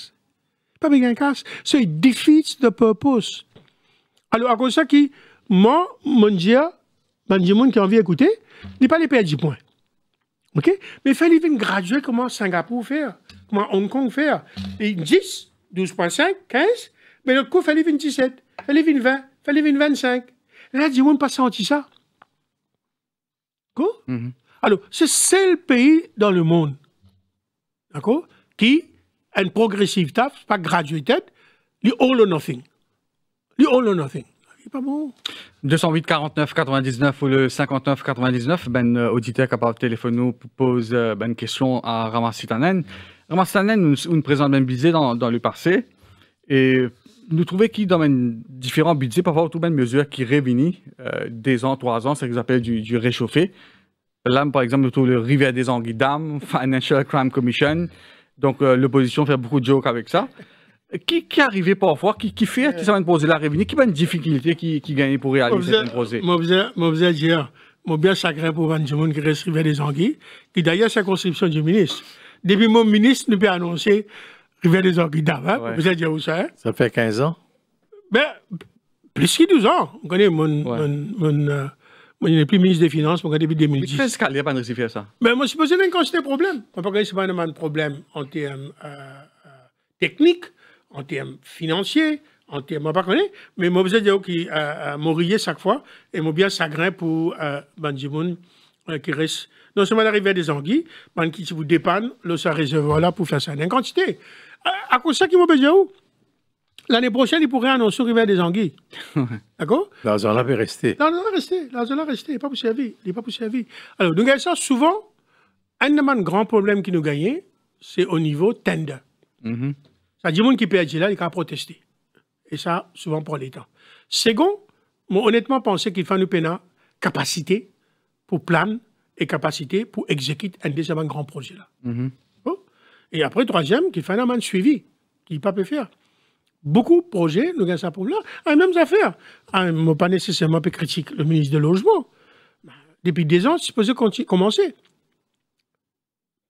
pa pe gen kas, so it defeats the purpose. Alo akon sa ki, man, moun diya, man ben, de moun ki anvi ekoute, li pas li pe di point. Ok? Mais fe li vin gradye Singapour Singapour fer, koman Hong Kong faire. Et 10, 12.5, 15, Mais, lòt kou fe li vin 17, Il li vin 20, Il li vin 25. La di moun pa santi sa. Kou? Mm-hmm. Alors, c'est seul pays dans le monde, d'accord, qui a une taf, pas graduated, le all or nothing. Le all or nothing. Pas bon.
208 49 99 ou le 59 99, ben euh, auditeur qui a téléphone nous pose euh, ben, une question à Ramas Sitanen, nous présente même budget dans, le passé et nous trouvons qu'il dans différents budgets, parfois tout même mesure qui réunit euh, des ans, trois ans, c'est ce qu'ils appellent du, du réchauffé. L'âme, par exemple, autour trouve le Rivière des Anguilles d'âme, Financial Crime Commission. Donc, euh, l'opposition fait beaucoup de jokes avec ça. Qui, qui arrivait parfois, qui,
qui fait, qui euh. s'est posé poser la réunion, qui a une difficulté qui, qui gagne pour réaliser un Moi, Je dire, mon bien sacré pour Van qui reste Rivière des Anguilles, qui d'ailleurs, c'est la conscription du ministre. Depuis mon ministre, ne peut annoncer Rivière des Anguilles d'âme. Hein? Vous avez dire où ça hein?
Ça fait 15 ans.
Ben, plus que 12 ans. Vous connaissez mon euh, moi, il n'est plus ministre des Finances depuis 2010. Mais qu'est-ce qu'il a pas de faire ça Mais moi, je suppose que c'est un problème. On peut c'est pas un problème en termes euh, euh, techniques, en termes financiers, en termes. Je pas connu, mais moi, je dire que euh, euh mourir chaque fois et moi, bien sacré pour euh, Banjimoun euh, qui reste. Non seulement arriver à des Anguilles, mais qui, se vous dépanne, le sa réservoir là pour faire ça en quantité. À, euh, à cause de ça, qui m'a dit L'année prochaine, il pourrait annoncer au des Anguilles. D'accord
L'argent là peut rester.
L'argent là rester. L'argent là rester. Il n'est pas pour servir. Il n'est pas pour vie. Alors, nous gagnons ça souvent. Un des grands problèmes qui nous gagnait, c'est au niveau tender. Mm Ça dit, monde qui agir là, il vont protester. Et ça, souvent, prend les temps. Second, moi, honnêtement, penser qu'il faut nous pénal capacité pour plan et capacité pour exécuter un des grands projets là. Mm-hmm. Et après, troisième, qu'il faut un suivi, qu'il pas peut faire beaucoup de projets, nous avons ça pour là, à ah, même affaire. ne ah, moi, pas nécessairement critiquer critique le ministre de logement. Bah, depuis des ans, c'est supposé commencer.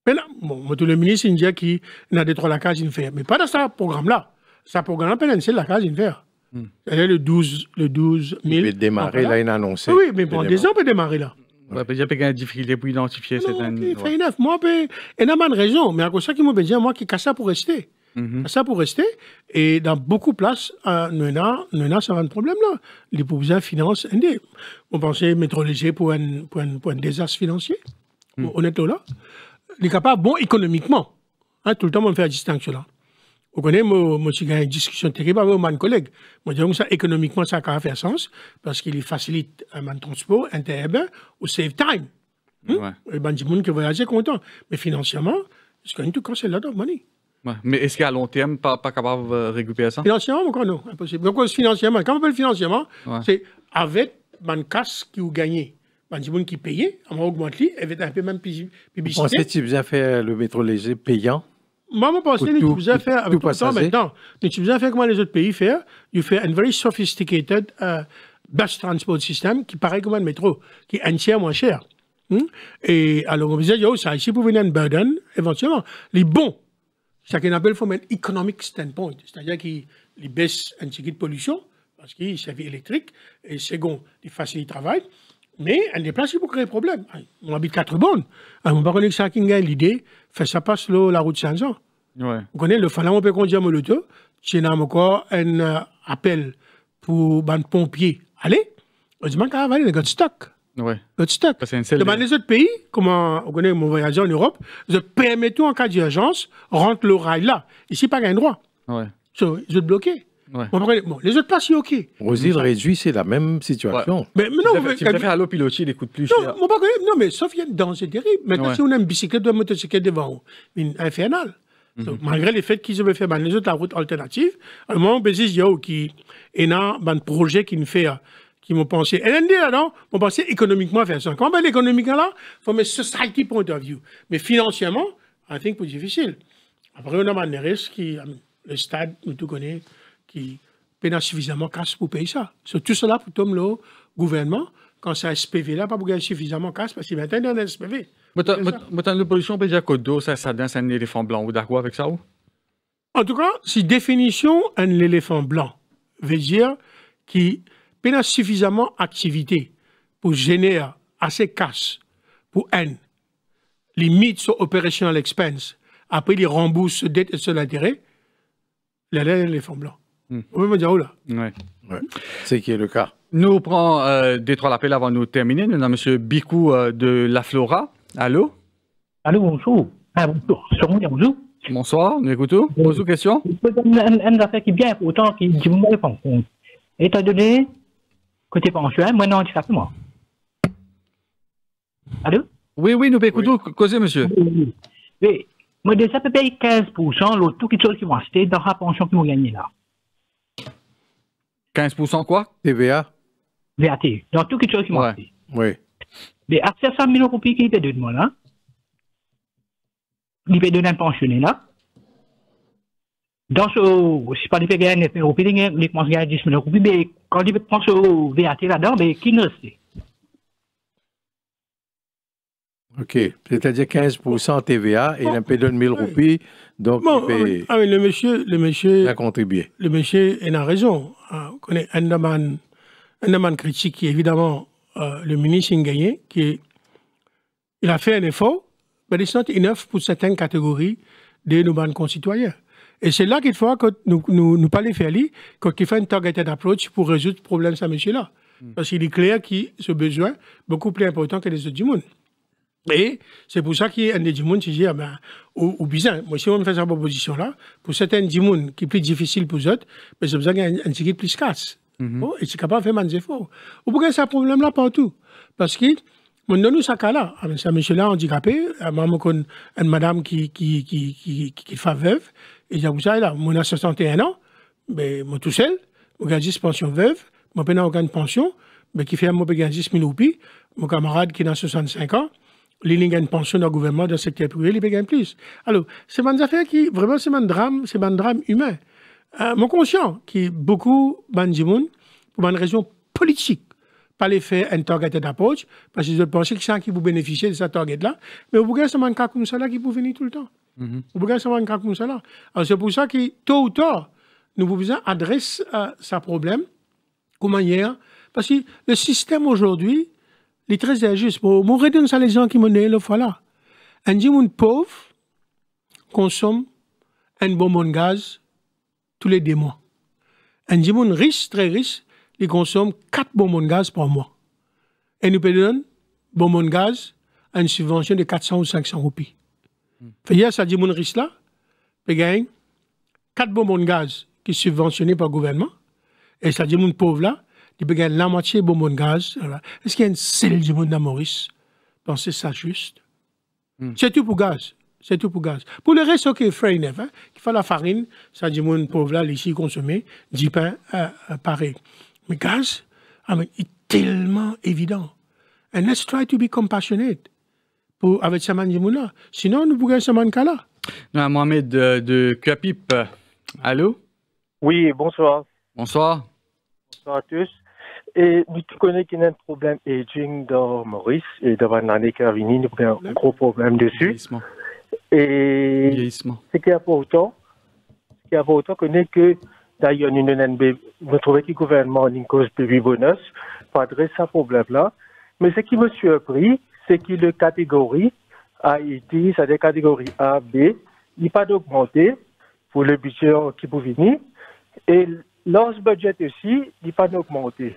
Mais là, bon, tout le ministre, il dit qu'il a détruit la case, il fait. Mais pas dans ce programme-là. Ce programme-là, c'est la case, il fait.
Hum. Elle est le 12, le 12 000. Il peut démarrer,
là, il a annoncé. Oui, mais pendant des ans, il
peut démarrer, là. On peut déjà qu'il y a pour identifier cette année. Il fait neuf mois, ben, il y a raison. Mais à cause de ça, il m'a dit, moi, qui casse ça pour rester. Mm -hmm. Ça pour rester. Et dans beaucoup de places, nous euh, nona, ça va un problème là. Les pauvres finance On pensait métrologer pour un, pour un, pour un désastre financier. Mm. Honnêtement, là. Les capables, bon économiquement. Hein, tout le temps, on fait la distinction là. Vous connaissez, moi, j'ai une discussion terrible avec mon collègue. Moi, je dis que ça, économiquement, ça a quand même fait sens parce qu'il facilite un transport interurbain ou save time. Hein? Ouais. y Et ben, du qui voyage content. Mais financièrement, c'est quand même tout cancel là-dedans, money.
Mais est-ce qu'à long terme, pas, pas capable euh, de récupérer ça
Financièrement, encore non, impossible. Donc, euh, financièrement, quand on parle financièrement, c'est avec mon casse qui vous gagnez. Si vous qui payait, on va augmenter, avez un peu même publicité. Pensez que tu faisais
faire euh, le métro léger payant
Moi, je pensais que tu faisais faire avec tout, tout temps maintenant. Tu faisais faire comme les autres pays font. Tu fais un very sophisticated best transport system qui paraît comme un métro, qui est un moins cher. Hmm? Et alors, on me disait, yo, ça ici pour venir un burden, éventuellement. Les bons ce qu'on appelle from an economic standpoint, c'est-à-dire qu'il baisse un petit peu de pollution, parce qu'il s'agit électrique, et second, il facilite le travail, mais un des places pour créer des problèmes. Ah, on habite quatre bonnes. Ah, on ne connaît pas qui a l'idée, fait ça passe la route Saint-Jean. Ouais. On connaît le Fallon, on peut conduire l'auto, c'est encore un euh, appel pour les ben, pompiers. Allez, on dit, on va aller dans stock.
Ouais. Notre stock. Dans les
autres pays, comme on, connaît mon voyageur en Europe, je tout en cas d'urgence, rentre le rail là. Ici, pas un droit. Ouais. So, je vais bloquer. Ouais. Bon, les autres pas si OK. Rosine réduit,
c'est la même situation. Mais, mais, non, tu mais, préfères, aller à
l'eau pilotier, il coûte plus non, cher. non, mais sauf qu'il y a une danger terrible. Maintenant, si on a une bicyclette ou une motocyclette devant nous, infernale. Mm malgré le fait qu'ils avaient fait ben, les autres la route alternative, à un moment, on dit, qu'il y a qui, un ben, projet qui nous fait euh, qui m'ont pensé, LND là, non, m'ont pensé économiquement faire ça. Comment l'économie, là, from a society point of view. Mais financièrement, I think plus difficile. Après, on a risque qui, euh, le stade, nous tout connaît, qui peine suffisamment casse pour payer ça. C'est tout cela pour tomber le gouvernement, quand c'est SPV là, pas pour gagner suffisamment casse, parce qu'il y a un SPV.
Mais l'opposition peut dire que dos, ça, ça danse un éléphant blanc, ou d'accord avec ça ou?
En tout cas, si définition un éléphant blanc veut dire qui il suffisamment d'activité pour générer assez cash pour N. Limite sur operational expense. Après, il rembourse dette et sur l'intérêt. Les lettres, les fonds blancs. Mmh. On me dire, où, oh là.
Ouais. Ouais. C'est qui est le cas. Nous prenons euh, trois appels avant de nous terminer. Nous avons M. Bicou euh, de La Flora. Allô?
Allô, bonjour. Ah, bonjour.
Bonjour. Bonsoir, nous écoutons. Euh, bonjour, question. Une, une affaire qui est bien autant qui, qui
me répond. Étant donné Côté pension, moi non, tu fais moi.
Allô? Oui, oui, nous écoutons, oui. causez, monsieur. Oui, oui.
Moi, déjà, je payer 15%, de tout ce qui m'a acheté, dans la pension que m'ont gagné là.
15% quoi? TVA? VAT. Dans tout ce qui m'a acheté. Oui. Mais à 700 000 euros qui étaient de moi là, il peut
donner un pensionné là. Dans ce, si pas du PGN, mais au PDN, les 10 000 rupies, mais quand vous pensez au VAT là-dedans, mais ben, qui ne sait?
OK. C'est-à-dire 15 TVA et paye de 1000 roupies. Donc, bon, il ah, oui, le monsieur, le monsieur. a contribué.
Le monsieur, a raison. Ah, on connaît un Endaman critique, qui est évidemment euh, le ministre Ngaye, qui il a fait un effort, mais il est neuf pour certaines catégories de nos concitoyens. Et c'est là qu'il faut que nous, nous, nous parler faire lui, qu'il fait une targeted approach pour résoudre le problème de ce monsieur-là. Hmm. Parce qu'il est clair que ce besoin est beaucoup plus important que les autres du monde. Et c'est pour ça qu'il y a des gens qui disent, ah ou, bien, moi si on me fait cette proposition-là, pour certains monde qui est plus difficile pour les autres, mais j'ai besoin d'un ticket plus casse. Mhm. oh, et c'est capable de faire des efforts. Ou pourquoi ce problème-là partout Parce que, mon nous ça là, ah ben, c'est un monsieur-là handicapé, un maman, une madame qui, qui, qui, qui, qui, qui fait veuve, et Jabusa, là, ben, moi, j'ai 61 ans, je suis tout seul, je gagne pension veuve, moi, pas je gagne pension, mais ben, qui fait, moi, je gagne 10 000 roupies, mon camarade qui a 65 ans, il une pension dans le gouvernement, dans le secteur privé, il gagne plus. Alors, c'est une affaire qui, vraiment, c'est un drame, c'est un drame humain. Je euh, mon conscient, qui beaucoup, gens, pour une raison politique, pas les faire un target d'approche, parce que je pensais que c'est qui vous bénéficiez de cette target-là, mais vous avez un cas comme ça qui vous venir tout le temps. Mm savoir c'est pour ça que tôt ou tard, nous pouvons adresser à euh, ce problème, comment hier. parce que le système aujourd'hui, il est très injuste. Pour mourir ça les gens qui m'ont donné le voilà. Un dimanche pauvre consomme un bonbon de gaz tous les deux mois. Un riche, très riche, il consomme quatre bonbons de gaz par mois. Et nous pouvons donner bonbon de gaz à une subvention de 400 ou 500 roupies. Hier, ça dit mon riche là, il a 4 bonbons de gaz qui sont subventionnés par le gouvernement. Et ça dit mon pauvre là, il y a la moitié bonbons de gaz. Est-ce qu'il y a une seule du monde à Maurice Pensez ça juste. Hmm. C'est tout pour gaz. C'est tout pour gaz. Pour le reste, ok, il Neve, Hein, qu'il faut la farine, ça dit mon pauvre là, si consommer 10 pains euh, euh pareil. Mais gaz, ah, mais, est tellement évident. And let's try to be compassionate pour, avec Shaman Yemuna. Sinon, nous pourrions Shaman Kala.
Mohamed de, de Allô Oui, bonsoir.
Bonsoir. Bonsoir à tous. Et tu connais qu'il y a un problème aging dans Maurice et dans l'année qui nous avons un gros problème dessus. Vieillissement. Et ce qui est important, ce qui est important, c'est que d'ailleurs, nous avons trouvons que le gouvernement a une cause de vie bonus pour adresser ce problème-là. Mais ce qui me surprend, c'est que catégorie et D, c'est à des catégories A, B, il pas d'augmenter pour le budget qui peut venir. Et leur budget aussi, il pas d'augmenter.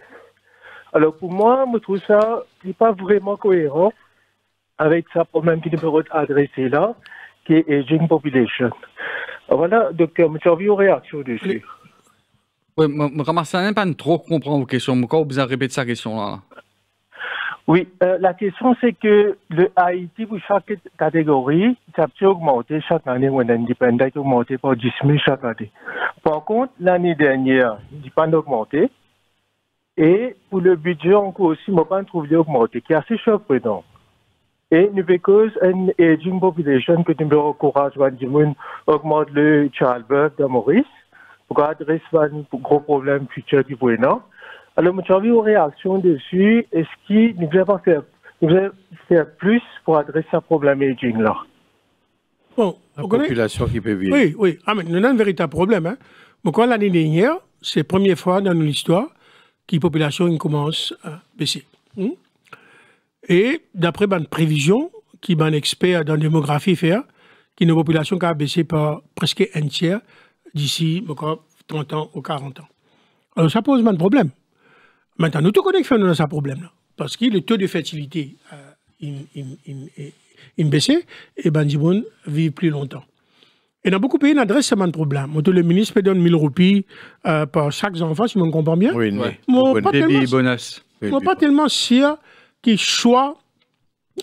Alors pour moi, je trouve ça n'est pas vraiment cohérent avec ça problème qui nous être adressé là, qui est Aging Population. Voilà, donc, M. je réaction aux réactions dessus. Oui, je
ne pas trop comprendre vos questions. Pourquoi vous avez répété sa question là
oui, euh, la question c'est que le Haïti pour chaque catégorie, ça pu augmenter chaque année indépendant l'indépendance est augmenté par 10 000 chaque année. Par contre, l'année dernière, il n'a pas augmenté. Et pour le budget encore aussi, on pas trouvé d'augmenter, qui est assez surprenant. Et nous because une aging population que nous encourageons à augmenter le childbirth de Maurice pour adresser un gros problème futur qui est alors, tu as vu vos réactions dessus, est-ce qu'il ne voulait pas faire, plus pour adresser un problème là la population qui peut vivre. Oui,
oui. Ah, mais nous avons un véritable problème. Hein. l'année dernière, c'est la première fois dans l'histoire que la population commence à baisser. Hein. Et d'après une prévision, qui un expert dans la démographie fait, qui une population qui a baissé par presque un tiers d'ici 30 ans ou 40 ans. Alors ça pose un problème. Maintenant, nous te connaissons dans ce problème-là. Parce que le taux de fertilité euh, est baissé et gens ben, vivent plus longtemps. Et dans beaucoup de pays, on adresse ce même problème. le ministre donne 1000 roupies euh, par chaque enfant, si je comprends bien. Oui, oui. Moi, pas tellement, bonus. pas tellement sûr qu'il soit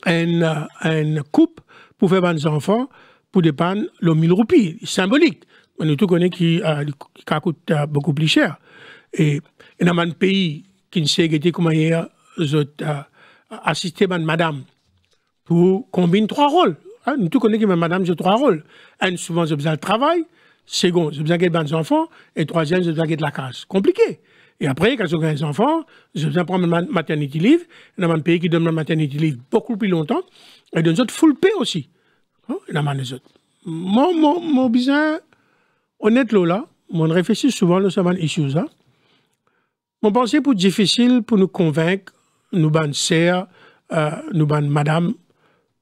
une, une coupe pour faire des enfants pour dépendre le 1000 roupies. Symbolique. nous tous connaissons qui, euh, coûte euh, beaucoup plus cher. Et, et dans un pays, qui ne a, Koumaye, assisté une madame, pour combiner trois rôles. Hein, nous tous connaissons que madame, a trois rôles. Un, souvent, j'ai besoin de travail. Second, j'ai besoin d'aider des enfants. Et troisième, j'ai besoin de la case. Compliqué. Et après, quand j'ai des enfants, j'ai besoin de prendre ma maternité leave. Dans un pays qui donne ma maternité leave beaucoup plus longtemps. Et dans autres, full pay aussi. Hein, dans les autres. Mon, mon, mon besoin, Honnêtement là, mon réfléchit souvent, à semaine issues, Hein? Mon pensée pour difficile pour nous convaincre, nous ban sœurs, euh, nous ban madame,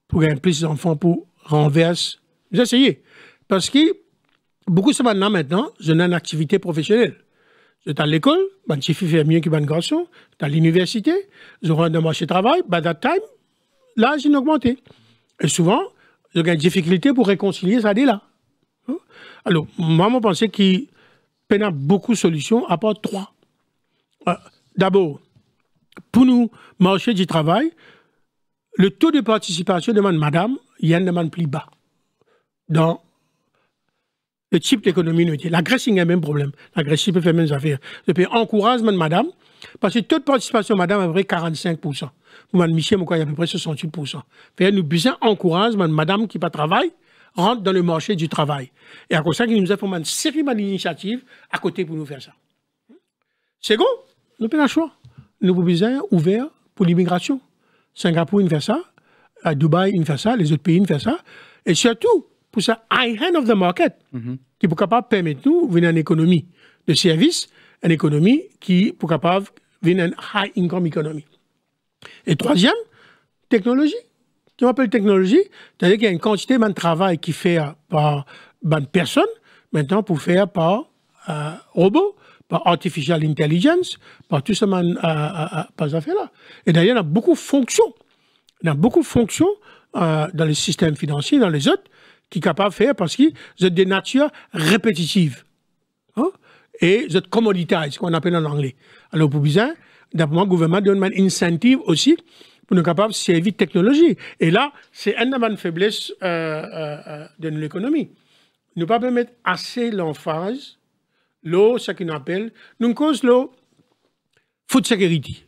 pour gagner plus d'enfants pour renverser. J'ai essayé. Parce que beaucoup de maintenant, maintenant, je n'ai une activité professionnelle. Je suis à l'école, je suis fait mieux que garçon, je à l'université, je rentre dans marché travail, by that time, l'âge est augmenté. Et souvent, j'ai des difficulté pour réconcilier ça dès là. Hein? Alors, moi, je pensais qu'il y a beaucoup de solutions, à part trois. Euh, d'abord, pour nous, marché du travail, le taux de participation demande madame, il y a demande plus bas dans le type d'économie nous La Grèce, il y a le même problème. La Grèce, peut faire les mêmes affaires. Le encourage madame, parce que le taux de participation madame est à peu près 45%. Pour madame Michel, il y a à peu près 68%. Fait, nous besoin encourage madame qui pas travaille, rentre dans le marché du travail. Et à cause ça, il nous a fait une série d'initiatives à côté pour nous faire ça. C'est bon nous Nouveau visa ouvert pour l'immigration. Singapour, il fait ça. À euh, Dubaï, il fait ça. Les autres pays, il fait ça. Et surtout, pour ça, high hand of the market, mhm. qui est capable permettre nous de venir une économie de service, une économie qui est capable venir économie high income economy. Et troisième, technologie. Ce qu'on appelle technologie, c'est-à-dire qu'il y a une quantité de travail qui est fait par des personnes, maintenant pour faire par un euh, robot par artificial intelligence, par tout ce man, à, à, là. Et d'ailleurs, il y a beaucoup de fonctions. Il y a beaucoup de fonctions euh, dans les systèmes financiers, dans les autres, qui sont capables de faire parce qu'ils sont des natures répétitives. Hein? Et ils sont commoditaires ce qu'on appelle en anglais. Alors, pour bien, d'abord, le gouvernement donne un incentive aussi pour nous capables de servir de technologie. Et là, c'est une des faiblesses euh, euh, euh, de l'économie. Nous ne pas mettre assez l'emphase l'eau, ce qu'on appelle, nous cause l'eau food security,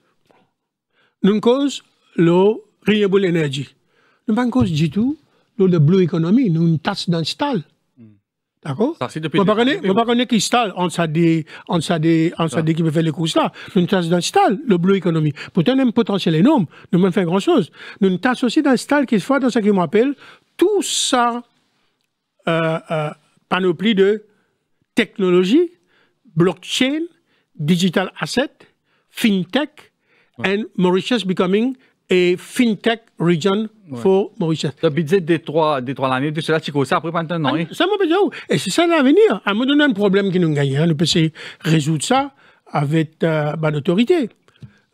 nous cause l'eau renewable energy, nous pas cause du tout l'eau de blue economy, nous une tasse d'install. Hmm. D'accord On ne connaît qui stalle, on dit, on s'a dit on sait dit qui peut faire les courses là. Nous tasse d'install, le blue economy, Pourtant, un potentiel énorme. Nous ne fait grand chose. Nous tasse aussi d'install qui soit dans ce qu'on appelle tout ça, euh, euh, panoplie de technologies, blockchain, digital asset, fintech, ouais. and Mauritius becoming a fintech region for Mauritius. Le budget des trois, des trois années, tout cela, tu ça après maintenant. Ah, et ça, et c'est ça l'avenir. À un moment donné, un problème qui nous gagne. Hein. le PC résout ça avec l'autorité. Euh,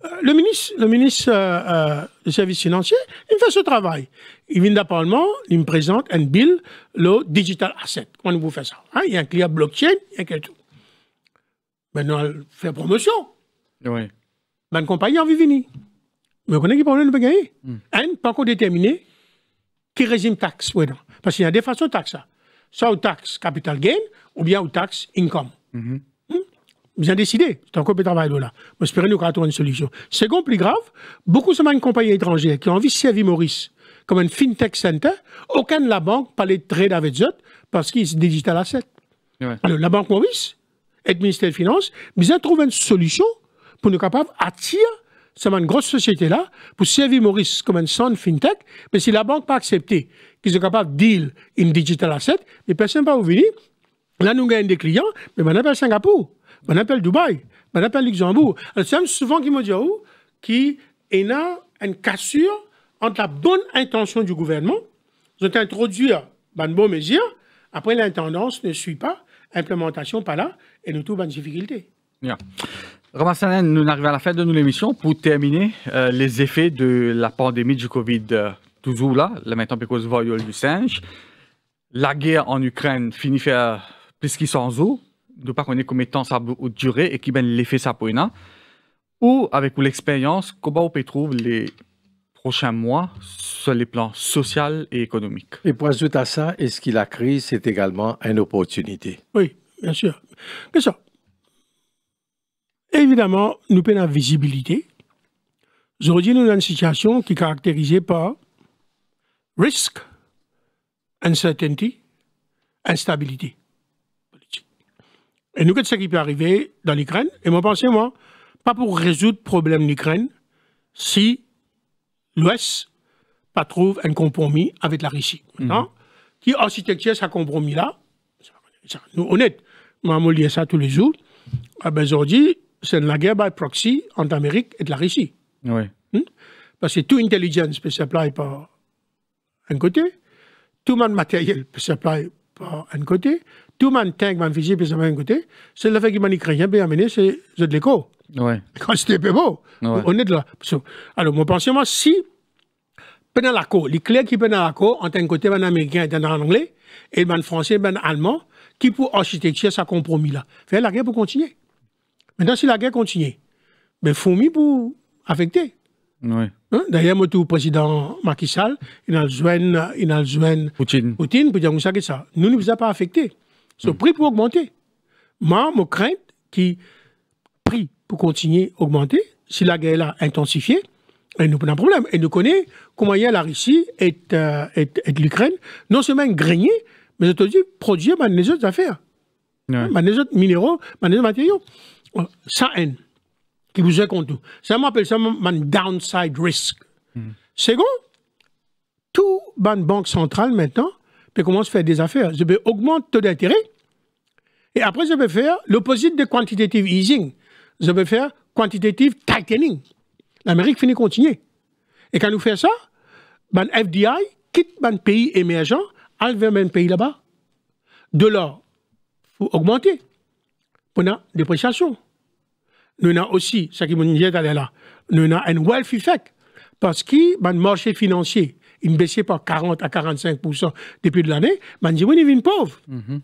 euh, le ministre, le ministre euh, euh, des services financiers, il fait ce travail. Il vient d'apparemment, il me présente un bill, le digital asset. on vous fait ça hein? Il y a un client blockchain, il y a quelque chose. Maintenant, elle fait promotion. Oui. Une compagnie en venir. Mais on connaît qui problème de gagner. Hmm. Un, pas encore déterminé, qui régime taxe. Parce qu'il y a des façons de taxer ça. Soit au taxe capital gain, ou bien au taxe income. Mm -hmm. décidé. C'est encore peu de travail là. J'espère que nous trouver une solution. Second, plus grave, beaucoup de compagnies étrangères qui ont envie de servir Maurice comme un fintech center. Aucune la banque ne parle de trade avec eux parce qu'ils sont digital asset. Alors, la banque Maurice, avec le ministère des Finances, mais à trouvé une solution pour nous capables d'attirer cette grosse société là, pour servir Maurice comme un centre fintech, mais si la banque pas accepté qu'ils soient capables de deal in digital asset, les personnes pas venir, là nous gagnons des clients, mais on appelle Singapour, on appelle Dubaï, on appelle Luxembourg. Alors c'est souvent qui me dit qu'il oh, qui y a une cassure entre la bonne intention du gouvernement, ils ont introduit une bonne mesure, après l'intendance ne suit pas, implémentation pas là et nous trouvons en difficulté.
Yeah. Ramasanen, nous arrivons à la fin de l'émission. Pour terminer, euh, les effets de la pandémie du Covid-19, euh, toujours là, là maintenant, parce que du singe. La guerre en Ukraine finit faire plus sans sont eau. Nous pas combien de temps ça va durer et qui ben l'effet ça peut Ou avec l'expérience, comment on peut trouver les mois sur les plans social et économique.
Et pour ajouter à ça, est-ce que la crise est également une opportunité?
Oui, bien sûr. Que ça. Évidemment, nous peine la visibilité. Aujourd'hui, nous avons une situation qui est caractérisée par risque, uncertainty, instabilité politique. Et nous, qu'est-ce qui peut arriver dans l'Ukraine Et moi, pensez-moi, pas pour résoudre le problème de l'Ukraine, si l'Ouest pas trouve un compromis avec la Russie. Mhm. Maintenant, qui architecture ce compromis-là Nous, honnêtes, moi, je ça tous les jours. aujourd'hui, ah ben, c'est la guerre par proxy entre l'Amérique et la Russie. Oui. Hmm? Parce que tout intelligence peut s'appliquer par un côté, tout matériel peut s'appliquer un côté, tout le monde que mon un côté, c'est le fait qu'il un dit qui bien amené, c'est de l'écho. Quand c'était pas beau, on est de là. Alors, mon moi si, pendant la les clés qui pendant la cour, en tant côté, ben américain et un anglais, et ben français, ben allemand, qui pour architecture, ça compromis là. faire la guerre pour continuer. Maintenant, si la guerre continue, ben, fourmi pour affecter. Oui. Hein? D'ailleurs, le tout président Macky Sall, il a joint, il Poutine. Poutine pour dire que ça, Nous ne nous a pas affecté. Ce hmm. prix pour augmenter. Moi, je crains qui prix pour continuer à augmenter, si la guerre là intensifiée, elle nous prend un problème. Et nous connaît comment la Russie euh, et, l'Ukraine, non seulement grigner, mais je produire les autres affaires. autres minéraux, autres matériaux. Ça, haine qui vous est contre. Ça m'appelle ça mon downside risk. Hmm. Second, tout banque centrale maintenant peut ben, commencer à faire des affaires. Je vais augmenter le taux d'intérêt et après je vais faire l'opposite de quantitative easing. Je vais faire quantitative tightening. L'Amérique finit continuer. Et quand nous faisons ça, ban FDI quitte ban pays émergent, va vers pays là-bas. De l'or, faut augmenter. Pendant dépréciation nous avons aussi, ce qui nous là, nous avons un wealth effect. Parce que ben, le marché financier, il baissait par 40 à 45 depuis de l'année, mais ben, nous pauvre. pauvres. Mm -hmm.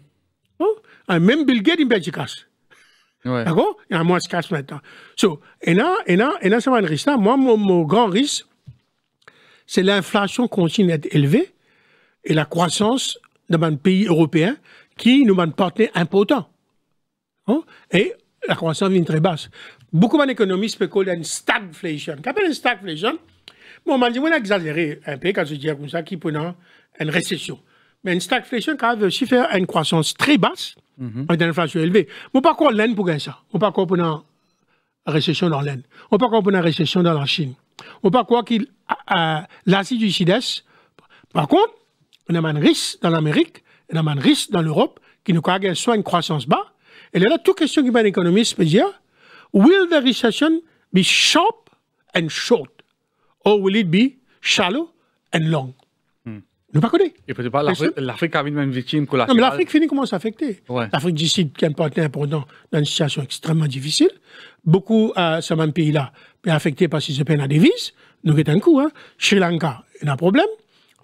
Oh, même Bill Gates, il perd du cash. D'accord Il y a moins de cash maintenant. So, et là, et là, et là ça va un risque. Moi, mon, grand risque, c'est l'inflation continue d'être élevée et la croissance dans un pays européen qui nous un partenaire important. Oh, Et la croissance vient très basse. Beaucoup d'économistes spéculent une stagflation. Qu'est-ce appelle une stagflation Bon, on m'a dit, on a exagéré un peu quand je dis comme ça, qui prend une récession. Mais une stagflation, quand veut aussi faire une croissance très basse, mhm. avec une inflation élevée. Mais pas quoi l'Inde pour gagner ça. On pas quoi pour une récession dans l'Inde. On pas quoi pour une récession dans la Chine. On pas quoi qu'il ah, ah, l'Asie du Sud-Est. Par contre, on a un risque dans l'Amérique, on a un risque dans l'Europe, qui nous pas soit une croissance basse, et là, toute question qui va un économiste me dire ah, Will the recession be sharp and short? Or will it be shallow and long? Hmm. Nous Ne pas
Et peut-être pas l'Afrique
a une même victime que la Non, mais l'Afrique finit comment s'affecter. L'Afrique du Sud, qui est un partenaire important dans une situation extrêmement difficile. Beaucoup, euh, ce même pays-là, est affecté par ces peines à devise. Nous, c'est un coup. Hein. Sri Lanka, il y a un problème.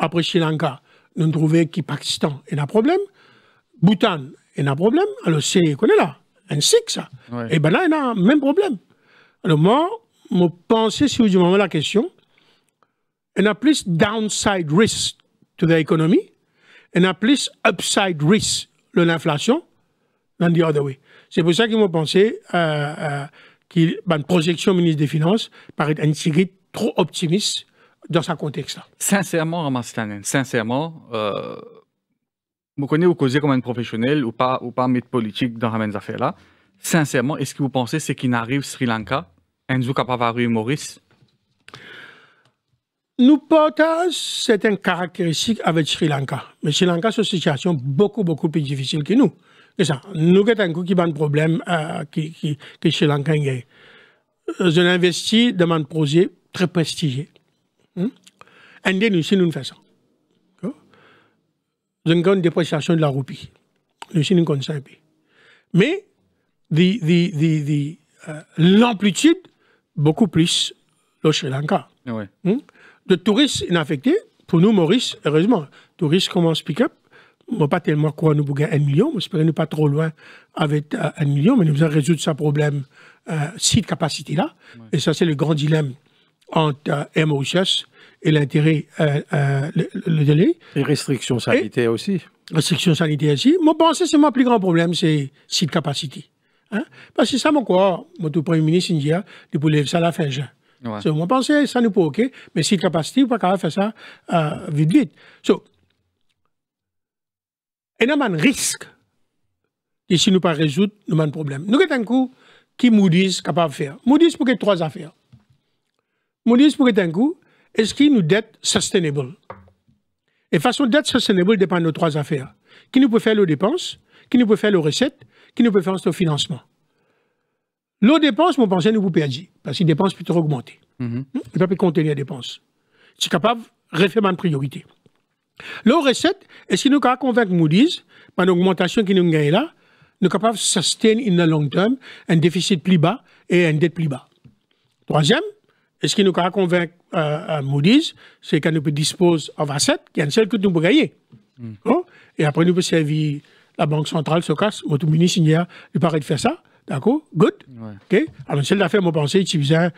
Après Sri Lanka, nous trouvons que Pakistan, il y a un problème. Bhoutan, il un problème. Alors, c'est qu'on est là, un cycle, ça. Et eh ben là, il a un même problème. Alors, moi, je pensais, si vous me la question, il y a plus downside risk to the economy, il y a plus upside risk de l'inflation, dans the other way. C'est pour ça que je pensé euh, euh, qu'une projection ministre des Finances paraît un trop optimiste dans ce contexte-là.
Sincèrement, Ramastanen, sincèrement, euh, vous connaissez vous causez comme un professionnel ou pas, ou pas mais politique dans ces affaires-là. Sincèrement, est-ce que vous pensez ce qui n'arrive Sri Lanka, Enzo Pavaru et Maurice
Nous portons certaines caractéristiques avec Sri Lanka. Mais Sri Lanka, c'est une situation beaucoup, beaucoup plus difficile que nous. ça. Nous c'est un coup qui a un problème euh, qui, qui, Sri Lanka a. Euh, je l'investis dans un projet très prestigieux. Hein? Indien, nous, si nous faisons ça une grande dépréciation de la roupie. Le Chine Mais the, euh, l'amplitude, beaucoup plus le Sri Lanka. De ah hmm? touristes inaffectés, pour nous, Maurice, heureusement, touristes commencent pick-up, moi pas tellement quoi nous bouger un million, mais ne nous pas trop loin avec euh, un million, mais nous allons résoudre ce problème, euh, cette capacité-là. Et ça, c'est le grand dilemme entre euh, et et l'intérêt, euh, euh, le, délai. Et restrictions sanitaires aussi. Restrictions sanitaires aussi. Moi, penser c'est mon plus grand problème, c'est site capacité. Hein? Parce que ça, mon quoi, mon tout premier ministre, il dit, il ah, ça à la fin juin. Ouais. pensée, ça nous peut, OK, mais site capacité, on pas capable faire ça euh, vite, vite. So, et nous avons un risque. Et si nous pas résoudre, nous avons un problème. Nous avons un coup qui Moody's capable de faire. Moody's pour que trois affaires. Nous, pour un coup, est-ce qu'il nous dette sustainable Et façon dette sustainable dépend de nos trois affaires. Qui nous peut faire les dépenses, qui nous peut faire les recettes, qui nous peut faire notre financement. Les dépenses, mon pensée, nous vous perdit parce que les dépenses peuvent augmenter. Mm ne peut pas contenir les dépenses. Tu est capable de refaire ma priorité. Les recettes, est-ce qu'il nous peut convaincre Moody's, par l'augmentation qui nous gagne là, nous capable de sustain in long terme un déficit plus bas et une dette plus bas. Troisième, et ce qui nous convainc euh, à euh, Moody's, c'est qu'on peut dispose en asset qui est une seule que nous pouvons gagner. Hmm. Hein? Et après, nous pouvons servir la Banque centrale, ce cas, tout ministre, il n'y paraît de faire ça. D'accord Good OK Alors, celle d'affaires, je pensée, si vous euh,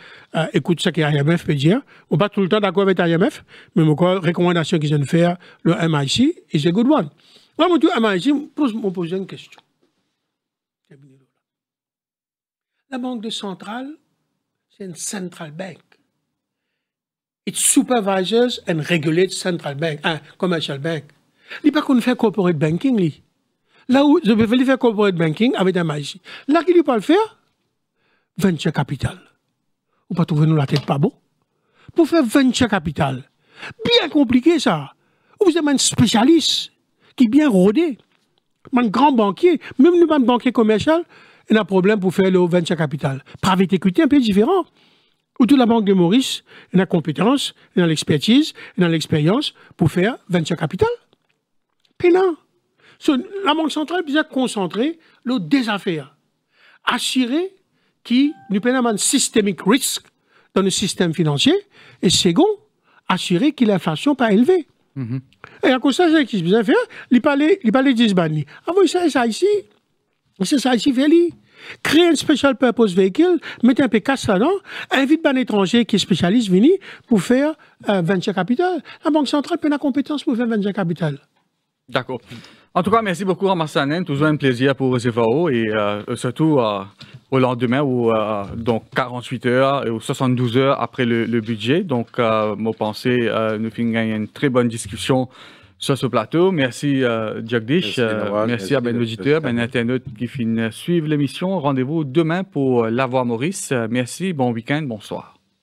écoute ce que l'IMF peut dire. On pas tout le temps d'accord avec l'IMF, mais mon recommandation qu'ils viennent faire, le MIC, c'est a good one. Moi, mon MIC, pose, me poser une question. La Banque centrale, c'est une central bank it supervises and regulates central bank, hein, commercial bank. Il n'y a pas qu'on fait corporate banking, Là où je vais faire corporate banking avec un magie. Là qu'il ne pas le faire, venture capital. Ou pas trouver nous la tête pas bon. Pour faire venture capital. Bien compliqué ça. Vous avez un spécialiste qui est bien rodé. Un grand banquier, même un banquier commercial, il a un problème pour faire le venture capital. Private equity, un peu différent ou de la Banque de Maurice, a la compétence, dans l'expertise, dans l'expérience pour faire venture capital. Puis La Banque centrale de concentrer le désaffaire. affaires. Assurer qui nous permet un risque systémique dans le système financier et second, assurer que l'inflation pas élevée. Mm-hmm. Et à cause de ça, qui besoin faire, il parlait, il parlait d'Isbani. Ah oui, c'est ça ici, c'est ça ici, Félix. Créer un special purpose véhicule, mettre un P4 là-dedans, invite un étranger qui est spécialiste, vini, pour faire euh, venture capital. La Banque centrale peut la compétence pour faire venture capital.
D'accord. En tout cas, merci beaucoup à Toujours un plaisir pour CFAO et euh, surtout euh, au lendemain, ou donc 48 heures ou 72 heures après le, budget. Donc, mon pensée, nous finissons une très bonne discussion sur ce plateau. Merci euh, Jagdish, euh, merci, à mes ben Vigiteur, Ben Internaute qui suivent suivre l'émission. Rendez-vous demain pour La Voix Maurice. Merci, bon week-end, bonsoir.